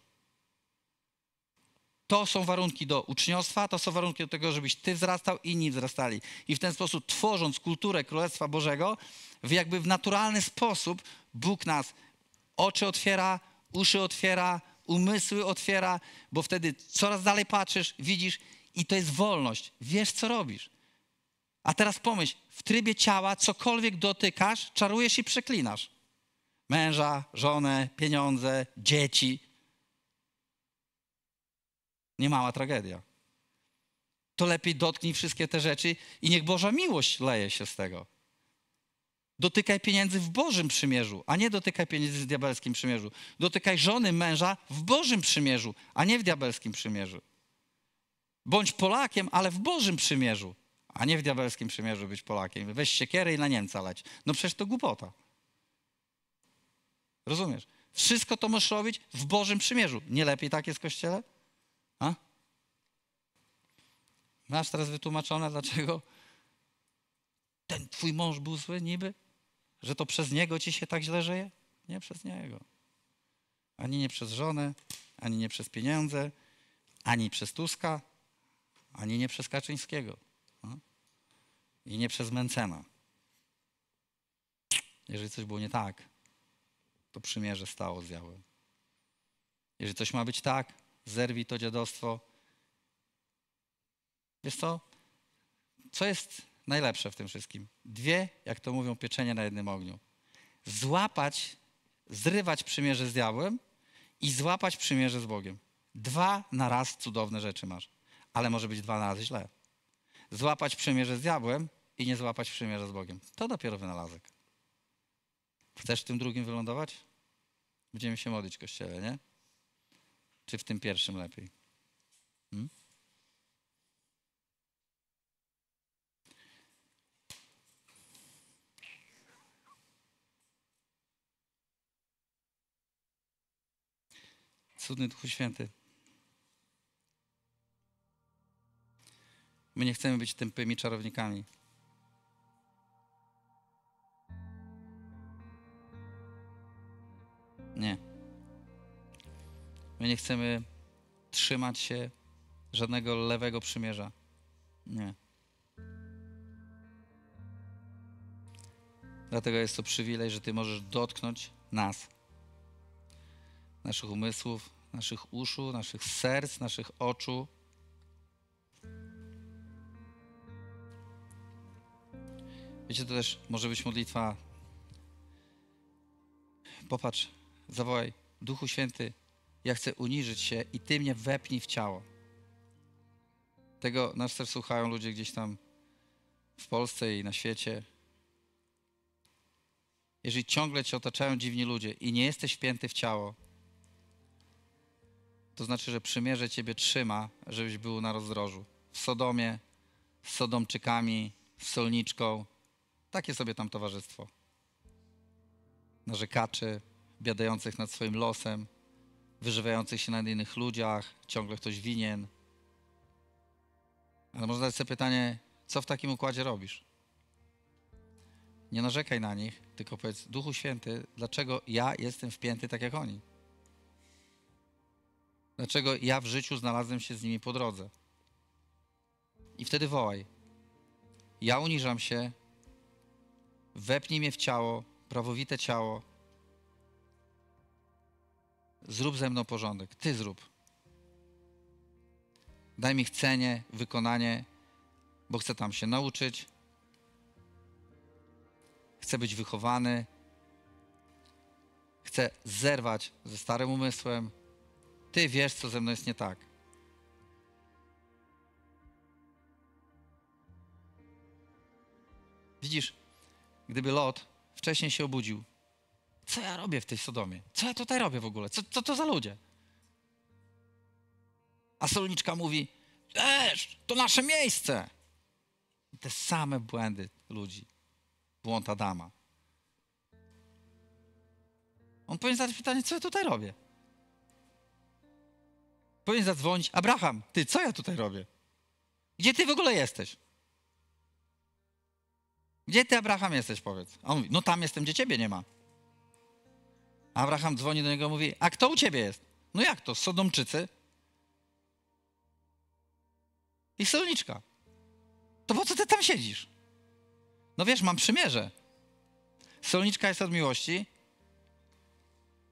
Speaker 1: To są warunki do uczniostwa, to są warunki do tego, żebyś ty wzrastał, inni wzrastali. I w ten sposób, tworząc kulturę Królestwa Bożego, w jakby w naturalny sposób Bóg nas oczy otwiera, uszy otwiera, umysły otwiera, bo wtedy coraz dalej patrzysz, widzisz i to jest wolność. Wiesz, co robisz. A teraz pomyśl, w trybie ciała cokolwiek dotykasz, czarujesz i przeklinasz męża, żonę, pieniądze, dzieci. Nie mała tragedia. To lepiej dotknij wszystkie te rzeczy i niech Boża miłość leje się z tego. Dotykaj pieniędzy w Bożym przymierzu, a nie dotykaj pieniędzy w diabelskim przymierzu. Dotykaj żony męża w Bożym przymierzu, a nie w diabelskim przymierzu. Bądź Polakiem, ale w Bożym przymierzu, a nie w diabelskim przymierzu być Polakiem. Weź siekierę i na Niemca leć. No przecież to głupota. Rozumiesz? Wszystko to możesz robić w Bożym Przymierzu. Nie lepiej tak jest w Kościele? A? Masz teraz wytłumaczone, dlaczego ten twój mąż był zły niby? Że to przez niego ci się tak źle żyje? Nie przez niego. Ani nie przez żonę, ani nie przez pieniądze, ani przez Tuska, ani nie przez Kaczyńskiego. I nie przez Mencena. Jeżeli coś było nie tak, to przymierze stało z Jahwe. Jeżeli coś ma być tak, zerwij to dziadostwo. Wiesz co? Co jest najlepsze w tym wszystkim? Dwie, jak to mówią, pieczenie na jednym ogniu. Złapać, zrywać przymierze z diabłem i złapać przymierze z Bogiem. Dwa na raz cudowne rzeczy masz, ale może być dwa na raz źle. Złapać przymierze z diabłem i nie złapać przymierze z Bogiem. To dopiero wynalazek. Chcesz w tym drugim wylądować? Będziemy się modlić w kościele, nie? Czy w tym pierwszym lepiej? Hmm? Cudny Duchu Święty. My nie chcemy być tępymi czarownikami. Nie. My nie chcemy trzymać się żadnego lewego przymierza. Nie. Dlatego jest to przywilej, że Ty możesz dotknąć nas, naszych umysłów, naszych uszu, naszych serc, naszych oczu. Wiecie, to też może być modlitwa. Popatrz, zawołaj, Duchu Święty, ja chcę uniżyć się i Ty mnie wepnij w ciało. Tego nas też słuchają ludzie gdzieś tam w Polsce i na świecie. Jeżeli ciągle Cię otaczają dziwni ludzie i nie jesteś wpięty w ciało, to znaczy, że przymierze Ciebie trzyma, żebyś był na rozdrożu. W Sodomie, z Sodomczykami, z Solniczką. Takie sobie tam towarzystwo. Narzekaczy, biadających nad swoim losem, wyżywających się na innych ludziach, ciągle ktoś winien. Ale można zadać sobie pytanie, co w takim układzie robisz? Nie narzekaj na nich, tylko powiedz, Duchu Święty, dlaczego ja jestem wpięty tak jak oni? Dlaczego ja w życiu znalazłem się z nimi po drodze? I wtedy wołaj. Ja uniżam się, wepnij mnie w ciało, prawowite ciało, zrób ze mną porządek, Ty zrób. Daj mi chcenie, wykonanie, bo chcę tam się nauczyć, chcę być wychowany, chcę zerwać ze starym umysłem. Ty wiesz, co ze mną jest nie tak. Widzisz, gdyby Lot wcześniej się obudził, co ja robię w tej Sodomie? Co ja tutaj robię w ogóle? Co, co to za ludzie? A solniczka mówi, też, to nasze miejsce. te same błędy ludzi. Błąd Adama. On powinien zadać pytanie, co ja tutaj robię? Powinien zadzwonić, Abraham, ty, co ja tutaj robię? Gdzie ty w ogóle jesteś? Gdzie ty, Abraham, jesteś, powiedz. A on mówi, no tam jestem, gdzie ciebie nie ma. Abraham dzwoni do niego i mówi, a kto u ciebie jest? No jak to, Sodomczycy? I solniczka. To po co ty tam siedzisz? No wiesz, mam przymierze. Solniczka jest od miłości,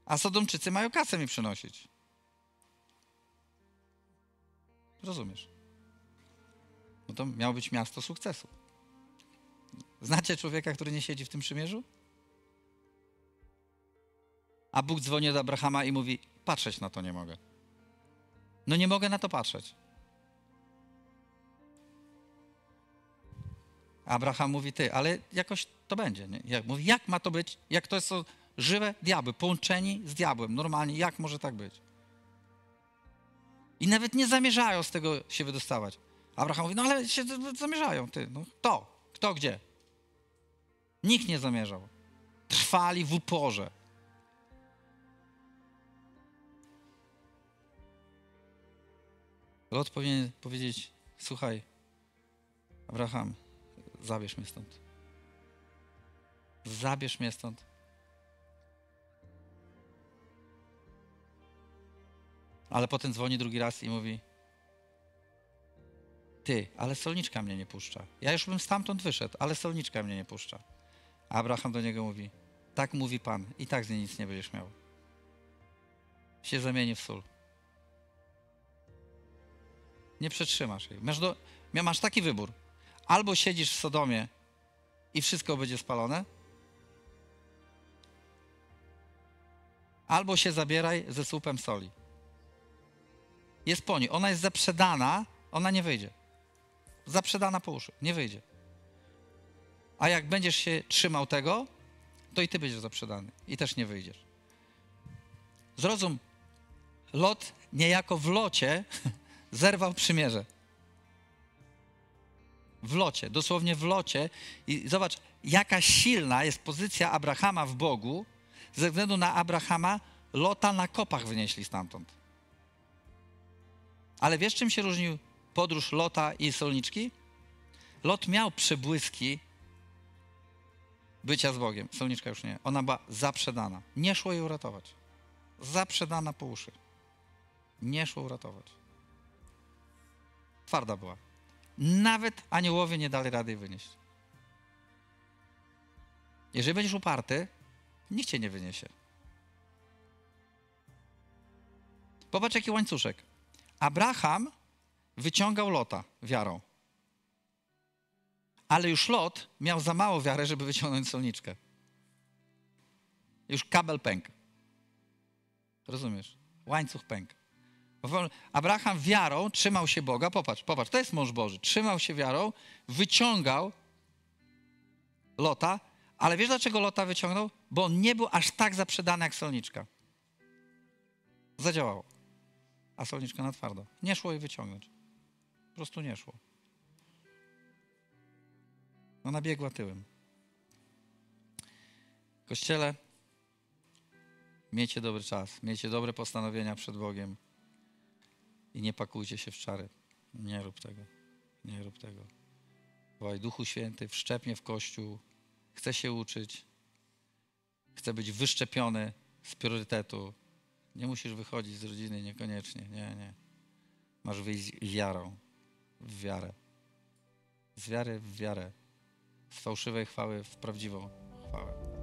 Speaker 1: a Sodomczycy mają kasę mi przynosić. Rozumiesz? No to miało być miasto sukcesu. Znacie człowieka, który nie siedzi w tym przymierzu? A Bóg dzwoni do Abrahama i mówi: Patrzeć na to nie mogę. No nie mogę na to patrzeć. Abraham mówi: Ty, ale jakoś to będzie. Nie? Jak, mówi, jak ma to być? Jak to to żywe diabły, połączeni z diabłem, normalnie, jak może tak być? I nawet nie zamierzają z tego się wydostawać. Abraham mówi: No ale się zamierzają, ty. No, kto? Kto gdzie? Nikt nie zamierzał. Trwali w uporze. Lot powinien powiedzieć: Słuchaj, Abraham, zabierz mnie stąd. Zabierz mnie stąd. Ale potem dzwoni drugi raz i mówi: Ty, ale solniczka mnie nie puszcza. Ja już bym stamtąd wyszedł, ale solniczka mnie nie puszcza. Abraham do niego mówi: Tak mówi Pan, i tak z niej nic nie będziesz miał. Się zamieni w sól. Nie przetrzymasz jej. Masz, do, masz taki wybór. Albo siedzisz w Sodomie i wszystko będzie spalone, albo się zabieraj ze słupem soli. Jest po niej. Ona jest zaprzedana, ona nie wyjdzie. Zaprzedana po uszy, nie wyjdzie. A jak będziesz się trzymał tego, to i ty będziesz zaprzedany i też nie wyjdziesz. Zrozum, lot niejako w locie zerwał przymierze. W locie, dosłownie w locie. I zobacz, jaka silna jest pozycja Abrahama w Bogu. Ze względu na Abrahama, lota na kopach wynieśli stamtąd. Ale wiesz, czym się różnił podróż lota i solniczki? Lot miał przebłyski bycia z Bogiem. Solniczka już nie. Ona była zaprzedana. Nie szło jej uratować. Zaprzedana po uszy. Nie szło uratować twarda była. Nawet aniołowie nie dali rady jej wynieść. Jeżeli będziesz uparty, nikt cię nie wyniesie. Popatrz, jaki łańcuszek. Abraham wyciągał Lota wiarą. Ale już Lot miał za mało wiary, żeby wyciągnąć solniczkę. Już kabel pękł. Rozumiesz? Łańcuch pękł. Abraham wiarą trzymał się Boga, popatrz, popatrz, to jest mąż Boży, trzymał się wiarą, wyciągał Lota, ale wiesz dlaczego Lota wyciągnął? Bo on nie był aż tak zaprzedany jak solniczka. Zadziałało. A solniczka na twardo. Nie szło jej wyciągnąć. Po prostu nie szło. Ona no, biegła tyłem. Kościele, miejcie dobry czas, miejcie dobre postanowienia przed Bogiem i nie pakujcie się w czary. Nie rób tego. Nie rób tego. Wołaj Duchu Święty, wszczepnie w Kościół, chce się uczyć, chce być wyszczepiony z priorytetu. Nie musisz wychodzić z rodziny, niekoniecznie. Nie, nie. Masz wyjść wiarą, w wiarę. Z wiary w wiarę. Z fałszywej chwały w prawdziwą chwałę.